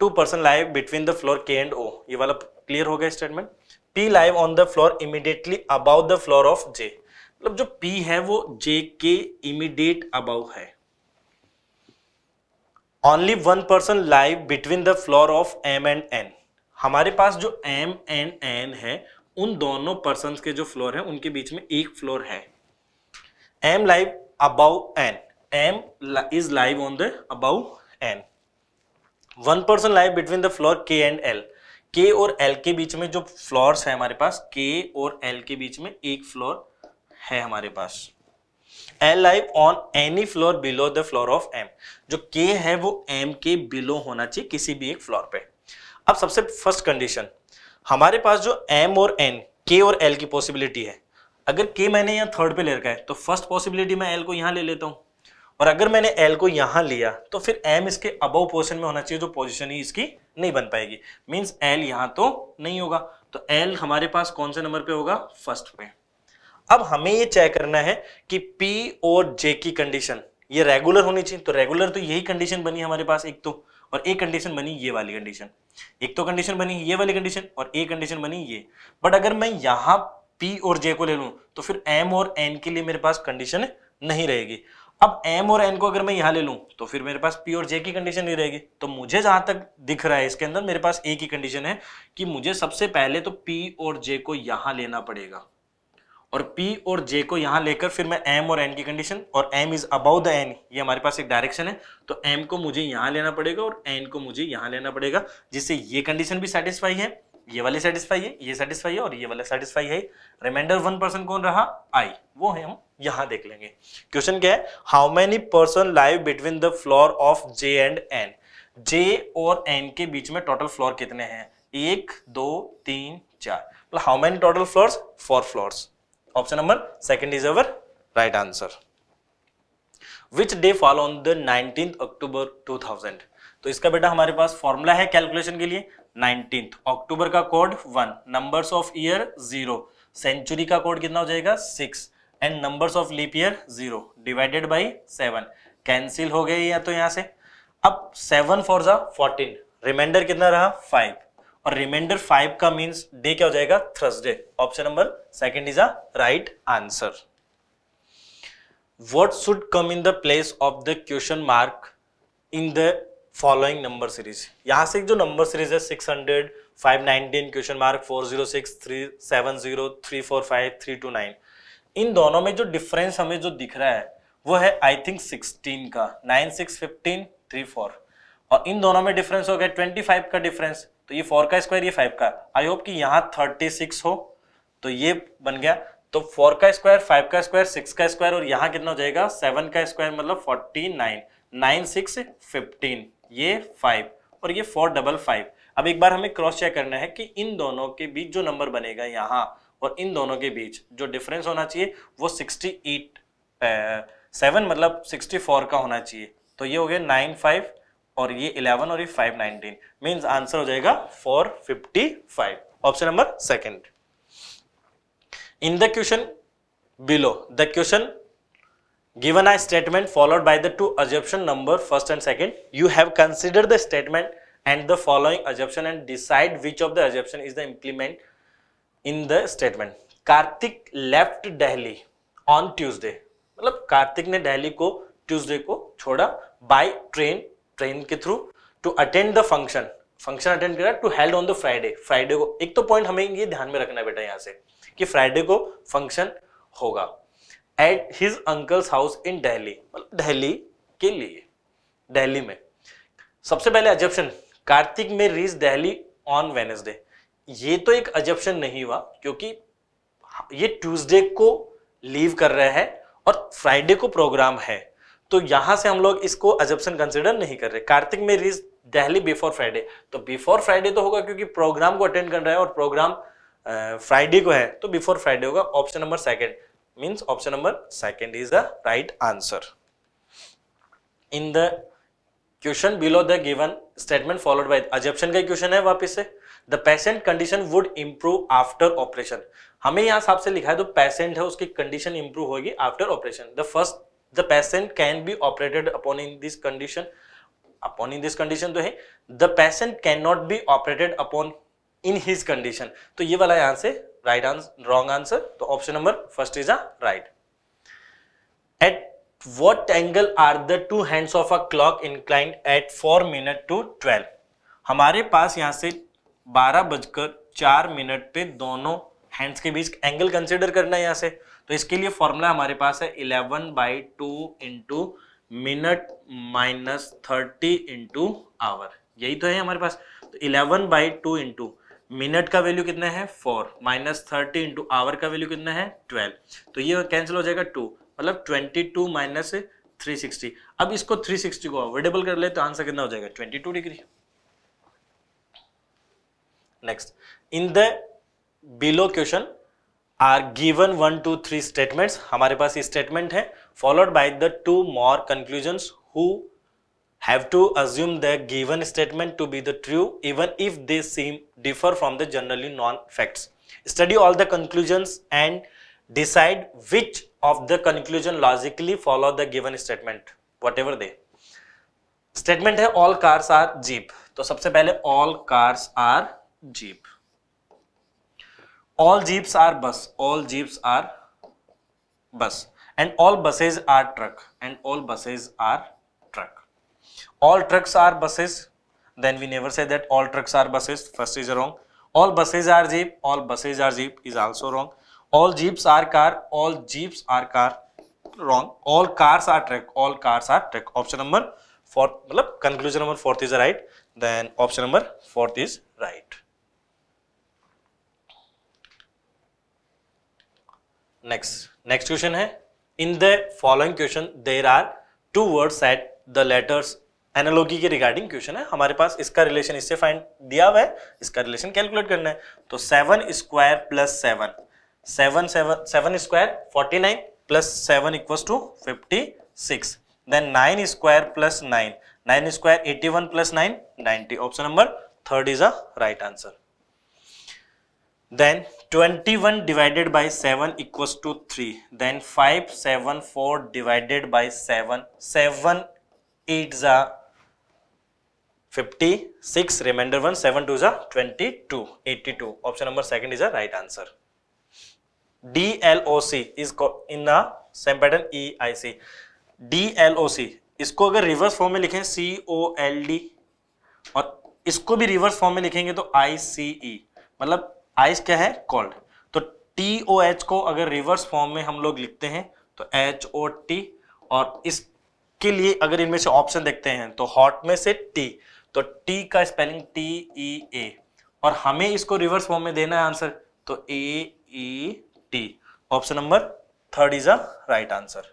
D: two person live between the floor K and O ये वाला क्लियर हो गया statement P live on the floor immediately above the floor of J मतलब जो पी है वो जे के इमिडिएट अबाउ है only one person live between the floor of M and N हमारे पास जो एम एंड एन है उन दोनों पर्सन के जो फ्लोर है उनके बीच में एक फ्लोर है M live above N M is live on the above N one person live between the floor K and L K और एल के बीच में जो फ्लोर्स है हमारे पास के और एल के बीच में एक फ्लोर है हमारे पास L live on any floor below the floor of M जो के है वो एम के बिलो होना चाहिए किसी भी एक फ्लोर पे अब सबसे फर्स्ट कंडीशन हमारे पास जो एम और एन के और एल की पॉसिबिलिटी है अगर के मैंने यहां थर्ड पे ले रखा है तो फर्स्ट पॉसिबिलिटी मैं एल को यहाँ ले लेता हूँ और अगर मैंने एल को यहाँ लिया तो फिर एम इसके अबव पोजिशन में होना चाहिए जो पोजिशन ही इसकी नहीं बन पाएगी मीन्स एल यहाँ तो नहीं होगा तो एल हमारे पास कौन से नंबर पे होगा फर्स्ट पे अब हमें ये चेक करना है कि पी और जे की कंडीशन ये रेगुलर होनी चाहिए तो रेगुलर तो यही कंडीशन बनी हमारे पास एक तो और एक कंडीशन बनी ये वाली कंडीशन एक तो कंडीशन बनी ये वाली कंडीशन और एक कंडीशन बनी ये बट अगर मैं यहाँ पी और जे को ले लू तो फिर एम और एन के लिए मेरे पास कंडीशन नहीं रहेगी अब m और n को अगर मैं यहां ले लूँ तो फिर मेरे पास p और j की कंडीशन नहीं रहेगी तो मुझे जहां तक दिख रहा है इसके अंदर मेरे पास ए की कंडीशन है कि मुझे सबसे पहले तो p और j को यहां लेना पड़ेगा और P और J को यहाँ लेकर फिर मैं M और N की कंडीशन और M is above the N ये हमारे पास एक डायरेक्शन है तो M को मुझे यहां लेना पड़ेगा और N को मुझे यहां लेना पड़ेगा जिससे ये कंडीशन भी सेटिस्फाई है ये वाले सेटिस्फाई है ये सेटिस्फाई है और ये वाला सेटिस्फाई है रिमाइंडर वन पर्सन कौन रहा आई वो है हम यहां देख लेंगे क्वेश्चन क्या है how many person live between the floor of J and N J और एन के बीच में टोटल फ्लोर कितने हैं एक दो तीन चार मतलब how many total floor four floor option number second is our right answer which day follow on the nineteen October 2000 तो इसका बेटा हमारे पास फॉर्मूला है कैलकुलेशन के लिए नाइनटीन अक्टूबर का code one number of year zero century का code कितना हो जाएगा six and numbers of leap year zero divided by seven cancel हो गए या तो यहाँ से अब सेवन फॉर जा फोर्टीन रिमाइंडर कितना रहा फाइव और रिमाइंडर फाइव का मीन्स डे क्या हो जाएगा Thursday option number second is a right answer what should come in the place of the question mark in the following number series यहाँ से जो नंबर सीरीज है six six hundred five nineteen question mark four zero three seven zero three four five three two nine इन दोनों में जो difference हमें जो दिख रहा है वो है आई थिंक सिक्सटीन का nine six fifteen three four और इन दोनों में डिफरेंस हो गया ट्वेंटी फाइव का डिफरेंस तो ये फोर का स्क्वायर ये फाइव का आई होप कि यहाँ थर्टी सिक्स हो तो ये बन गया तो फोर का स्क्वायर फाइव का स्क्वायर सिक्स का स्क्वायर और यहाँ कितना हो जाएगा सेवन का स्क्वायर मतलब forty nine nine six fifteen ये फाइव और ये फोर डबल फाइव अब एक बार हमें क्रॉस चेक करना है कि इन दोनों के बीच जो नंबर बनेगा यहाँ और इन दोनों के बीच जो डिफरेंस होना चाहिए वो सिक्सटी एट सेवन मतलब सिक्सटी फोर का होना चाहिए तो ये हो गया नाइन फाइव और ये इलेवन और ये फाइव नाइनटीन मीन्स आंसर हो जाएगा four fifty five option number second in the question below the question given a statement followed by the two assumption number first and second you have considered the statement and the following assumption and decide which of the assumption is the implement in the statement Kartik left Delhi on Tuesday मतलब कार्तिक ने डेहली को Tuesday को छोड़ा by train train के through to attend the function function attend करा to held on the Friday Friday को एक तो पॉइंट हमें ये ध्यान में रखना बेटा यहाँ से कि फ्राइडे को फंक्शन होगा at his uncle's house in Delhi मतलब डेहली के लिए डेहली में सबसे पहले अजप्शन कार्तिक में रीच डेहली ऑन वेनेसडे ये तो एक अजप्शन नहीं हुआ क्योंकि ये ट्यूसडे को लीव कर रहे हैं और फ्राइडे को प्रोग्राम है तो यहां से हम लोग इसको अजप्शन कंसिडर नहीं कर रहे कार्तिक में रीज दहली बिफोर फ्राइडे तो बिफोर फ्राइडे तो होगा क्योंकि प्रोग्राम को अटेंड कर रहा है और प्रोग्राम फ्राइडे को है तो बिफोर फ्राइडे होगा option number second means option number second is the right answer in the question below the given statement followed by assumption का क्वेश्चन है वापिस से the patient condition would improve after operation हमें यहाँ हिसाब से लिखा है तो पेशेंट है उसकी कंडीशन इंप्रूव होगी after operation the first the patient can be operated upon in this condition upon in this condition तो है the patient can not be operated upon in his condition तो ये वाला यहां से राइट आंसर रॉन्ग आंसर तो option number first is a right at what angle are the two hands of a clock inclined at four minute to twelve हमारे पास यहां से बारह बजकर चार मिनट पे दोनों हैंड्स के बीच एंगल कंसिडर करना है यहाँ से तो इसके लिए फॉर्मूला हमारे पास है eleven by two into minute minus thirty into hour यही तो है हमारे पास तो eleven by two into minute का वैल्यू कितना है four minus thirty into hour का वैल्यू कितना है ट्वेल्व तो ये कैंसिल हो जाएगा टू मतलब twenty two minus three sixty अब इसको थ्री सिक्सटी को अवेडेबल कर ले तो आंसर कितना हो जाएगा twenty two degree Next, in the below question are given one two three statements. हमारे पास ये statement है followed by the two more conclusions who have to assume the given statement to be the true even if they seem differ from the generally known facts. Study all the conclusions and decide which of the conclusion logically follow the given statement whatever they. Statement है all cars are jeep तो सबसे पहले all cars are jeep all jeeps are bus all jeeps are bus and all buses are truck and all buses are truck all trucks are buses then we never say that all trucks are buses first is wrong all buses are jeep all buses are jeep is also wrong all jeeps are car all jeeps are car wrong all cars are truck all cars are truck option number fourth matlab conclusion number fourth is right then option number fourth is right next next question है in the following question there are two words at the letters analogy के regarding question है हमारे पास इसका relation इससे find दिया हुआ है इसका रिलेशन कैलकुलेट करना है तो seven square plus seven seven seven seven square forty nine plus seven equals to fifty six then nine square plus nine nine square eighty one plus nine ninety option number third is a right answer then twenty one divided by seven equal to three then five seven four divided by seven seven eight जा fifty six reminder one seven two जा twenty two eighty two option number second is a right answer D L O C is in the same pattern E I C D L O C इसको अगर reverse form में लिखें सी O L D और इसको भी reverse form में लिखेंगे तो आई सी ई मतलब आइस क्या है कोल्ड तो टी ओ एच को अगर रिवर्स फॉर्म में हम लोग लिखते हैं तो एच ओ टी और इसके लिए अगर इनमें से ऑप्शन देखते हैं तो हॉट में से टी तो टी का स्पेलिंग टी ई ए और हमें इसको रिवर्स फॉर्म में देना है आंसर तो A E T option number third is a right answer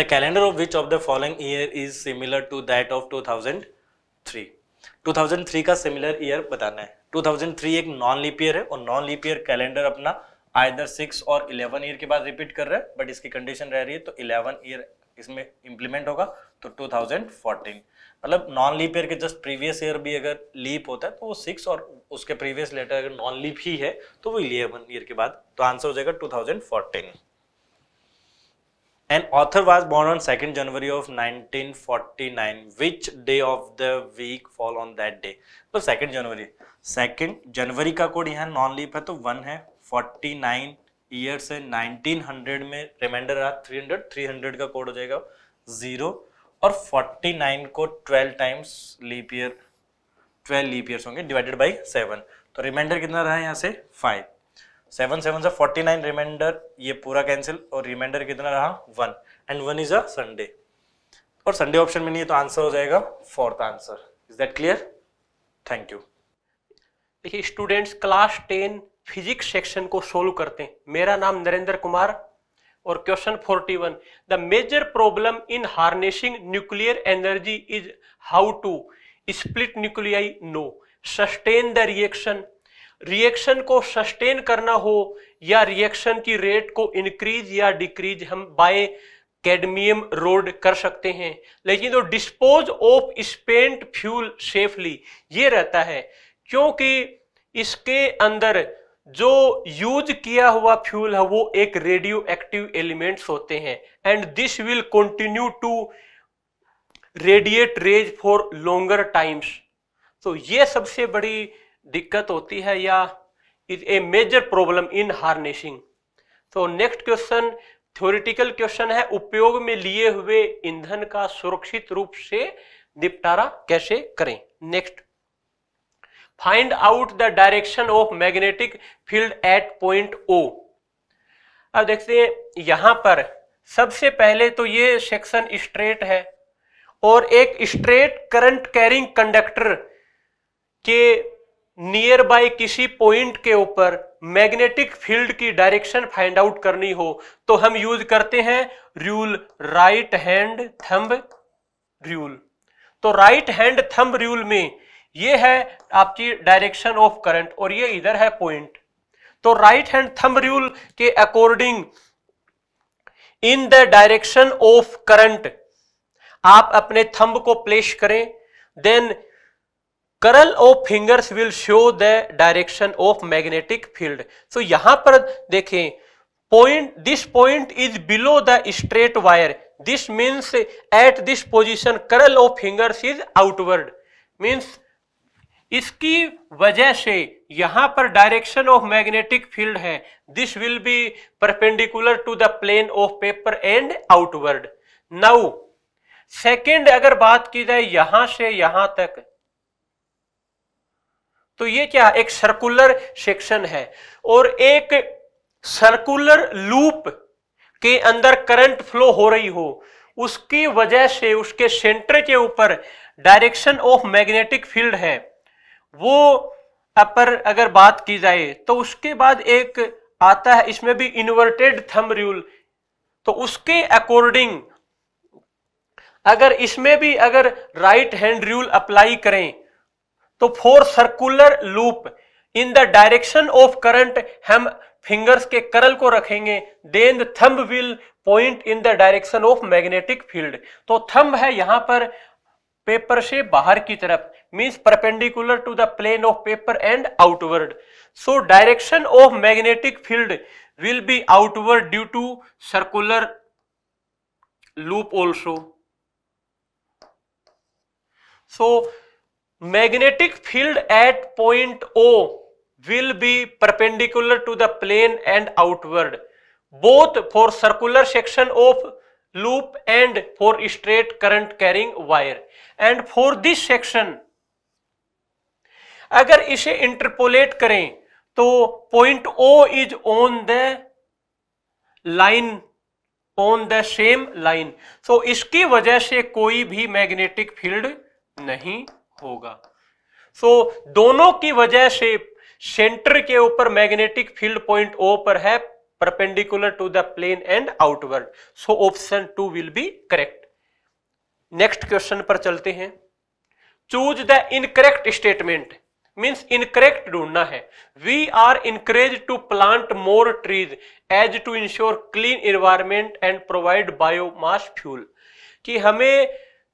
D: the calendar of which of the following year is similar to that of 2003? 2003 का सिमिलर ईयर बताना है 2003 एक नॉन लीप ईयर है और नॉन लीप ईयर कैलेंडर अपना either six और eleven year के बाद रिपीट कर रहा है बट इसकी कंडीशन रह रही है तो इलेवन ईयर इसमें इंप्लीमेंट होगा तो 2014 मतलब नॉन लीप ईयर के जस्ट प्रीवियस ईयर भी अगर लीप होता है तो वो सिक्स और उसके प्रीवियस लेटर अगर नॉन लीप ही है तो वो इलेवन ईयर के बाद तो आंसर हो जाएगा two and author was born on second January of 1949 which day of the week fall on that day मतलब सेकेंड जनवरी सेकेंड जनवरी का कोड यहाँ नॉन लीप है तो वन है फोर्टी नाइन ईयर से नाइनटीन हंड्रेड में reminder रहा three hundred three hundred का कोड हो जाएगा ज़ीरो और फोर्टी नाइन को twelve times leap year twelve leap years होंगे डिवाइडेड बाई सेवन तो रिमाइंडर कितना रहा है यहाँ से फाइव सेवन सेवन से फोर्टी नाइन रिमाइंडर ये पूरा कैंसिल और रिमाइंडर कितना रहा one and one is a Sunday और संडे ऑप्शन में नहीं है तो आंसर हो जाएगा fourth answer is that clear thank you देखिए students class ten physics
E: section को सोल्व करते हैं मेरा नाम नरेंद्र कुमार और question forty one the major problem in harnessing nuclear energy is how to split nuclei no sustain the reaction reaction को sustain करना हो या रिएक्शन की रेट को इंक्रीज या डिक्रीज हम बाय कैडमियम रोड कर सकते हैं लेकिन जो dispose of spent fuel safely ये रहता है क्योंकि इसके अंदर जो यूज किया हुआ फ्यूल है वो एक रेडियो एक्टिव एलिमेंट्स होते हैं and this will continue to radiate rays for longer times तो ये सबसे बड़ी दिक्कत होती है या is a major problem in harnessing तो नेक्स्ट क्वेश्चन थ्योरिटिकल क्वेश्चन है उपयोग में लिए हुए ईंधन का सुरक्षित रूप से निपटारा कैसे करें next find out the direction of magnetic field at point O अब देखते हैं यहां पर सबसे पहले तो ये सेक्शन स्ट्रेट है और एक स्ट्रेट करंट कैरिंग कंडक्टर के नियर बाय किसी पॉइंट के ऊपर मैग्नेटिक फील्ड की डायरेक्शन फाइंड आउट करनी हो तो हम यूज करते हैं rule right hand thumb rule तो राइट हैंड थंब रूल में ये है आपकी डायरेक्शन ऑफ करंट और ये इधर है पॉइंट तो राइट हैंड थंब रूल के according in the direction of current आप अपने थंब को प्लेस करें then curl of fingers will show the direction of magnetic field so यहां पर देखें point this point is below the straight wire this means at this position curl of fingers is outward means इसकी वजह से यहां पर direction of magnetic field है this will be perpendicular to the plane of paper and outward now second अगर बात की जाए यहां से यहां तक तो ये क्या एक सर्कुलर सेक्शन है और एक सर्कुलर लूप के अंदर करंट फ्लो हो रही हो उसकी वजह से उसके सेंटर के ऊपर डायरेक्शन ऑफ मैग्नेटिक फील्ड है वो पर अगर बात की जाए तो उसके बाद एक आता है इसमें भी इन्वर्टेड थंब रूल तो उसके अकॉर्डिंग अगर इसमें भी अगर राइट हैंड रूल अप्लाई करें तो for circular loop in the direction of current हम फिंगर्स के करल को रखेंगे then thumb will point in the direction of magnetic field तो थंब है यहां पर पेपर से बाहर की तरफ means perpendicular to the plane of paper and outward. So direction of magnetic field will be outward due to circular loop also. So magnetic field at point O will be perpendicular to the plane and outward both for circular section of loop and for straight current carrying wire and for this section अगर इसे interpolate करें तो point O is on the line on the same line so इसकी वजह से कोई भी magnetic field नहीं होगा सो so, दोनों की वजह से सेंटर के ऊपर मैग्नेटिक फील्ड पॉइंट ओ पर है perpendicular to the plane and outward so option two will be correct next question पर चलते हैं choose the incorrect statement means incorrect ढूंढना है we are encourage to plant more trees as to ensure clean environment and provide biomass fuel कि हमें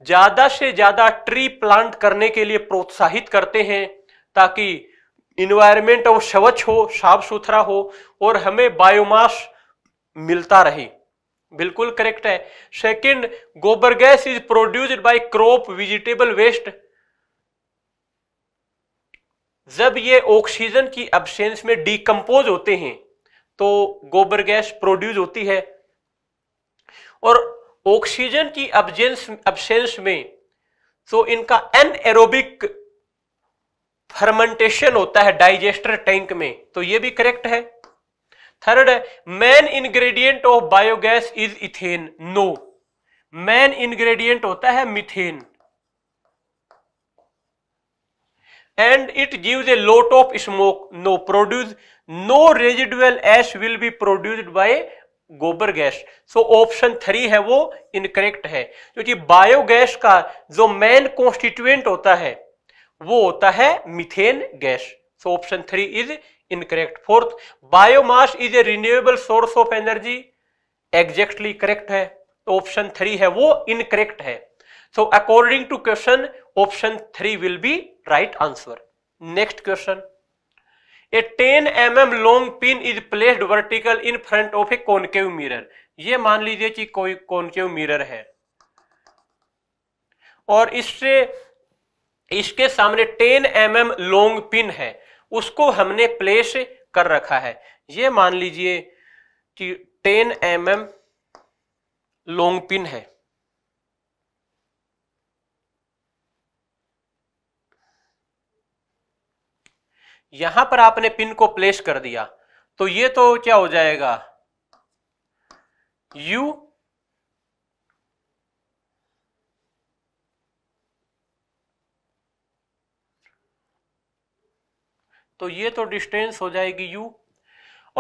E: ज्यादा से ज्यादा ट्री प्लांट करने के लिए प्रोत्साहित करते हैं ताकि इन्वायरमेंट और स्वच्छ हो साफ सुथरा हो और हमें बायोमास मिलता रहे बिल्कुल करेक्ट है second gobar gas is produced by crop vegetable waste जब ये ऑक्सीजन की अब्सेंस में डिकम्पोज होते हैं तो गोबर गैस प्रोड्यूस होती है और ऑक्सीजन की अब्जेंस अब्सेंस में तो इनका एरोबिक फर्मेंटेशन होता है डाइजेस्टर टैंक में तो ये भी करेक्ट है थर्ड है main ingredient of biogas is ethane no main ingredient होता है methane and it gives a lot of smoke no produce no residual ash will be produced by gobar gas so option three है वो incorrect है क्योंकि biogas का जो main constituent होता है वो होता है methane gas so option three is incorrect fourth biomass is a renewable source of energy exactly correct है तो ऑप्शन थ्री है वो इनकरेक्ट है So according to question, option 3 will be right answer. Next question. A 10 mm long pin is placed vertical in front of a concave mirror. ये मान लीजिए कि कोई कॉन्केव मिरर है और इससे इसके सामने 10 एम एम लॉन्ग पिन है उसको हमने प्लेस कर रखा है ये मान लीजिए कि 10 एम एम लॉन्ग पिन है यहां पर आपने पिन को प्लेस कर दिया तो ये तो क्या हो जाएगा यू तो ये तो डिस्टेंस हो जाएगी यू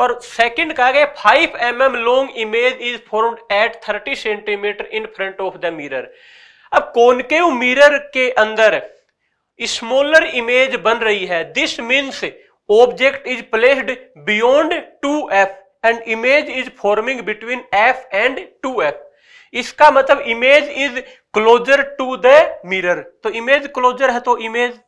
E: और सेकंड कहा गया five M M long image is form at thirty centimetre in front of the mirror अब कोनकेव मिरर के अंदर स्मॉलर इमेज बन रही है this means object is placed beyond two F and image is forming between F and two F इसका मतलब image is closer to the mirror तो image closer है तो इमेज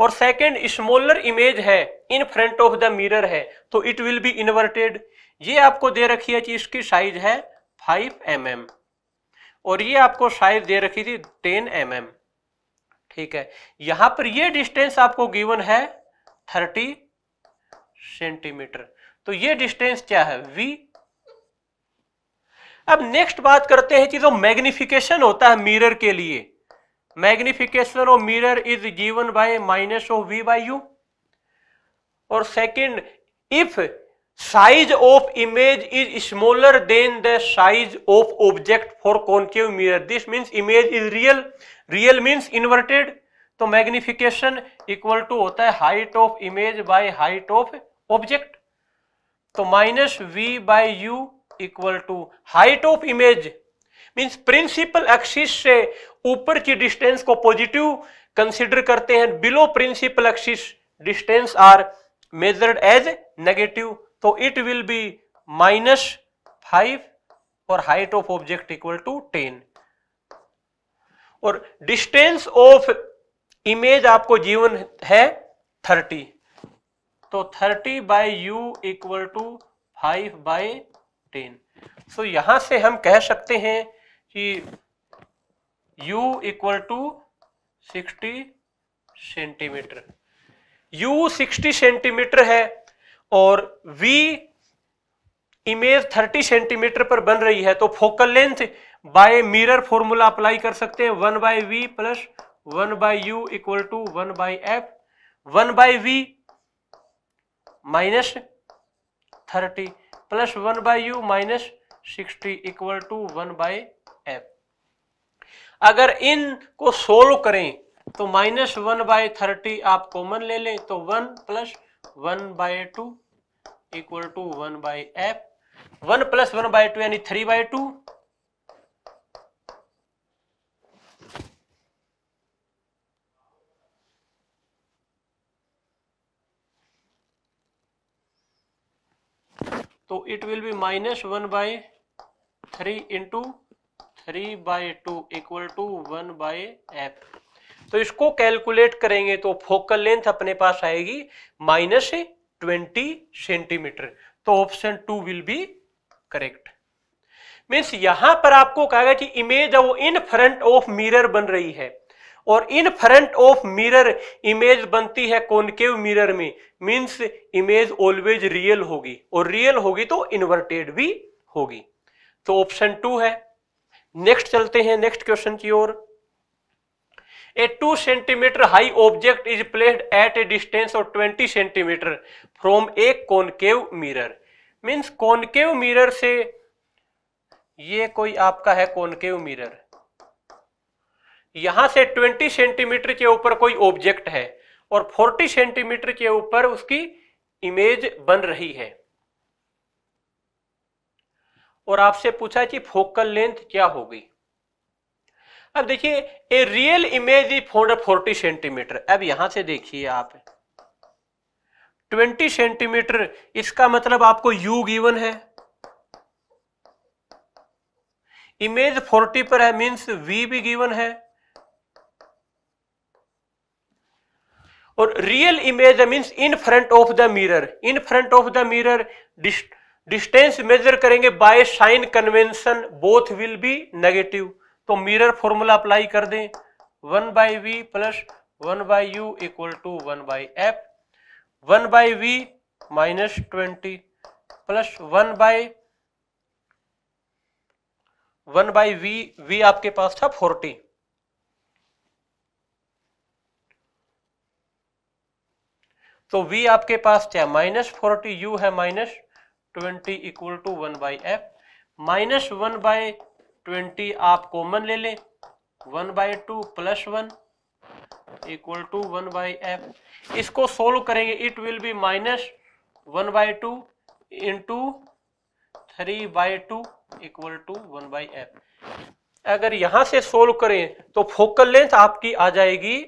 E: और सेकेंड स्मॉलर इमेज है in front of the mirror है तो it will B inverted ये आपको दे रखी है कि इसकी साइज है 5 एम mm, और ये आपको साइज दे रखी थी 10 एम mm. ठीक है यहां पर ये डिस्टेंस आपको गिवन है थर्टी सेंटीमीटर तो ये डिस्टेंस क्या है वी अब नेक्स्ट बात करते हैं चीजों मैग्निफिकेशन होता है मिरर के लिए magnification of mirror is given by minus of V by U और second if size of image is smaller than the size of object for concave mirror this means image is real real means inverted तो magnification equal to होता है height of image by height of object तो minus V by U equal to height of image means principal axis से ऊपर की distance को positive consider करते हैं below principal axis distance are measured as negative तो it will be minus five और height of object equal to ten और distance of image आपको जीवन है थर्टी तो thirty by U equal to five by ten so यहां से हम कह सकते हैं कि u equal to sixty centimetre u sixty centimetre है और v इमेज थर्टी सेंटीमीटर पर बन रही है तो focal length by mirror formula apply कर सकते हैं one by V plus one by U equal to one by F one by V minus thirty plus one by U minus sixty equal to one by F अगर इन को solve करें तो minus one by thirty आप common ले लें तो one plus one by two equal to one by F one plus one by to यानी थ्री बाय टू तो it will be minus one by three into three by two equal to one by F तो इसको calculate करेंगे तो focal length अपने पास आएगी minus twenty centimetre तो option two will be correct means यहां पर आपको कहा गया कि इमेज वो इन फ्रंट ऑफ मिरर बन रही है और in front of mirror image बनती है कॉनकेव मिरर में मींस इमेज ऑलवेज रियल होगी और रियल होगी तो इन्वर्टेड भी होगी तो ऑप्शन टू है नेक्स्ट चलते हैं नेक्स्ट क्वेश्चन की ओर a two centimetre high object is placed at a distance of twenty centimetre from a concave mirror means concave mirror से ये कोई आपका है कॉनकेव मिरर यहां से 20 सेंटीमीटर के ऊपर कोई ऑब्जेक्ट है और 40 सेंटीमीटर के ऊपर उसकी इमेज बन रही है और आपसे पूछा कि फोकल लेंथ क्या होगी अब देखिए a real image is formed forty centimetre अब यहां से देखिए आप 20 सेंटीमीटर इसका मतलब आपको u गिवन है इमेज 40 पर है मींस v भी गिवन है और real image means in front of the mirror in front of the mirror distance measure करेंगे by sign convention both will be negative तो मिरर फॉर्मूला अप्लाई कर दें one by V plus one by U equal to one by F one by V minus twenty plus one by one by V V आपके पास था forty तो v आपके पास क्या माइनस फोर्टी यू है minus twenty equal to one by F minus one by twenty आप common ले लें one by two plus one equal to one by F इसको सोल्व करेंगे it will be minus one by two into three by two equal to one by F अगर यहां से solve करें तो फोकल लेंथ आपकी आ जाएगी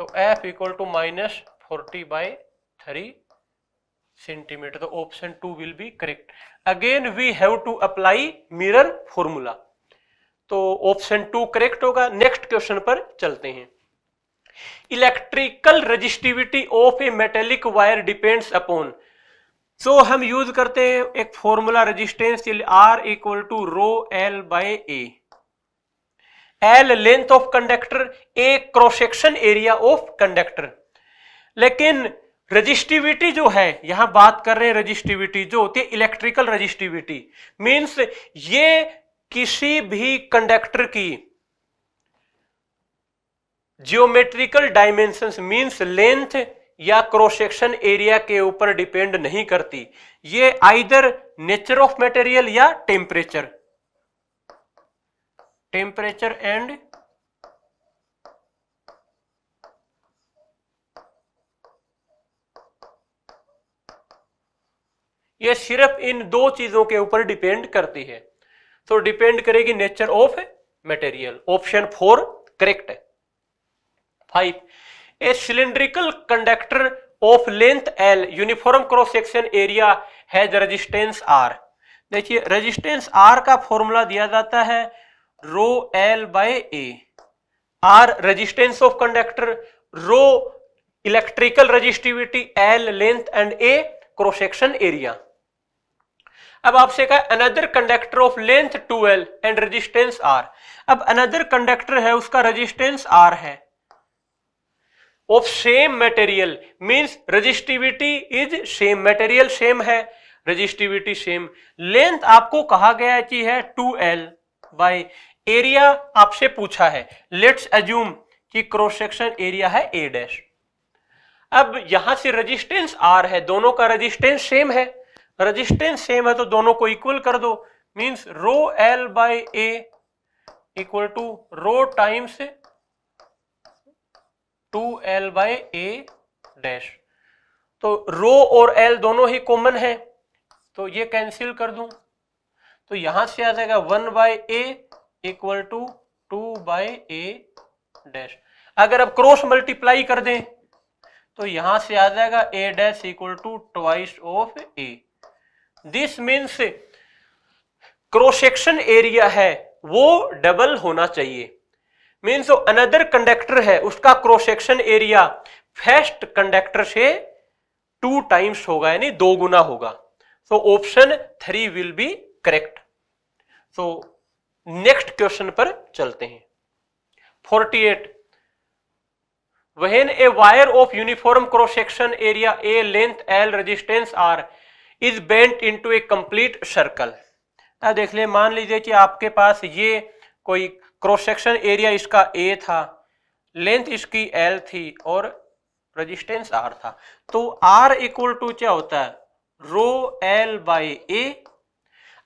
E: तो F equal to minus forty by three centimetre तो option two will be correct again we have to apply mirror formula तो ऑप्शन टू करेक्ट होगा नेक्स्ट क्वेश्चन पर चलते हैं electrical resistivity of a metallic wire depends upon so हम use करते हैं एक formula resistance R equal to rho L by A L length of conductor A cross section area of conductor लेकिन resistivity जो है यहां बात कर रहे हैं रजिस्टिविटी जो होती है इलेक्ट्रिकल रजिस्टिविटी मींस ये किसी भी कंडक्टर की जियोमेट्रिकल डायमेंशंस मींस लेंथ या क्रॉस सेक्शन एरिया के ऊपर डिपेंड नहीं करती ये आइदर नेचर ऑफ मटेरियल या टेम्परेचर टेम्परेचर एंड ये सिर्फ इन दो चीजों के ऊपर डिपेंड करती है तो डिपेंड करेगी nature of material option four correct है five a cylindrical conductor of length L uniform cross section area has resistance R देखिए रेजिस्टेंस आर का फॉर्मूला दिया जाता है rho L by A R resistance of conductor rho electrical resistivity L length and A cross section area अब आपसे कहा another conductor of length 2l and resistance r अब another conductor है उसका रेजिस्टेंस r है of same material means resistivity is same material same है resistivity same length आपको कहा गया कि है 2l बाय एरिया आपसे पूछा है लेट्स एज्यूम कि क्रॉस सेक्शन एरिया है ए डैश अब यहां से रेजिस्टेंस आर है दोनों का रेजिस्टेंस सेम है रेजिस्टेंस सेम है तो दोनों को इक्वल कर दो means rho L by A equal to rho times two L by A dash तो रो और एल दोनों ही कॉमन है तो ये कैंसिल कर दूं तो यहां से आ जाएगा one by A equal to two by A dash अगर अब क्रॉस मल्टीप्लाई कर दें तो यहां से आ जाएगा A dash equal to twice of A this means cross section area है वो डबल होना चाहिए मीन्स जो अनदर कंडक्टर है उसका cross section area first conductor से टू टाइम्स होगा यानी दो गुना होगा so option three will be correct so next question पर चलते हैं 48 eight a wire of uniform cross section area a length l resistance r is bent into a complete circle ना देख ले मान लीजिए कि आपके पास ये कोई क्रॉस सेक्शन एरिया इसका ए था लेंथ इसकी एल थी और रेजिस्टेंस आर था तो आर इक्वल टू क्या होता है रो एल बाई ए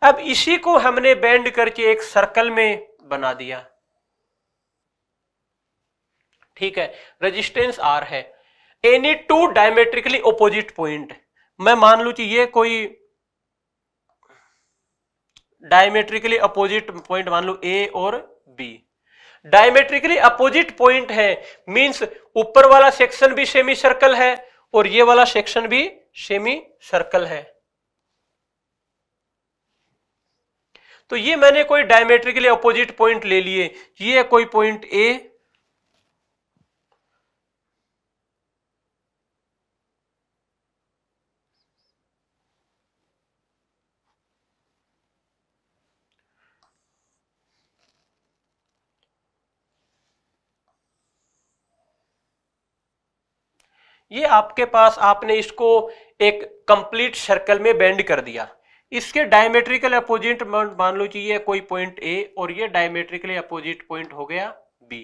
E: अब इसी को हमने बैंड करके एक सर्कल में बना दिया ठीक है रेजिस्टेंस आर है any two diametrically opposite point मैं मान लू कि ये कोई डायमेट्रिकली अपोजिट पॉइंट मान लू ए और बी डायमेट्रिकली अपोजिट पॉइंट है मींस ऊपर वाला सेक्शन भी सेमी सर्कल है और ये वाला सेक्शन भी सेमी सर्कल है तो ये मैंने कोई डायमेट्रिकली अपोजिट पॉइंट ले लिए ये कोई पॉइंट ए ये आपके पास आपने इसको एक कंप्लीट सर्कल में बेंड कर दिया इसके डायमेट्रिकल अपोजिट मान लो चाहिए कोई पॉइंट ए और ये डायमेट्रिकली अपोजिट पॉइंट हो गया बी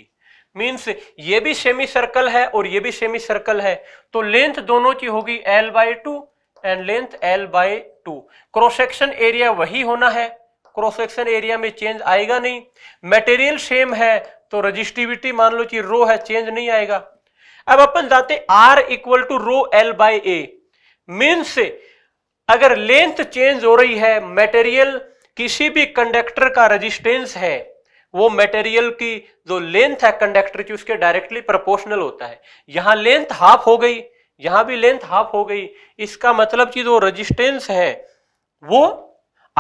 E: मीन्स ये भी सेमी सर्कल है और ये भी सेमी सर्कल है तो लेंथ दोनों की होगी L by two and length L by two cross section area वही होना है क्रॉस सेक्शन एरिया में चेंज आएगा नहीं मटेरियल सेम है तो रजिस्टिविटी मान लो कि रो है चेंज नहीं आएगा अब अपन जाते R equal to rho L by A means अगर लेंथ चेंज हो रही है मटेरियल किसी भी कंडक्टर का रेजिस्टेंस है वो मटेरियल की जो लेंथ है कंडक्टर की उसके डायरेक्टली प्रोपोर्शनल होता है यहां लेंथ हाफ हो गई यहां भी लेंथ हाफ हो गई इसका मतलब कि जो रेजिस्टेंस है वो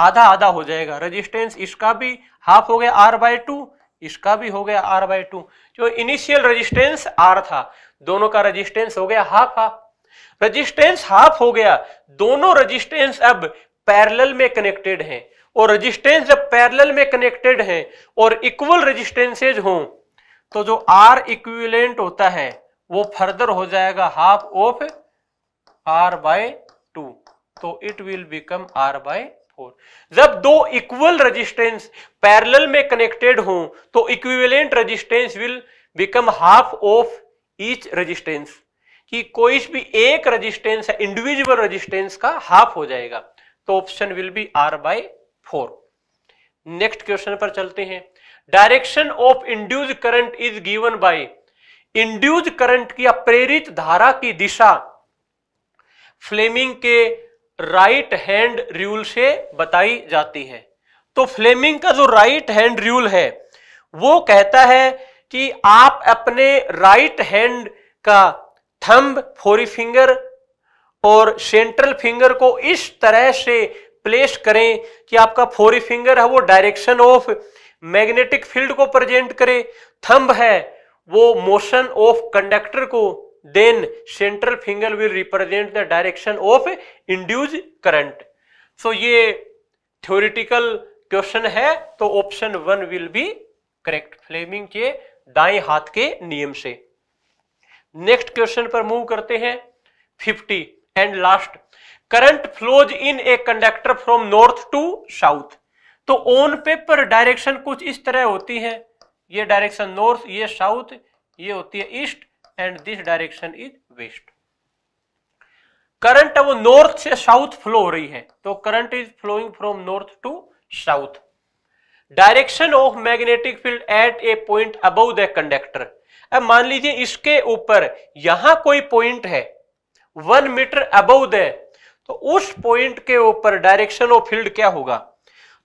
E: आधा आधा हो जाएगा रेजिस्टेंस इसका भी हाफ हो गया आर बाय टू इसका भी हो गया आर बाय टू जो इनिशियल रजिस्टेंस आर था दोनों का रजिस्टेंस हो गया हाफ हाफ रजिस्टेंस हाफ हो गया दोनों रजिस्टेंस अब पैरेलल में कनेक्टेड हैं और रजिस्टेंस जब पैरेलल में कनेक्टेड हैं और इक्वल रजिस्टेंसेज हों तो जो आर इक्विवेलेंट होता है वो फर्दर हो जाएगा half of R by two तो it will become R by four जब दो इक्वल रजिस्टेंस पैरेलल में कनेक्टेड हों तो equivalent resistance will become half of each resistance कि कोई भी एक रजिस्टेंस है इंडिविजुअल रजिस्टेंस का हाफ हो जाएगा तो option will be R by four next question पर चलते हैं direction of induced current is given by induced current की या प्रेरित धारा की दिशा फ्लेमिंग के राइट हैंड रूल से बताई जाती है तो फ्लेमिंग का जो राइट हैंड रूल है वो कहता है कि आप अपने राइट हैंड का थंब फोरी फिंगर और सेंट्रल फिंगर को इस तरह से प्लेस करें कि आपका फोरी फिंगर है वो डायरेक्शन ऑफ मैग्नेटिक फील्ड को प्रेजेंट करे थंब है वो मोशन ऑफ कंडक्टर को then central finger will represent the direction of induced current so ये थ्योरिटिकल क्वेश्चन है तो option one will be correct Fleming के दाएं हाथ के नियम से नेक्स्ट क्वेश्चन पर मूव करते हैं fifty and last current flows in a conductor from north to south तो ऑन पेपर डायरेक्शन कुछ इस तरह होती है ये डायरेक्शन नॉर्थ ये साउथ ये होती है east and this direction is west current वो नॉर्थ से साउथ फ्लो हो रही है तो current is flowing from north to south direction of magnetic field at a point above the conductor अब मान लीजिए इसके ऊपर यहां कोई पॉइंट है वन मीटर अबव द तो उस पॉइंट के ऊपर डायरेक्शन ऑफ फील्ड क्या होगा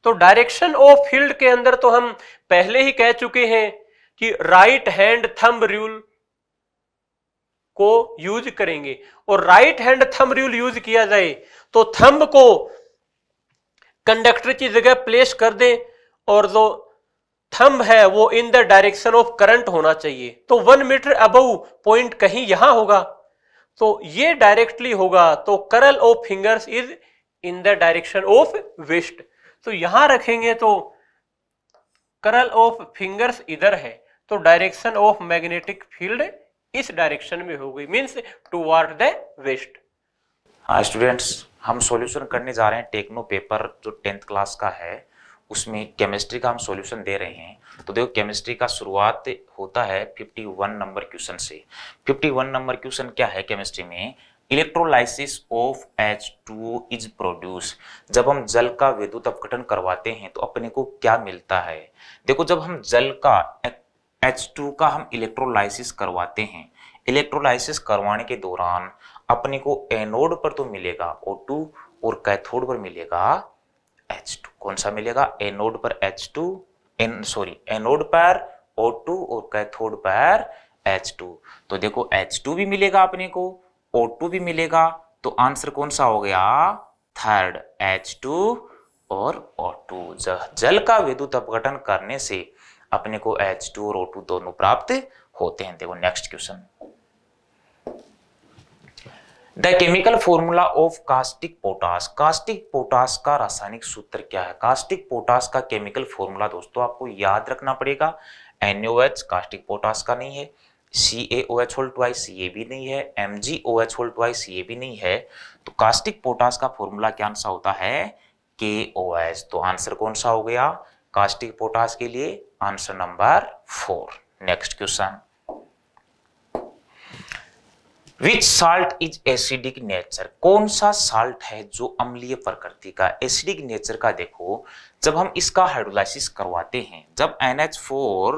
E: तो डायरेक्शन ऑफ फील्ड के अंदर तो हम पहले ही कह चुके हैं कि राइट हैंड थंब रूल को यूज करेंगे और right hand thumb rule use किया जाए तो थंब को कंडक्टर की जगह प्लेस कर दें और जो थंब है वो in the direction of current होना चाहिए तो वन मीटर अब पॉइंट कहीं यहां होगा तो ये डायरेक्टली होगा तो curl of fingers is in the direction of west तो यहां रखेंगे तो करल ऑफ फिंगर्स इधर है तो डायरेक्शन ऑफ मैग्नेटिक फील्ड इस डायरेक्शन में होगी मीन्स टूवर्ड द वेस्ट
C: हाँ स्टूडेंट्स हम सॉल्यूशन करने जा रहे हैं टेक्नो पेपर जो टेंथ क्लास का है उसमें केमिस्ट्री का हम सॉल्यूशन दे रहे हैं तो देखो केमिस्ट्री का शुरुआत होता है 51 नंबर क्वेश्चन से 51 नंबर क्वेश्चन क्या है केमिस्ट्री में electrolysis of H two is produce जब हम जल का विद्युत अपघटन करवाते हैं तो अपने को क्या मिलता है देखो जब हम जल का एच टू का हम इलेक्ट्रोलाइसिस करवाते हैं इलेक्ट्रोलाइसिस करवाने के दौरान अपने को एनोड पर तो मिलेगा ओ टू और कैथोड पर मिलेगा एच टू कौन सा मिलेगा एनोड पर H two N sorry anode पर ओ टू और कैथोड पर एच टू तो देखो एच टू भी मिलेगा अपने को ओ टू भी मिलेगा तो आंसर कौन सा हो गया थर्ड एच टू और ओ टू जल का विद्युत अपघटन करने से अपने को एच टू और ओ टू दोनों प्राप्त होते हैं देखो next question the chemical formula of caustic potash caustic potash का रासायनिक सूत्र क्या है कास्टिक पोटास का केमिकल फॉर्मूला दोस्तों आपको याद रखना पड़ेगा एच कास्टिक पोटास का नहीं है सी ए O H Y C A भी नहीं है M G O H Y C A भी नहीं है तो कास्टिक पोटास का फॉर्मूला क्या आंसर होता है के ओ एच तो आंसर कौन सा हो गया कास्टिक पोटास के लिए answer number four next question which salt is acidic nature कौन सा साल्ट है जो अम्लीय प्रकृति का एसिडिक नेचर का देखो जब हम इसका हाइड्रोलाइसिस करवाते हैं जब एनएच फोर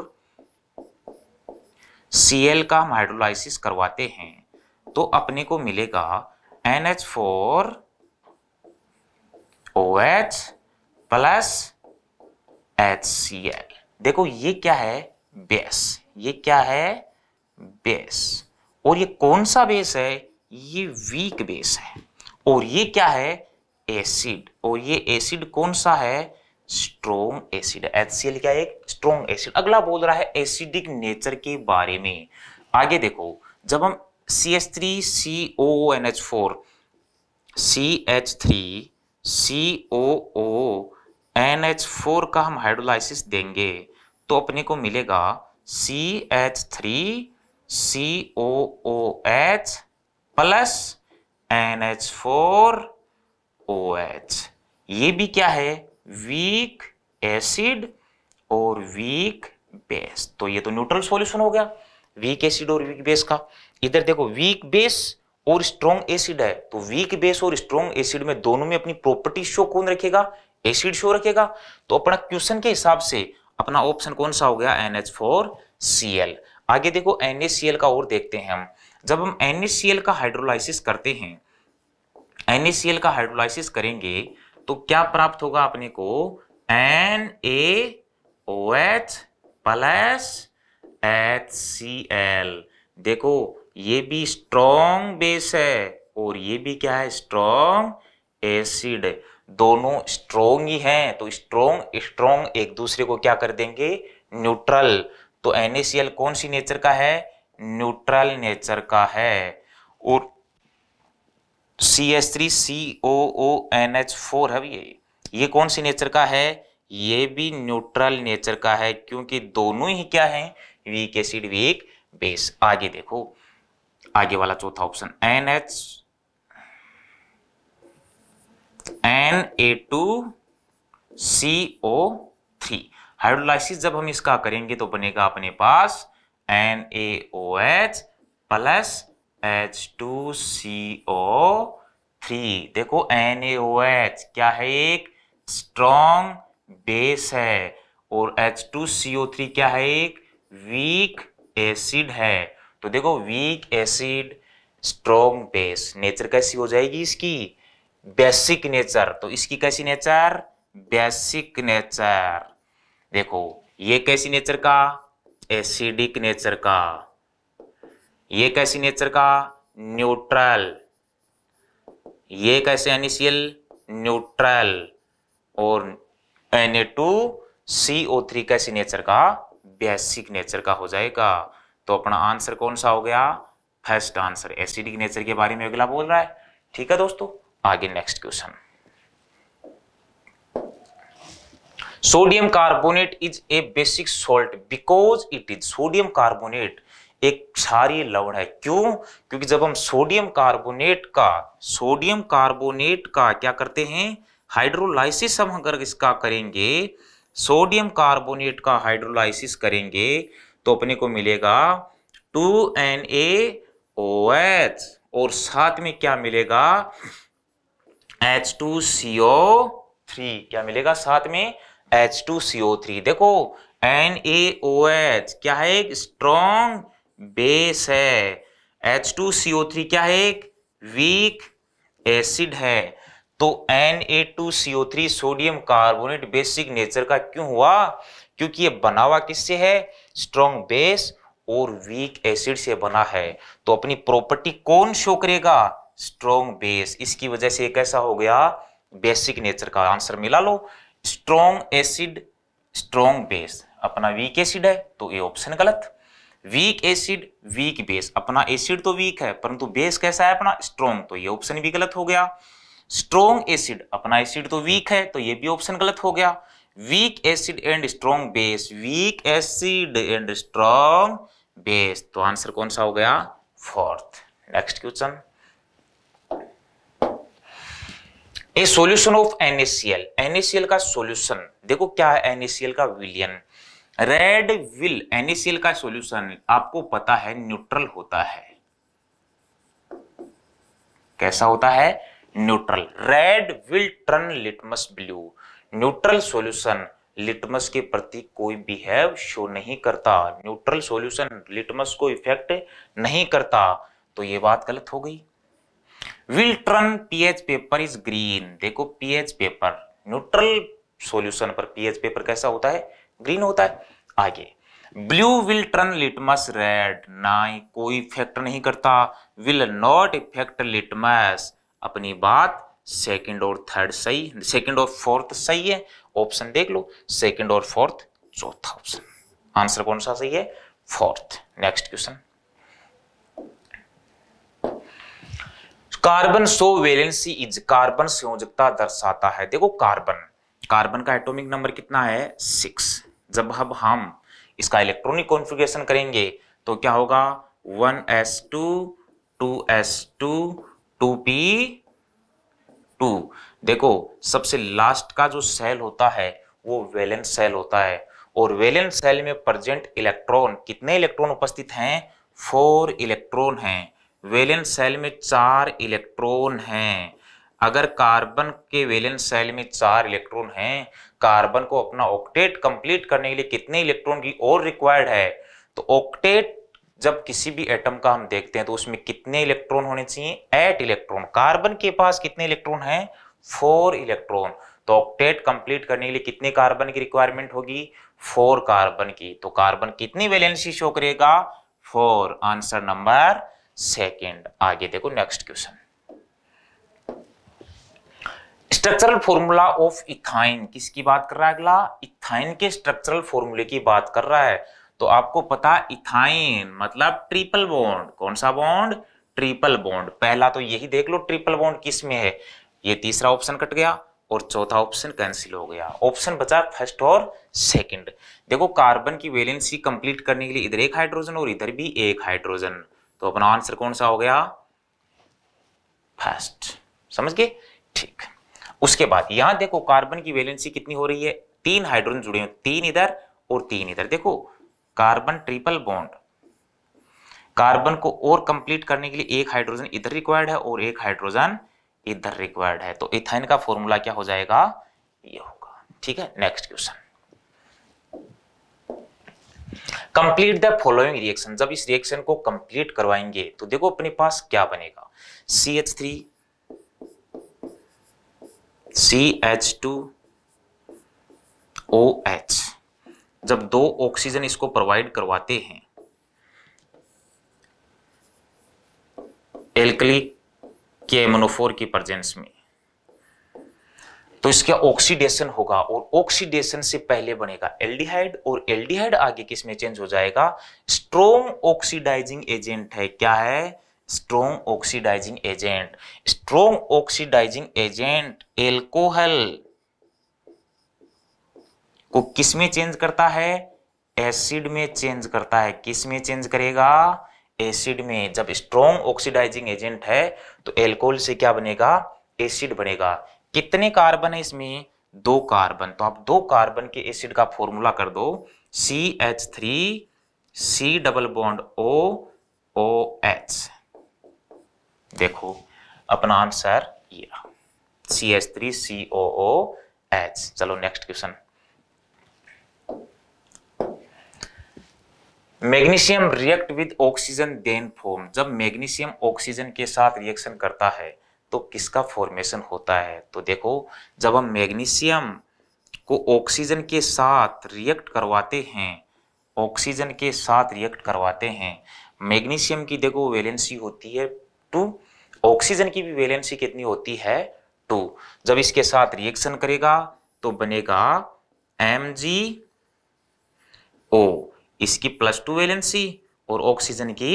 C: सी का हम हाइड्रोलाइसिस करवाते हैं तो अपने को मिलेगा N H four O H plus H C L देखो ये क्या है बेस ये क्या है बेस और ये कौन सा बेस है ये वीक बेस है और ये क्या है एसिड और ये एसिड कौन सा है स्ट्रोंग एसिड एचसीएल क्या है एक स्ट्रोंग एसिड अगला बोल रहा है एसिडिक नेचर के बारे में आगे देखो जब हम C H three C O N H four C H three C O O N H four का हम हाइड्रोलाइसिस देंगे तो अपने को मिलेगा C H three C O O H plus N H four O H ये भी क्या है वीक एसिड और वीक बेस तो ये तो न्यूट्रल सॉल्यूशन हो गया वीक एसिड और वीक बेस का इधर देखो वीक बेस और स्ट्रॉन्ग एसिड है तो वीक बेस और स्ट्रॉन्ग एसिड में दोनों में अपनी प्रॉपर्टी शो कौन रखेगा एसिड शो रखेगा तो अपना क्वेश्चन के हिसाब से अपना ऑप्शन कौन सा हो गया N H four C L आगे देखो एन का और देखते हैं हम जब हम एन का हाइड्रोलाइसिस करते हैं एन का हाइड्रोलाइसिस करेंगे तो क्या प्राप्त होगा अपने को N A O H plus H C L देखो ये भी स्ट्रॉन्ग बेस है और ये भी क्या है स्ट्रॉन्ग एसिड दोनों स्ट्रोंग ही हैं तो स्ट्रोंग स्ट्रोंग एक दूसरे को क्या कर देंगे न्यूट्रल तो NaCl कौन सी नेचर का है न्यूट्रल नेचर का है और C S three C O O N H four है ये ये कौन सी नेचर का है ये भी न्यूट्रल नेचर का है क्योंकि दोनों ही क्या है वीक एसिड वीक बेस आगे देखो आगे वाला चौथा option N H N A two C O three hydrolysis जब हम इसका करेंगे तो बनेगा अपने पास N A O H plus H two C O three देखो एन ए ओ एच क्या है एक स्ट्रॉन्ग बेस है और H two C O three क्या है एक वीक एसिड है तो देखो weak acid strong base nature कैसी हो जाएगी इसकी बेसिक नेचर तो इसकी कैसी नेचर बेसिक नेचर देखो ये कैसी नेचर का एसिडिक नेचर का ये कैसी नेचर का न्यूट्रल ये कैसे एनिशियल न्यूट्रल और टू सी ओ थ्री कैसी नेचर का बेसिक नेचर का हो जाएगा तो अपना आंसर कौन सा हो गया फर्स्ट आंसर एसिडिक नेचर के बारे में अगला बोल रहा है ठीक है दोस्तों आगे next question sodium carbonate is a basic salt because it is sodium carbonate एक क्षारीय लवण है क्यों क्योंकि जब हम सोडियम कार्बोनेट का सोडियम कार्बोनेट का क्या करते हैं हाइड्रोलाइसिस हम अगर इसका करेंगे सोडियम कार्बोनेट का हाइड्रोलाइसिस करेंगे तो अपने को मिलेगा two N A O H और साथ में क्या मिलेगा H two C O three क्या मिलेगा साथ में H two C O three देखो एन ए ओ एच क्या है एक स्ट्रॉन्ग बेस है H two C O three क्या है एक वीक एसिड है तो N A two C O three sodium carbonate basic nature का क्यों हुआ क्योंकि ये बना हुआ किससे है स्ट्रॉन्ग बेस और वीक एसिड से बना है तो अपनी प्रॉपर्टी कौन शो करेगा स्ट्रॉन्ग बेस इसकी वजह से कैसा हो गया बेसिक नेचर का आंसर मिला लो स्ट्रॉन्ग एसिड स्ट्रॉन्ग बेस अपना वीक एसिड है तो ये ऑप्शन गलत वीक एसिड वीक बेस अपना एसिड तो वीक है परंतु बेस कैसा है अपना स्ट्रॉन्ग तो ये ऑप्शन भी गलत हो गया स्ट्रॉन्ग एसिड अपना एसिड तो वीक है तो ये भी ऑप्शन गलत हो गया weak acid and strong base weak acid and strong base तो आंसर कौन सा हो गया fourth next question a solution of NaCl NaCl का सॉल्यूशन देखो क्या है NaCl का विलियन रेड विल NaCl का सॉल्यूशन आपको पता है न्यूट्रल होता है कैसा होता है neutral red will turn litmus blue neutral solution litmus के प्रति कोई बिहेव शो नहीं करता न्यूट्रल सॉल्यूशन लिटमस को इफेक्ट नहीं करता तो ये बात गलत हो गई will turn pH paper is green देखो पीएच पेपर न्यूट्रल सॉल्यूशन पर पीएच पेपर कैसा होता है ग्रीन होता है आगे blue will turn litmus red ना कोई इफेक्ट नहीं करता विल नॉट इफेक्ट लिटमस अपनी बात सेकंड और थर्ड सही सेकंड और फोर्थ सही है ऑप्शन देख लो सेकंड और फोर्थ चौथा ऑप्शन आंसर कौन सा सही है fourth next question carbon so valency is carbon संयोजकता दर्शाता है देखो कार्बन कार्बन का एटॉमिक नंबर कितना है सिक्स जब हम हम इसका इलेक्ट्रॉनिक कॉन्फ़िगरेशन करेंगे तो क्या होगा one S two two S two two P two देखो सबसे लास्ट का जो सेल होता है वो वेलेंस सेल होता है और वेलेंस सेल में प्रेजेंट इलेक्ट्रॉन कितने इलेक्ट्रॉन उपस्थित हैं फोर इलेक्ट्रॉन हैं वेलेंस सेल में चार इलेक्ट्रॉन हैं अगर कार्बन के वेलेंस सेल में चार इलेक्ट्रॉन हैं कार्बन को अपना ऑक्टेट कंप्लीट करने के लिए कितने इलेक्ट्रॉन की और रिक्वायर्ड है तो ऑक्टेट जब किसी भी एटम का हम देखते हैं तो उसमें कितने इलेक्ट्रॉन होने चाहिए एट इलेक्ट्रॉन कार्बन के पास कितने इलेक्ट्रॉन हैं फोर इलेक्ट्रॉन तो ऑक्टेट कंप्लीट करने के लिए कितने कार्बन की रिक्वायरमेंट होगी फोर कार्बन की तो कार्बन कितनी वैलेंसी शो करेगा फोर आंसर नंबर सेकेंड आगे देखो next question structural formula of ethyne किसकी बात कर रहा है अगला इथाइन के स्ट्रक्चरल फॉर्मूले की बात कर रहा है तो आपको पता इथाइन मतलब ट्रिपल बॉन्ड कौन सा बॉन्ड ट्रिपल बॉन्ड पहला तो यही देख लो ट्रिपल बॉन्ड किस में है ये तीसरा ऑप्शन कट गया और चौथा ऑप्शन कैंसिल हो गया ऑप्शन बचा फर्स्ट और सेकंड देखो कार्बन की वेलेंसी कंप्लीट करने के लिए इधर एक हाइड्रोजन और इधर भी एक हाइड्रोजन तो अपना आंसर कौन सा हो गया फर्स्ट समझ गए ठीक उसके बाद यहां देखो कार्बन की वैलेंसी कितनी हो रही है तीन हाइड्रोजन जुड़े हुए तीन इधर और तीन इधर देखो कार्बन ट्रिपल बॉन्ड कार्बन को और कंप्लीट करने के लिए एक हाइड्रोजन इधर रिक्वायर्ड है और एक हाइड्रोजन इधर रिक्वायर्ड है तो इथाइन का फॉर्मूला क्या हो जाएगा ये होगा ठीक है next question complete the following reaction जब इस रिएक्शन को कंप्लीट करवाएंगे तो देखो अपने पास क्या बनेगा C H three C H two O H जब दो ऑक्सीजन इसको प्रोवाइड करवाते हैं एल्कली के मोनोफोर की प्रजेंस में तो इसका ऑक्सीडेशन होगा और ऑक्सीडेशन से पहले बनेगा एल्डिहाइड और एल्डिहाइड आगे किस में चेंज हो जाएगा स्ट्रोंग ऑक्सीडाइजिंग एजेंट है क्या है strong oxidising agent strong oxidising agent alcohol को किस में चेंज करता है एसिड में चेंज करता है किस में चेंज करेगा एसिड में जब स्ट्रोंग ऑक्सीडाइजिंग एजेंट है तो एल्कोहल से क्या बनेगा एसिड बनेगा कितने कार्बन है इसमें दो कार्बन तो आप दो कार्बन के एसिड का फॉर्मूला कर दो C H three C double bond O O H देखो अपना आंसर ये C H three C O O H चलो next question magnesium react with oxygen then form जब मैग्नीशियम ऑक्सीजन के साथ रिएक्शन करता है तो किसका फॉर्मेशन होता है तो देखो जब हम मैग्नीशियम को ऑक्सीजन के साथ रिएक्ट करवाते हैं ऑक्सीजन के साथ रिएक्ट करवाते हैं मैग्नीशियम की देखो वैलेंसी होती है टू ऑक्सीजन की भी वैलेंसी कितनी होती है टू जब इसके साथ रिएक्शन करेगा तो बनेगा एम जी ओ इसकी प्लस टू वैलेंसी और ऑक्सीजन की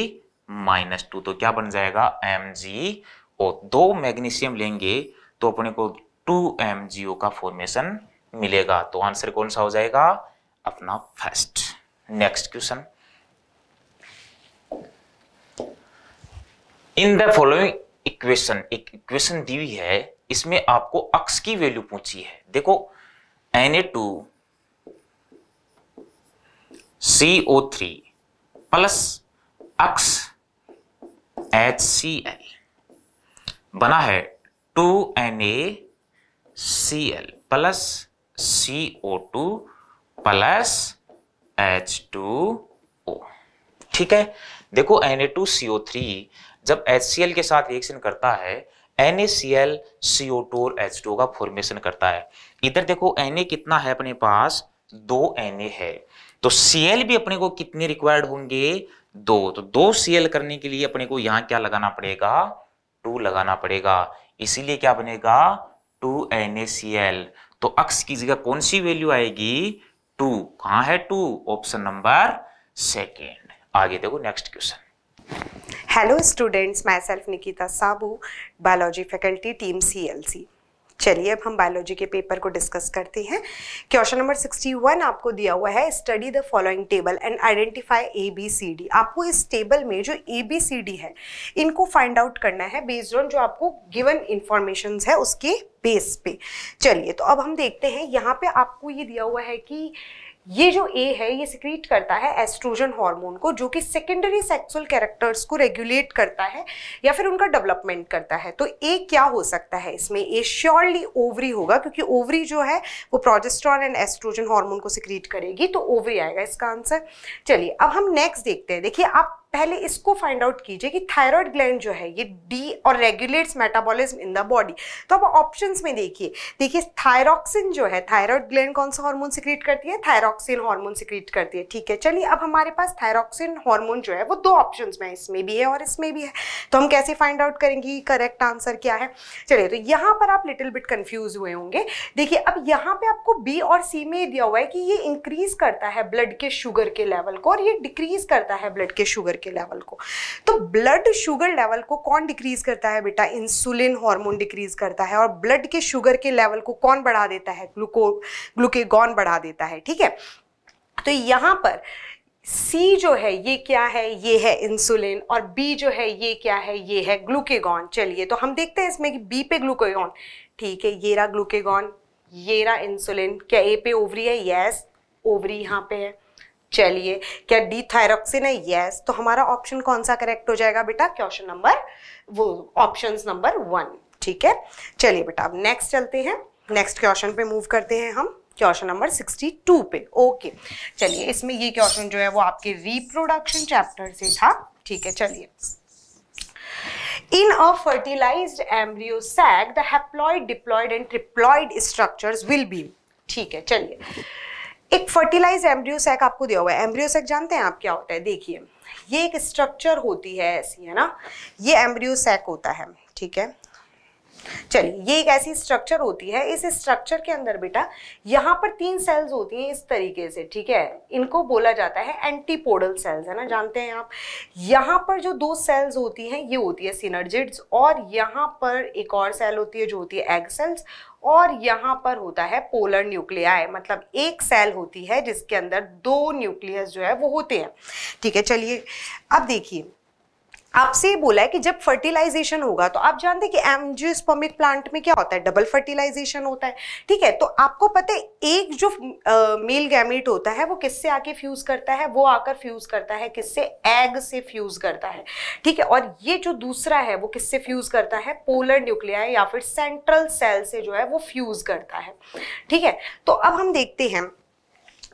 C: माइनस टू तो क्या बन जाएगा एम जी और दो मैग्नीशियम लेंगे तो अपने को टू एम का फॉर्मेशन मिलेगा तो आंसर कौन सा हो जाएगा अपना first next question
A: in the following
C: equation एक इक्वेशन दी हुई है इसमें आपको अक्स की वैल्यू पूछी है देखो N A two C O three plus x H C L बना है two N A C L plus C O two plus H two O ठीक है देखो N A two C O three जब H C L के साथ reaction करता है N A C L C O two और एच टू का फॉर्मेशन करता है इधर देखो एन ए कितना है अपने पास दो एन ए है तो सी एल भी अपने को कितने रिक्वायर्ड होंगे दो तो दो सी एल करने के लिए अपने को यहां क्या लगाना पड़ेगा टू लगाना पड़ेगा इसीलिए क्या बनेगा two N A C L तो अक्स की जगह कौन सी वैल्यू आएगी टू कहा है टू ऑप्शन नंबर सेकेंड आगे देखो next question
F: hello students myself Nikita Sabu biology faculty team CLC C चलिए अब हम बायोलॉजी के पेपर को डिस्कस करते हैं क्वेश्चन नंबर 61 आपको दिया हुआ है study the following table and identify A B C D आपको इस टेबल में जो ए बी सी डी है इनको फाइंड आउट करना है बेस्ड ऑन जो आपको गिवन इंफॉर्मेशन है उसके बेस पे चलिए तो अब हम देखते हैं यहाँ पे आपको ये दिया हुआ है कि ये जो ए है ये सिक्रीट करता है एस्ट्रोजन हार्मोन को जो कि सेकेंडरी सेक्सुअल कैरेक्टर्स को रेगुलेट करता है या फिर उनका डेवलपमेंट करता है तो ए क्या हो सकता है इसमें ए श्योरली ओवरी होगा क्योंकि ओवरी जो है वो प्रोजेस्ट्रॉन एंड एस्ट्रोजन हार्मोन को सिक्रीट करेगी तो ओवरी आएगा इसका आंसर चलिए अब हम नेक्स्ट देखते हैं देखिए आप पहले इसको फाइंड आउट कीजिए कि थायराइड ग्लैंड जो है ये डी और regulates metabolism in the body तो अब ऑप्शंस में देखिए देखिए थायरॉक्सिन जो है थायराइड ग्लैंड कौन सा हार्मोन सिक्रीट करती है थायरॉक्सिन हार्मोन सिक्रीट करती है ठीक है चलिए अब हमारे पास थायरॉक्सिन हार्मोन जो है वो दो ऑप्शन में इसमें भी है और इसमें भी है तो हम कैसे फाइंड आउट करेंगे करेक्ट आंसर क्या है चलिए तो यहाँ पर आप लिटिल बिट कन्फ्यूज हुए होंगे देखिए अब यहाँ पे आपको बी और सी में दिया हुआ है कि ये इंक्रीज करता है ब्लड के शुगर के लेवल को और ये डिक्रीज करता है ब्लड के शुगर के लेवल को तो ब्लड शुगर लेवल को कौन डिक्रीज करता है बेटा इंसुलिन हार्मोन डिक्रीज करता है और ब्लड के शुगर के लेवल को कौन बढ़ा देता है ग्लूको ग्लूकेगॉन बढ़ा देता है ठीक है तो यहाँ पर सी जो है ये क्या है ये है इंसुलिन और बी जो है ये क्या है ये है ग्लूकेगॉन चलिए तो हम देखते हैं इसमें कि बी पे ग्लूकेगॉन ठीक है ये रहा ग्लूकेगॉन ये रहा इंसुलिन क्या ए पे ओवरी है यस ओवरी यहाँ पे है चलिए क्या डी थायरोक्सिन है यस तो हमारा ऑप्शन कौन सा करेक्ट हो जाएगा बेटा क्वेश्चन नंबर वो ऑप्शन नंबर वन ठीक है चलिए बेटा अब नेक्स्ट चलते हैं नेक्स्ट क्वेश्चन पे मूव करते हैं हम क्वेश्चन नंबर 62 पे ओके चलिए इसमें ये क्वेश्चन जो है वो आपके रिप्रोडक्शन चैप्टर से था ठीक है चलिए in a fertilized embryo sac, the haploid, diploid and triploid structures will be ठीक है चलिए एक फर्टिलाइज एम्ब्रियोसैक आपको दिया हुआ है एम्ब्रियोसैक जानते हैं आप क्या होता है देखिए ये एक स्ट्रक्चर होती है ऐसी है ना ये एम्ब्रियोसैक होता है ठीक है चलिए ये एक ऐसी स्ट्रक्चर होती है इस स्ट्रक्चर के अंदर बेटा यहाँ पर तीन सेल्स होती हैं इस तरीके से ठीक है इनको बोला जाता है एंटीपोडल सेल्स है ना जानते हैं आप यहाँ पर जो दो सेल्स होती हैं ये होती है सिनर्जिड्स और यहाँ पर एक और सेल होती है जो होती है एग सेल्स और यहाँ पर होता है पोलर न्यूक्लियाई मतलब एक सेल होती है जिसके अंदर दो न्यूक्लियस जो है वो होते हैं ठीक है चलिए अब देखिए आपसे ये बोला है कि जब फर्टिलाइजेशन होगा तो आप जानते हैं कि एमजियोस्पर्मिक प्लांट में क्या होता है डबल फर्टिलाइजेशन होता है ठीक है तो आपको पता है एक जो मेल गैमेट होता है वो किससे आके फ्यूज करता है वो आकर फ्यूज करता है किससे एग से फ्यूज करता है ठीक है और ये जो दूसरा है वो किससे फ्यूज करता है पोलर न्यूक्लिया या फिर सेंट्रल सेल से जो है वो फ्यूज करता है ठीक है तो अब हम देखते हैं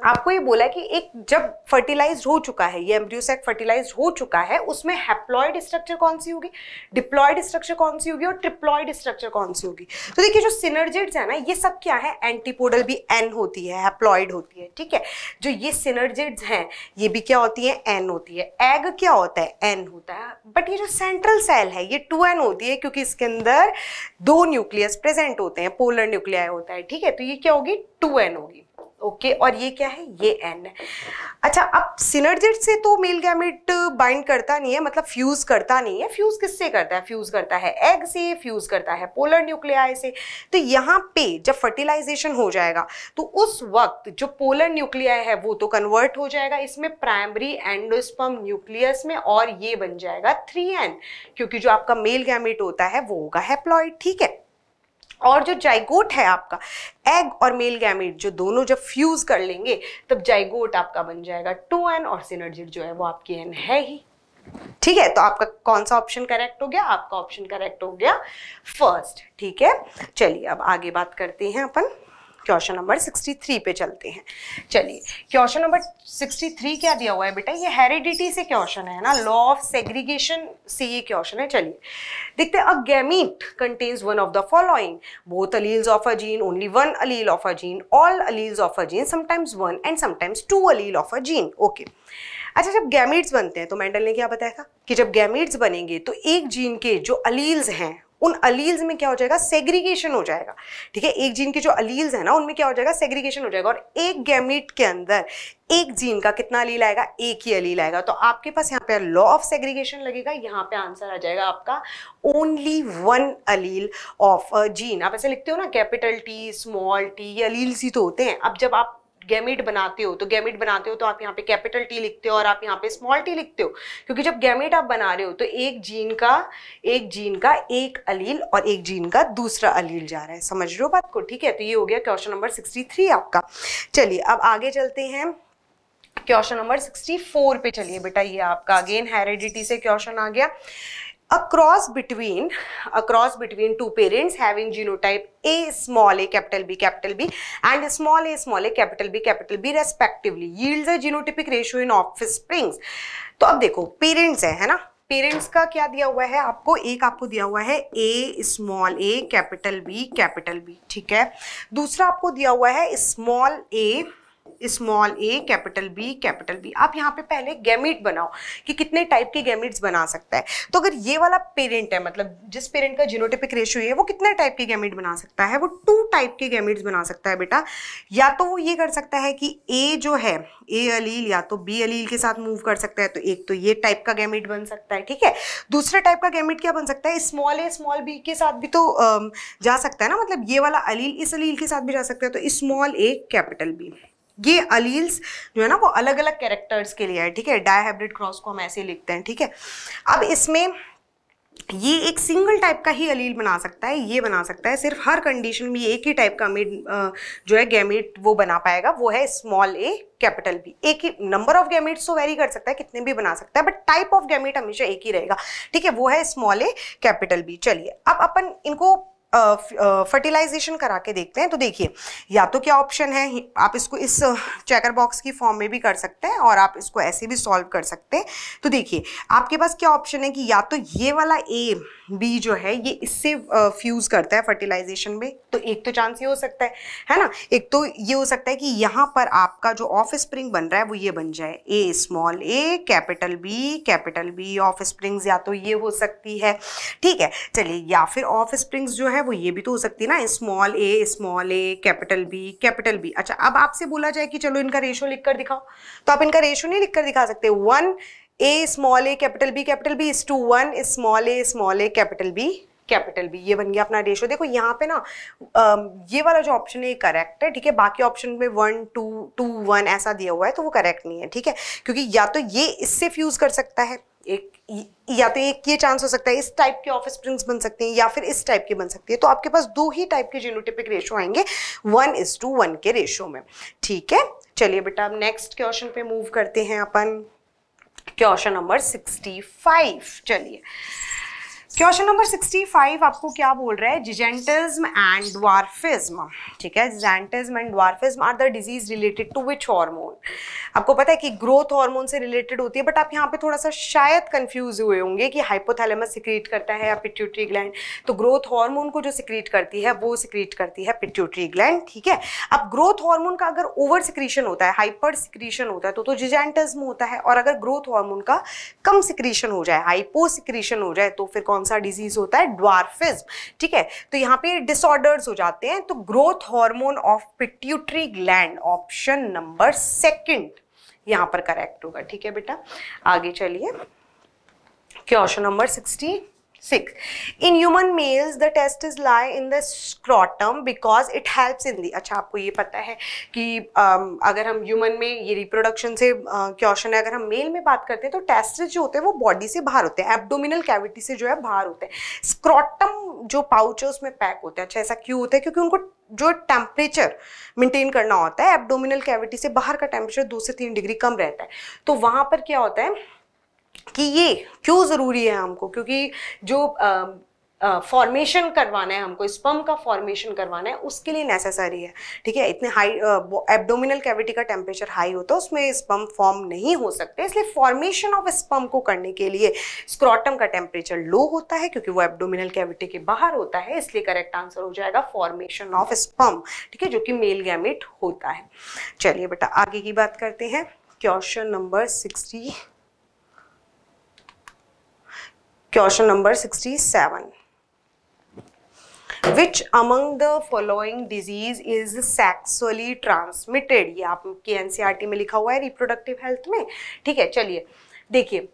F: आपको ये बोला है कि एक जब फर्टिलाइज हो चुका है ये एम्ब्रियोसेक फर्टिलाइज हो चुका है उसमें हैप्लॉयड स्ट्रक्चर कौन सी होगी डिप्लॉयड स्ट्रक्चर कौन सी होगी और ट्रिप्लॉयड स्ट्रक्चर कौन सी होगी तो देखिए जो सिनर्जिट्स है ना ये सब क्या है एंटीपोडल भी एन होती है हैप्लॉयड होती है ठीक है जो ये सिनर्जिट्स हैं ये भी क्या होती है एन होती है एग क्या होता है एन होता है बट ये जो सेंट्रल सेल है ये टू एन होती है क्योंकि इसके अंदर दो न्यूक्लियस प्रेजेंट होते हैं पोलर न्यूक्लियाई होता है ठीक है तो ये क्या होगी टू एन होगी ओके और ये क्या है ये एन है अच्छा अब सिनर्जेट से तो मेल गैमेट बाइंड करता नहीं है मतलब फ्यूज़ करता नहीं है फ्यूज़ किससे करता है फ्यूज़ करता है एग से फ्यूज़ करता है पोलर न्यूक्लियाई से तो यहाँ पे जब फर्टिलाइजेशन हो जाएगा तो उस वक्त जो पोलर न्यूक्लियाई है वो तो कन्वर्ट हो जाएगा इसमें प्राइमरी एंडोस्पम न्यूक्लियस में और ये बन जाएगा थ्री क्योंकि जो आपका मेल गैमेट होता है वो होगा हैप्लॉइड ठीक है और जो जाइगोट है आपका एग और मेल गैमेट जो दोनों जब फ्यूज कर लेंगे तब जाइगोट आपका बन जाएगा टू एन और सिनर्जिट जो है वो आपकी एन है ही ठीक है तो आपका कौन सा ऑप्शन करेक्ट हो गया आपका ऑप्शन करेक्ट हो गया फर्स्ट ठीक है चलिए अब आगे बात करते हैं अपन क्वेश्चन नंबर 63 पे चलते हैं चलिए क्वेश्चन नंबर 63 क्या दिया हुआ है बेटा ये हेरिडिटी से क्वेश्चन है ना लॉ ऑफ सेग्रीगेशन से ये क्वेश्चन है चलिए देखते हैं a gamete contains one of the following both alleles of a gene only one allele of a gene all alleles of a gene sometimes one and sometimes two allele of a gene okay अच्छा जब gametes बनते हैं तो Mendel ने क्या बताया था कि जब गैमीट्स बनेंगे तो एक जीन के जो अलील्स हैं उन अलील्स में क्या हो जाएगा सेग्रीगेशन हो जाएगा ठीक है एक जीन के जो अलील्स है ना उनमें क्या हो जाएगा सेग्रीगेशन हो जाएगा और एक गैमिट के अंदर एक जीन का कितना अलील आएगा एक ही अलील आएगा तो आपके पास यहाँ पे लॉ ऑफ सेग्रीगेशन लगेगा यहाँ पे आंसर आ जाएगा आपका only one allele of gene आप ऐसे लिखते हो ना कैपिटल टी स्मॉल टी ये अलील्स ही तो होते हैं अब जब आप गैमिट बनाते हो तो गैमिट बनाते हो तो आप यहाँ पे कैपिटल टी लिखते हो और आप यहाँ पे स्मॉल टी लिखते हो क्योंकि जब गैमिट आप बना रहे हो तो एक जीन का एक जीन का एक अलील और एक जीन का दूसरा अलील जा रहा है समझ रहे हो बात को ठीक है तो ये हो गया क्वेश्चन नंबर सिक्सटी थ्री आपका चलिए अब आगे चलते हैं क्वेश्चन नंबर 64 पे चलिए बेटा ये आपका अगेन हेरिडिटी से क्वेश्चन आ गया a cross between a cross between two parents having genotype a small a capital b capital b and a small a small a capital b capital b respectively yields a genotypic ratio in offspring to ab dekho parents hai hai na parents का क्या दिया हुआ है आपको एक आपको दिया हुआ है A small A capital B capital B ठीक है दूसरा आपको दिया हुआ है small A small A capital B capital B आप यहाँ पे पहले गैमिट बनाओ कि कितने टाइप के गैमिट्स बना सकता है तो अगर ये वाला पेरेंट है मतलब जिस पेरेंट का जीनोटिपिक रेशियो है वो कितने टाइप के गैमिट बना सकता है वो टू टाइप के गैमिट्स बना सकता है बेटा या तो वो ये कर सकता है कि ए जो है ए अलील या तो बी अलील के साथ मूव कर सकता है तो एक तो ये टाइप का गैमिट बन सकता है ठीक है दूसरे टाइप का गैमिट क्या बन सकता है स्मॉल ए स्मॉल बी के साथ भी तो जा सकता है ना मतलब ये वाला अलील इस अलील के साथ भी जा सकता है तो स्मॉल ए कैपिटल बी ये अलील्स जो है ना वो अलग अलग कैरेक्टर्स के लिए है ठीक है डायहाइब्रिड क्रॉस को हम ऐसे लिखते हैं ठीक है अब इसमें ये एक सिंगल टाइप का ही अलील बना सकता है ये बना सकता है सिर्फ हर कंडीशन में एक ही टाइप का अमीड जो है गैमिट वो बना पाएगा वो है स्मॉल ए कैपिटल बी एक ही नंबर ऑफ गैमिट्स तो वेरी कर सकता है कितने भी बना सकता है बट टाइप ऑफ गैमिट हमेशा एक ही रहेगा ठीक है वो है स्मॉल ए कैपिटल बी चलिए अब अपन इनको फर्टिलाइजेशन uh, uh, करा के देखते हैं तो देखिए या तो क्या ऑप्शन है आप इसको इस चेकर बॉक्स की फॉर्म में भी कर सकते हैं और आप इसको ऐसे भी सॉल्व कर सकते हैं तो देखिए आपके पास क्या ऑप्शन है कि या तो ये वाला ए बी जो है ये इससे फ्यूज़ करता है फर्टिलाइजेशन में तो एक तो चांस ये हो सकता है है ना एक तो ये हो सकता है कि यहाँ पर आपका जो ऑफ स्प्रिंग बन रहा है वो ये बन जाए A small A capital B capital B offsprings या तो ये हो सकती है ठीक है चलिए या फिर ऑफ स्प्रिंग्स जो है है वो ये भी तो हो सकती है ना small A small A capital B capital B अच्छा अब आपसे बोला जाए कि चलो इनका रेशो लिख कर दिखाओ तो आप इनका रेशो नहीं लिख कर दिखा सकते one A small A capital B capital B is to one small A small A capital B capital B ये बन गया अपना रेशो देखो यहाँ पे ना ये वाला जो ऑप्शन है ये करेक्ट है ठीक है बाकी ऑप्शन में वन टू टू वन ऐसा दिया हुआ है तो वो करेक्ट नहीं है ठीक है क्योंकि या तो ये इससे फ्यूज़ कर सकता है एक या तो एक ये चांस हो सकता है इस टाइप के ऑफ स्प्रिंग्स बन सकते हैं या फिर इस टाइप के बन सकती है तो आपके पास दो ही टाइप के जीनोटिपिक रेशो आएंगे वन इज टू वन के रेशो में ठीक है चलिए बेटा अब नेक्स्ट क्वेश्चन पे मूव करते हैं अपन क्वेश्चन नंबर सिक्सटी फाइव चलिए क्वेश्चन नंबर 65 आपको क्या बोल रहा है जिजेंटिज्म एंड ड्वार्फिज्म ठीक है gigantism and dwarfism are the diseases related to which hormone आपको पता है कि ग्रोथ हार्मोन से रिलेटेड होती है बट आप यहाँ पे थोड़ा सा शायद कंफ्यूज हुए होंगे कि हाइपोथैलेमस सिक्रीट करता है या पिट्यूटरी ग्लैंड तो ग्रोथ हार्मोन को जो सिक्रीट करती है वो सिक्रीट करती है पिट्यूटरी ग्लैंड ठीक है अब ग्रोथ हार्मोन का अगर ओवर सिक्रीशन होता है हाइपर सिक्रीशन होता है तो, तो जिजेंटिज्म होता है और अगर ग्रोथ हार्मोन का कम सिक्रीशन हो जाए हाइपो सिक्रीशन हो जाए तो फिर कौन सा डिजीज होता है ड्वार्फिज्म ठीक है तो यहाँ पे डिसऑर्डर्स हो जाते हैं तो growth hormone of pituitary gland option number second यहाँ पर करेक्ट होगा ठीक है बेटा आगे चलिए question number sixty in In human males, the testes lie in the scrotum because it helps in the अच्छा आपको ये पता है कि um, अगर हम ह्यूमन में ये रिप्रोडक्शन से uh, क्वेश्चन है अगर हम मेल में बात करते हैं तो टेस्ट जो होते हैं वो बॉडी से बाहर होते हैं एबडोमिनल कैविटी से जो है बाहर होते हैं स्क्रॉटम जो पाउच है उसमें पैक होते हैं अच्छा ऐसा क्यों होता है क्योंकि उनको जो टेम्परेचर मेंटेन करना होता है एब्डोमिनल कैविटी से बाहर का टेम्परेचर दो से तीन डिग्री कम रहता है तो वहाँ पर क्या होता है कि ये क्यों ज़रूरी है हमको क्योंकि जो फॉर्मेशन uh, करवाना है हमको स्पम का फॉर्मेशन करवाना है उसके लिए नेसेसरी है ठीक है इतने हाई एब्डोमिनल कैविटी का टेम्परेचर हाई होता है उसमें स्पम फॉर्म नहीं हो सकते इसलिए फॉर्मेशन ऑफ स्पम को करने के लिए स्क्रॉटम का टेम्परेचर लो होता है क्योंकि वो एब्डोमिनल कैविटी के बाहर होता है इसलिए करेक्ट आंसर हो जाएगा फॉर्मेशन ऑफ स्पम ठीक है जो कि मेल गैमिट होता है चलिए बेटा आगे की बात करते हैं question number sixty question number 67. Which among the following disease is sexually transmitted ये आपके एनसीईआरटी e में लिखा हुआ है रिप्रोडक्टिव हेल्थ में ठीक है चलिए देखिए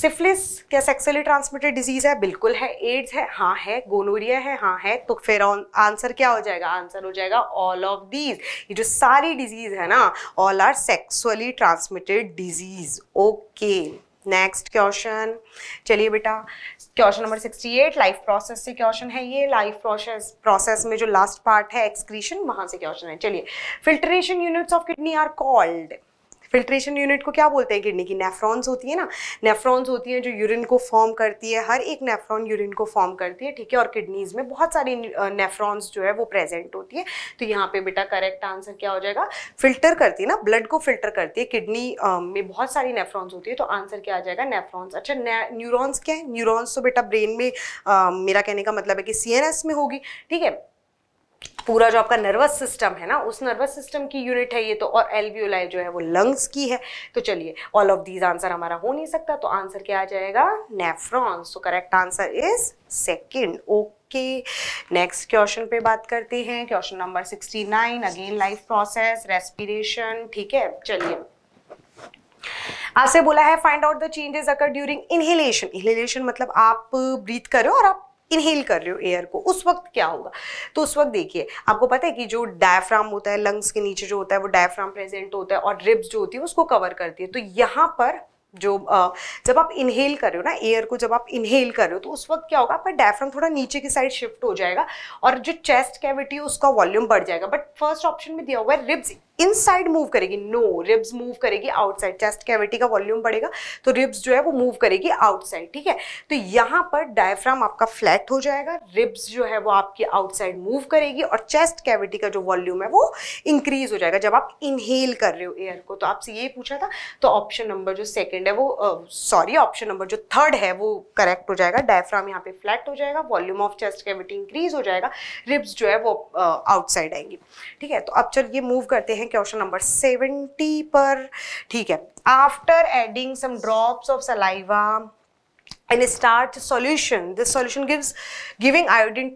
F: सिफिलिस क्या सेक्सुअली ट्रांसमिटेड डिजीज है बिल्कुल है एड्स है हाँ है गोनोरिया है हाँ है तो फिर आंसर क्या हो जाएगा आंसर हो जाएगा ऑल ऑफ दीज ये जो सारी डिजीज है ना all are sexually transmitted disease okay next question चलिए बेटा क्वेश्चन नंबर 68 लाइफ प्रोसेस से क्वेश्चन है ये लाइफ प्रोसेस प्रोसेस में जो लास्ट पार्ट है एक्सक्रीशन वहां से क्वेश्चन है चलिए filtration units of kidney are called filtration unit को क्या बोलते हैं किडनी की नेफ्रॉन्स होती है ना नेफ्रॉन्स होती हैं जो यूरिन को फॉर्म करती है हर एक नेफ्रॉन यूरिन को फॉर्म करती है ठीक है और किडनीज में बहुत सारी नेफ्रॉन्स जो है वो प्रेजेंट होती है तो यहाँ पे बेटा करेक्ट आंसर क्या हो जाएगा फिल्टर करती है ना ब्लड को फिल्टर करती है किडनी में बहुत सारी नेफ्रॉन्स होती है तो आंसर क्या आ जाएगा नेफ्रॉन्स अच्छा न्यूरोन्स क्या है न्यूरोन्स तो बेटा ब्रेन में मेरा कहने का मतलब है कि सी में होगी ठीक है पूरा जो आपका नर्वस सिस्टम है ना उस नर्वस सिस्टम की यूनिट है ये तो और एलवीओलाई जो है वो लंग्स की है तो चलिए ऑल ऑफ दीज आंसर हमारा हो नहीं सकता तो आंसर क्या आ जाएगा nephron so correct answer is second okay next question पे बात करते हैं question number sixty nine again life process respiration ठीक है चलिए आपसे बोला है find out the changes occur during inhalation inhalation मतलब आप ब्रीथ करो और आप इनहेल कर रहे हो एयर को उस वक्त क्या होगा तो उस वक्त देखिए आपको पता है कि जो डायफ्राम होता है लंग्स के नीचे जो होता है वो डायफ्राम प्रेजेंट होता है और रिब्स जो होती है उसको कवर करती है तो यहाँ पर जो जब आप इनहेल कर रहे हो ना एयर को जब आप इनहेल कर रहे हो तो उस वक्त क्या होगा आपका डायफ्राम थोड़ा नीचे की साइड शिफ्ट हो जाएगा और जो चेस्ट कैविटी है उसका वॉल्यूम बढ़ जाएगा बट फर्स्ट ऑप्शन में दिया हुआ है रिब्स इनसाइड मूव करेगी नो रिब्स मूव करेगी आउटसाइड चेस्ट कैविटी का वॉल्यूम बढ़ेगा तो रिब्स जो है वो मूव करेगी आउटसाइड ठीक है तो यहाँ पर डायफ्राम आपका फ्लैट हो जाएगा रिब्स जो है वो आपकी आउटसाइड मूव करेगी और चेस्ट कैविटी का जो वॉल्यूम है वो इंक्रीज हो जाएगा जब आप इनहेल कर रहे हो एयर को तो आपसे ये पूछा था तो ऑप्शन नंबर जो सेकेंड है वो सॉरी ऑप्शन नंबर जो थर्ड है वो करेक्ट हो जाएगा डायफ्राम यहाँ पे फ्लैट हो जाएगा volume of chest cavity increase हो जाएगा रिब्स जो है वो आउटसाइड आएंगी ठीक है तो अब चलिए मूव करते हैं हैं क्वेश्चन नंबर सेवेंटी पर ठीक है after adding some drops of saliva an starch solution this solution gives giving iodine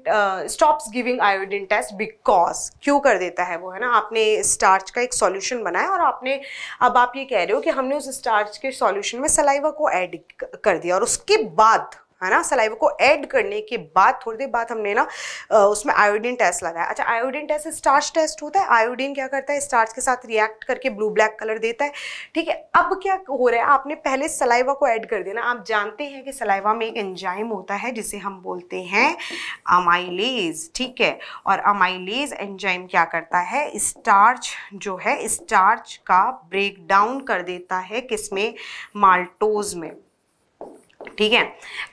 F: uh, giving iodine test because क्यों कर देता है वो है ना आपने स्टार्च का एक सोल्यूशन बनाया और आपने अब आप ये कह रहे हो कि हमने उस स्टार्च के सोल्यूशन में सलाइवा को एड कर दिया और उसके बाद है ना सलाइवा को ऐड करने के बाद थोड़ी देर बाद हमने ना उसमें आयोडीन टेस्ट लगाया अच्छा आयोडीन टेस्ट स्टार्च टेस्ट होता है आयोडीन क्या करता है स्टार्च के साथ रिएक्ट करके ब्लू ब्लैक कलर देता है ठीक है अब क्या हो रहा है आपने पहले सलाइवा को ऐड कर देना आप जानते हैं कि सलाइवा में एक एंजाइम होता है जिसे हम बोलते हैं अमाइलेज ठीक है और अमाइलेज एंजाइम क्या करता है स्टार्च जो है स्टार्च का ब्रेक डाउन कर देता है किसमें माल्टोज में ठीक है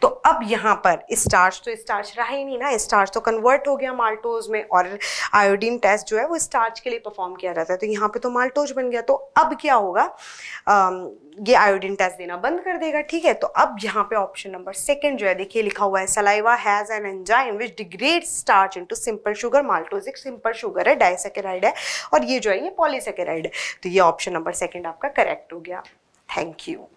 F: तो अब यहाँ पर स्टार्च तो स्टार्च रहा ही नहीं ना स्टार्च तो कन्वर्ट हो गया माल्टोज में और आयोडीन टेस्ट जो है वो स्टार्च के लिए परफॉर्म किया जाता है तो यहाँ पे तो माल्टोज बन गया तो अब क्या होगा आ, ये आयोडीन टेस्ट देना बंद कर देगा ठीक है तो अब यहाँ पे ऑप्शन नंबर सेकंड जो है देखिए लिखा हुआ है saliva has an enzyme which degrade starch in simple sugar maltose एक सिंपल शुगर है डाइसेकेराइड है और ये जो है ये पॉलीसेकेराइड है तो ये ऑप्शन नंबर सेकेंड आपका करेक्ट हो गया थैंक यू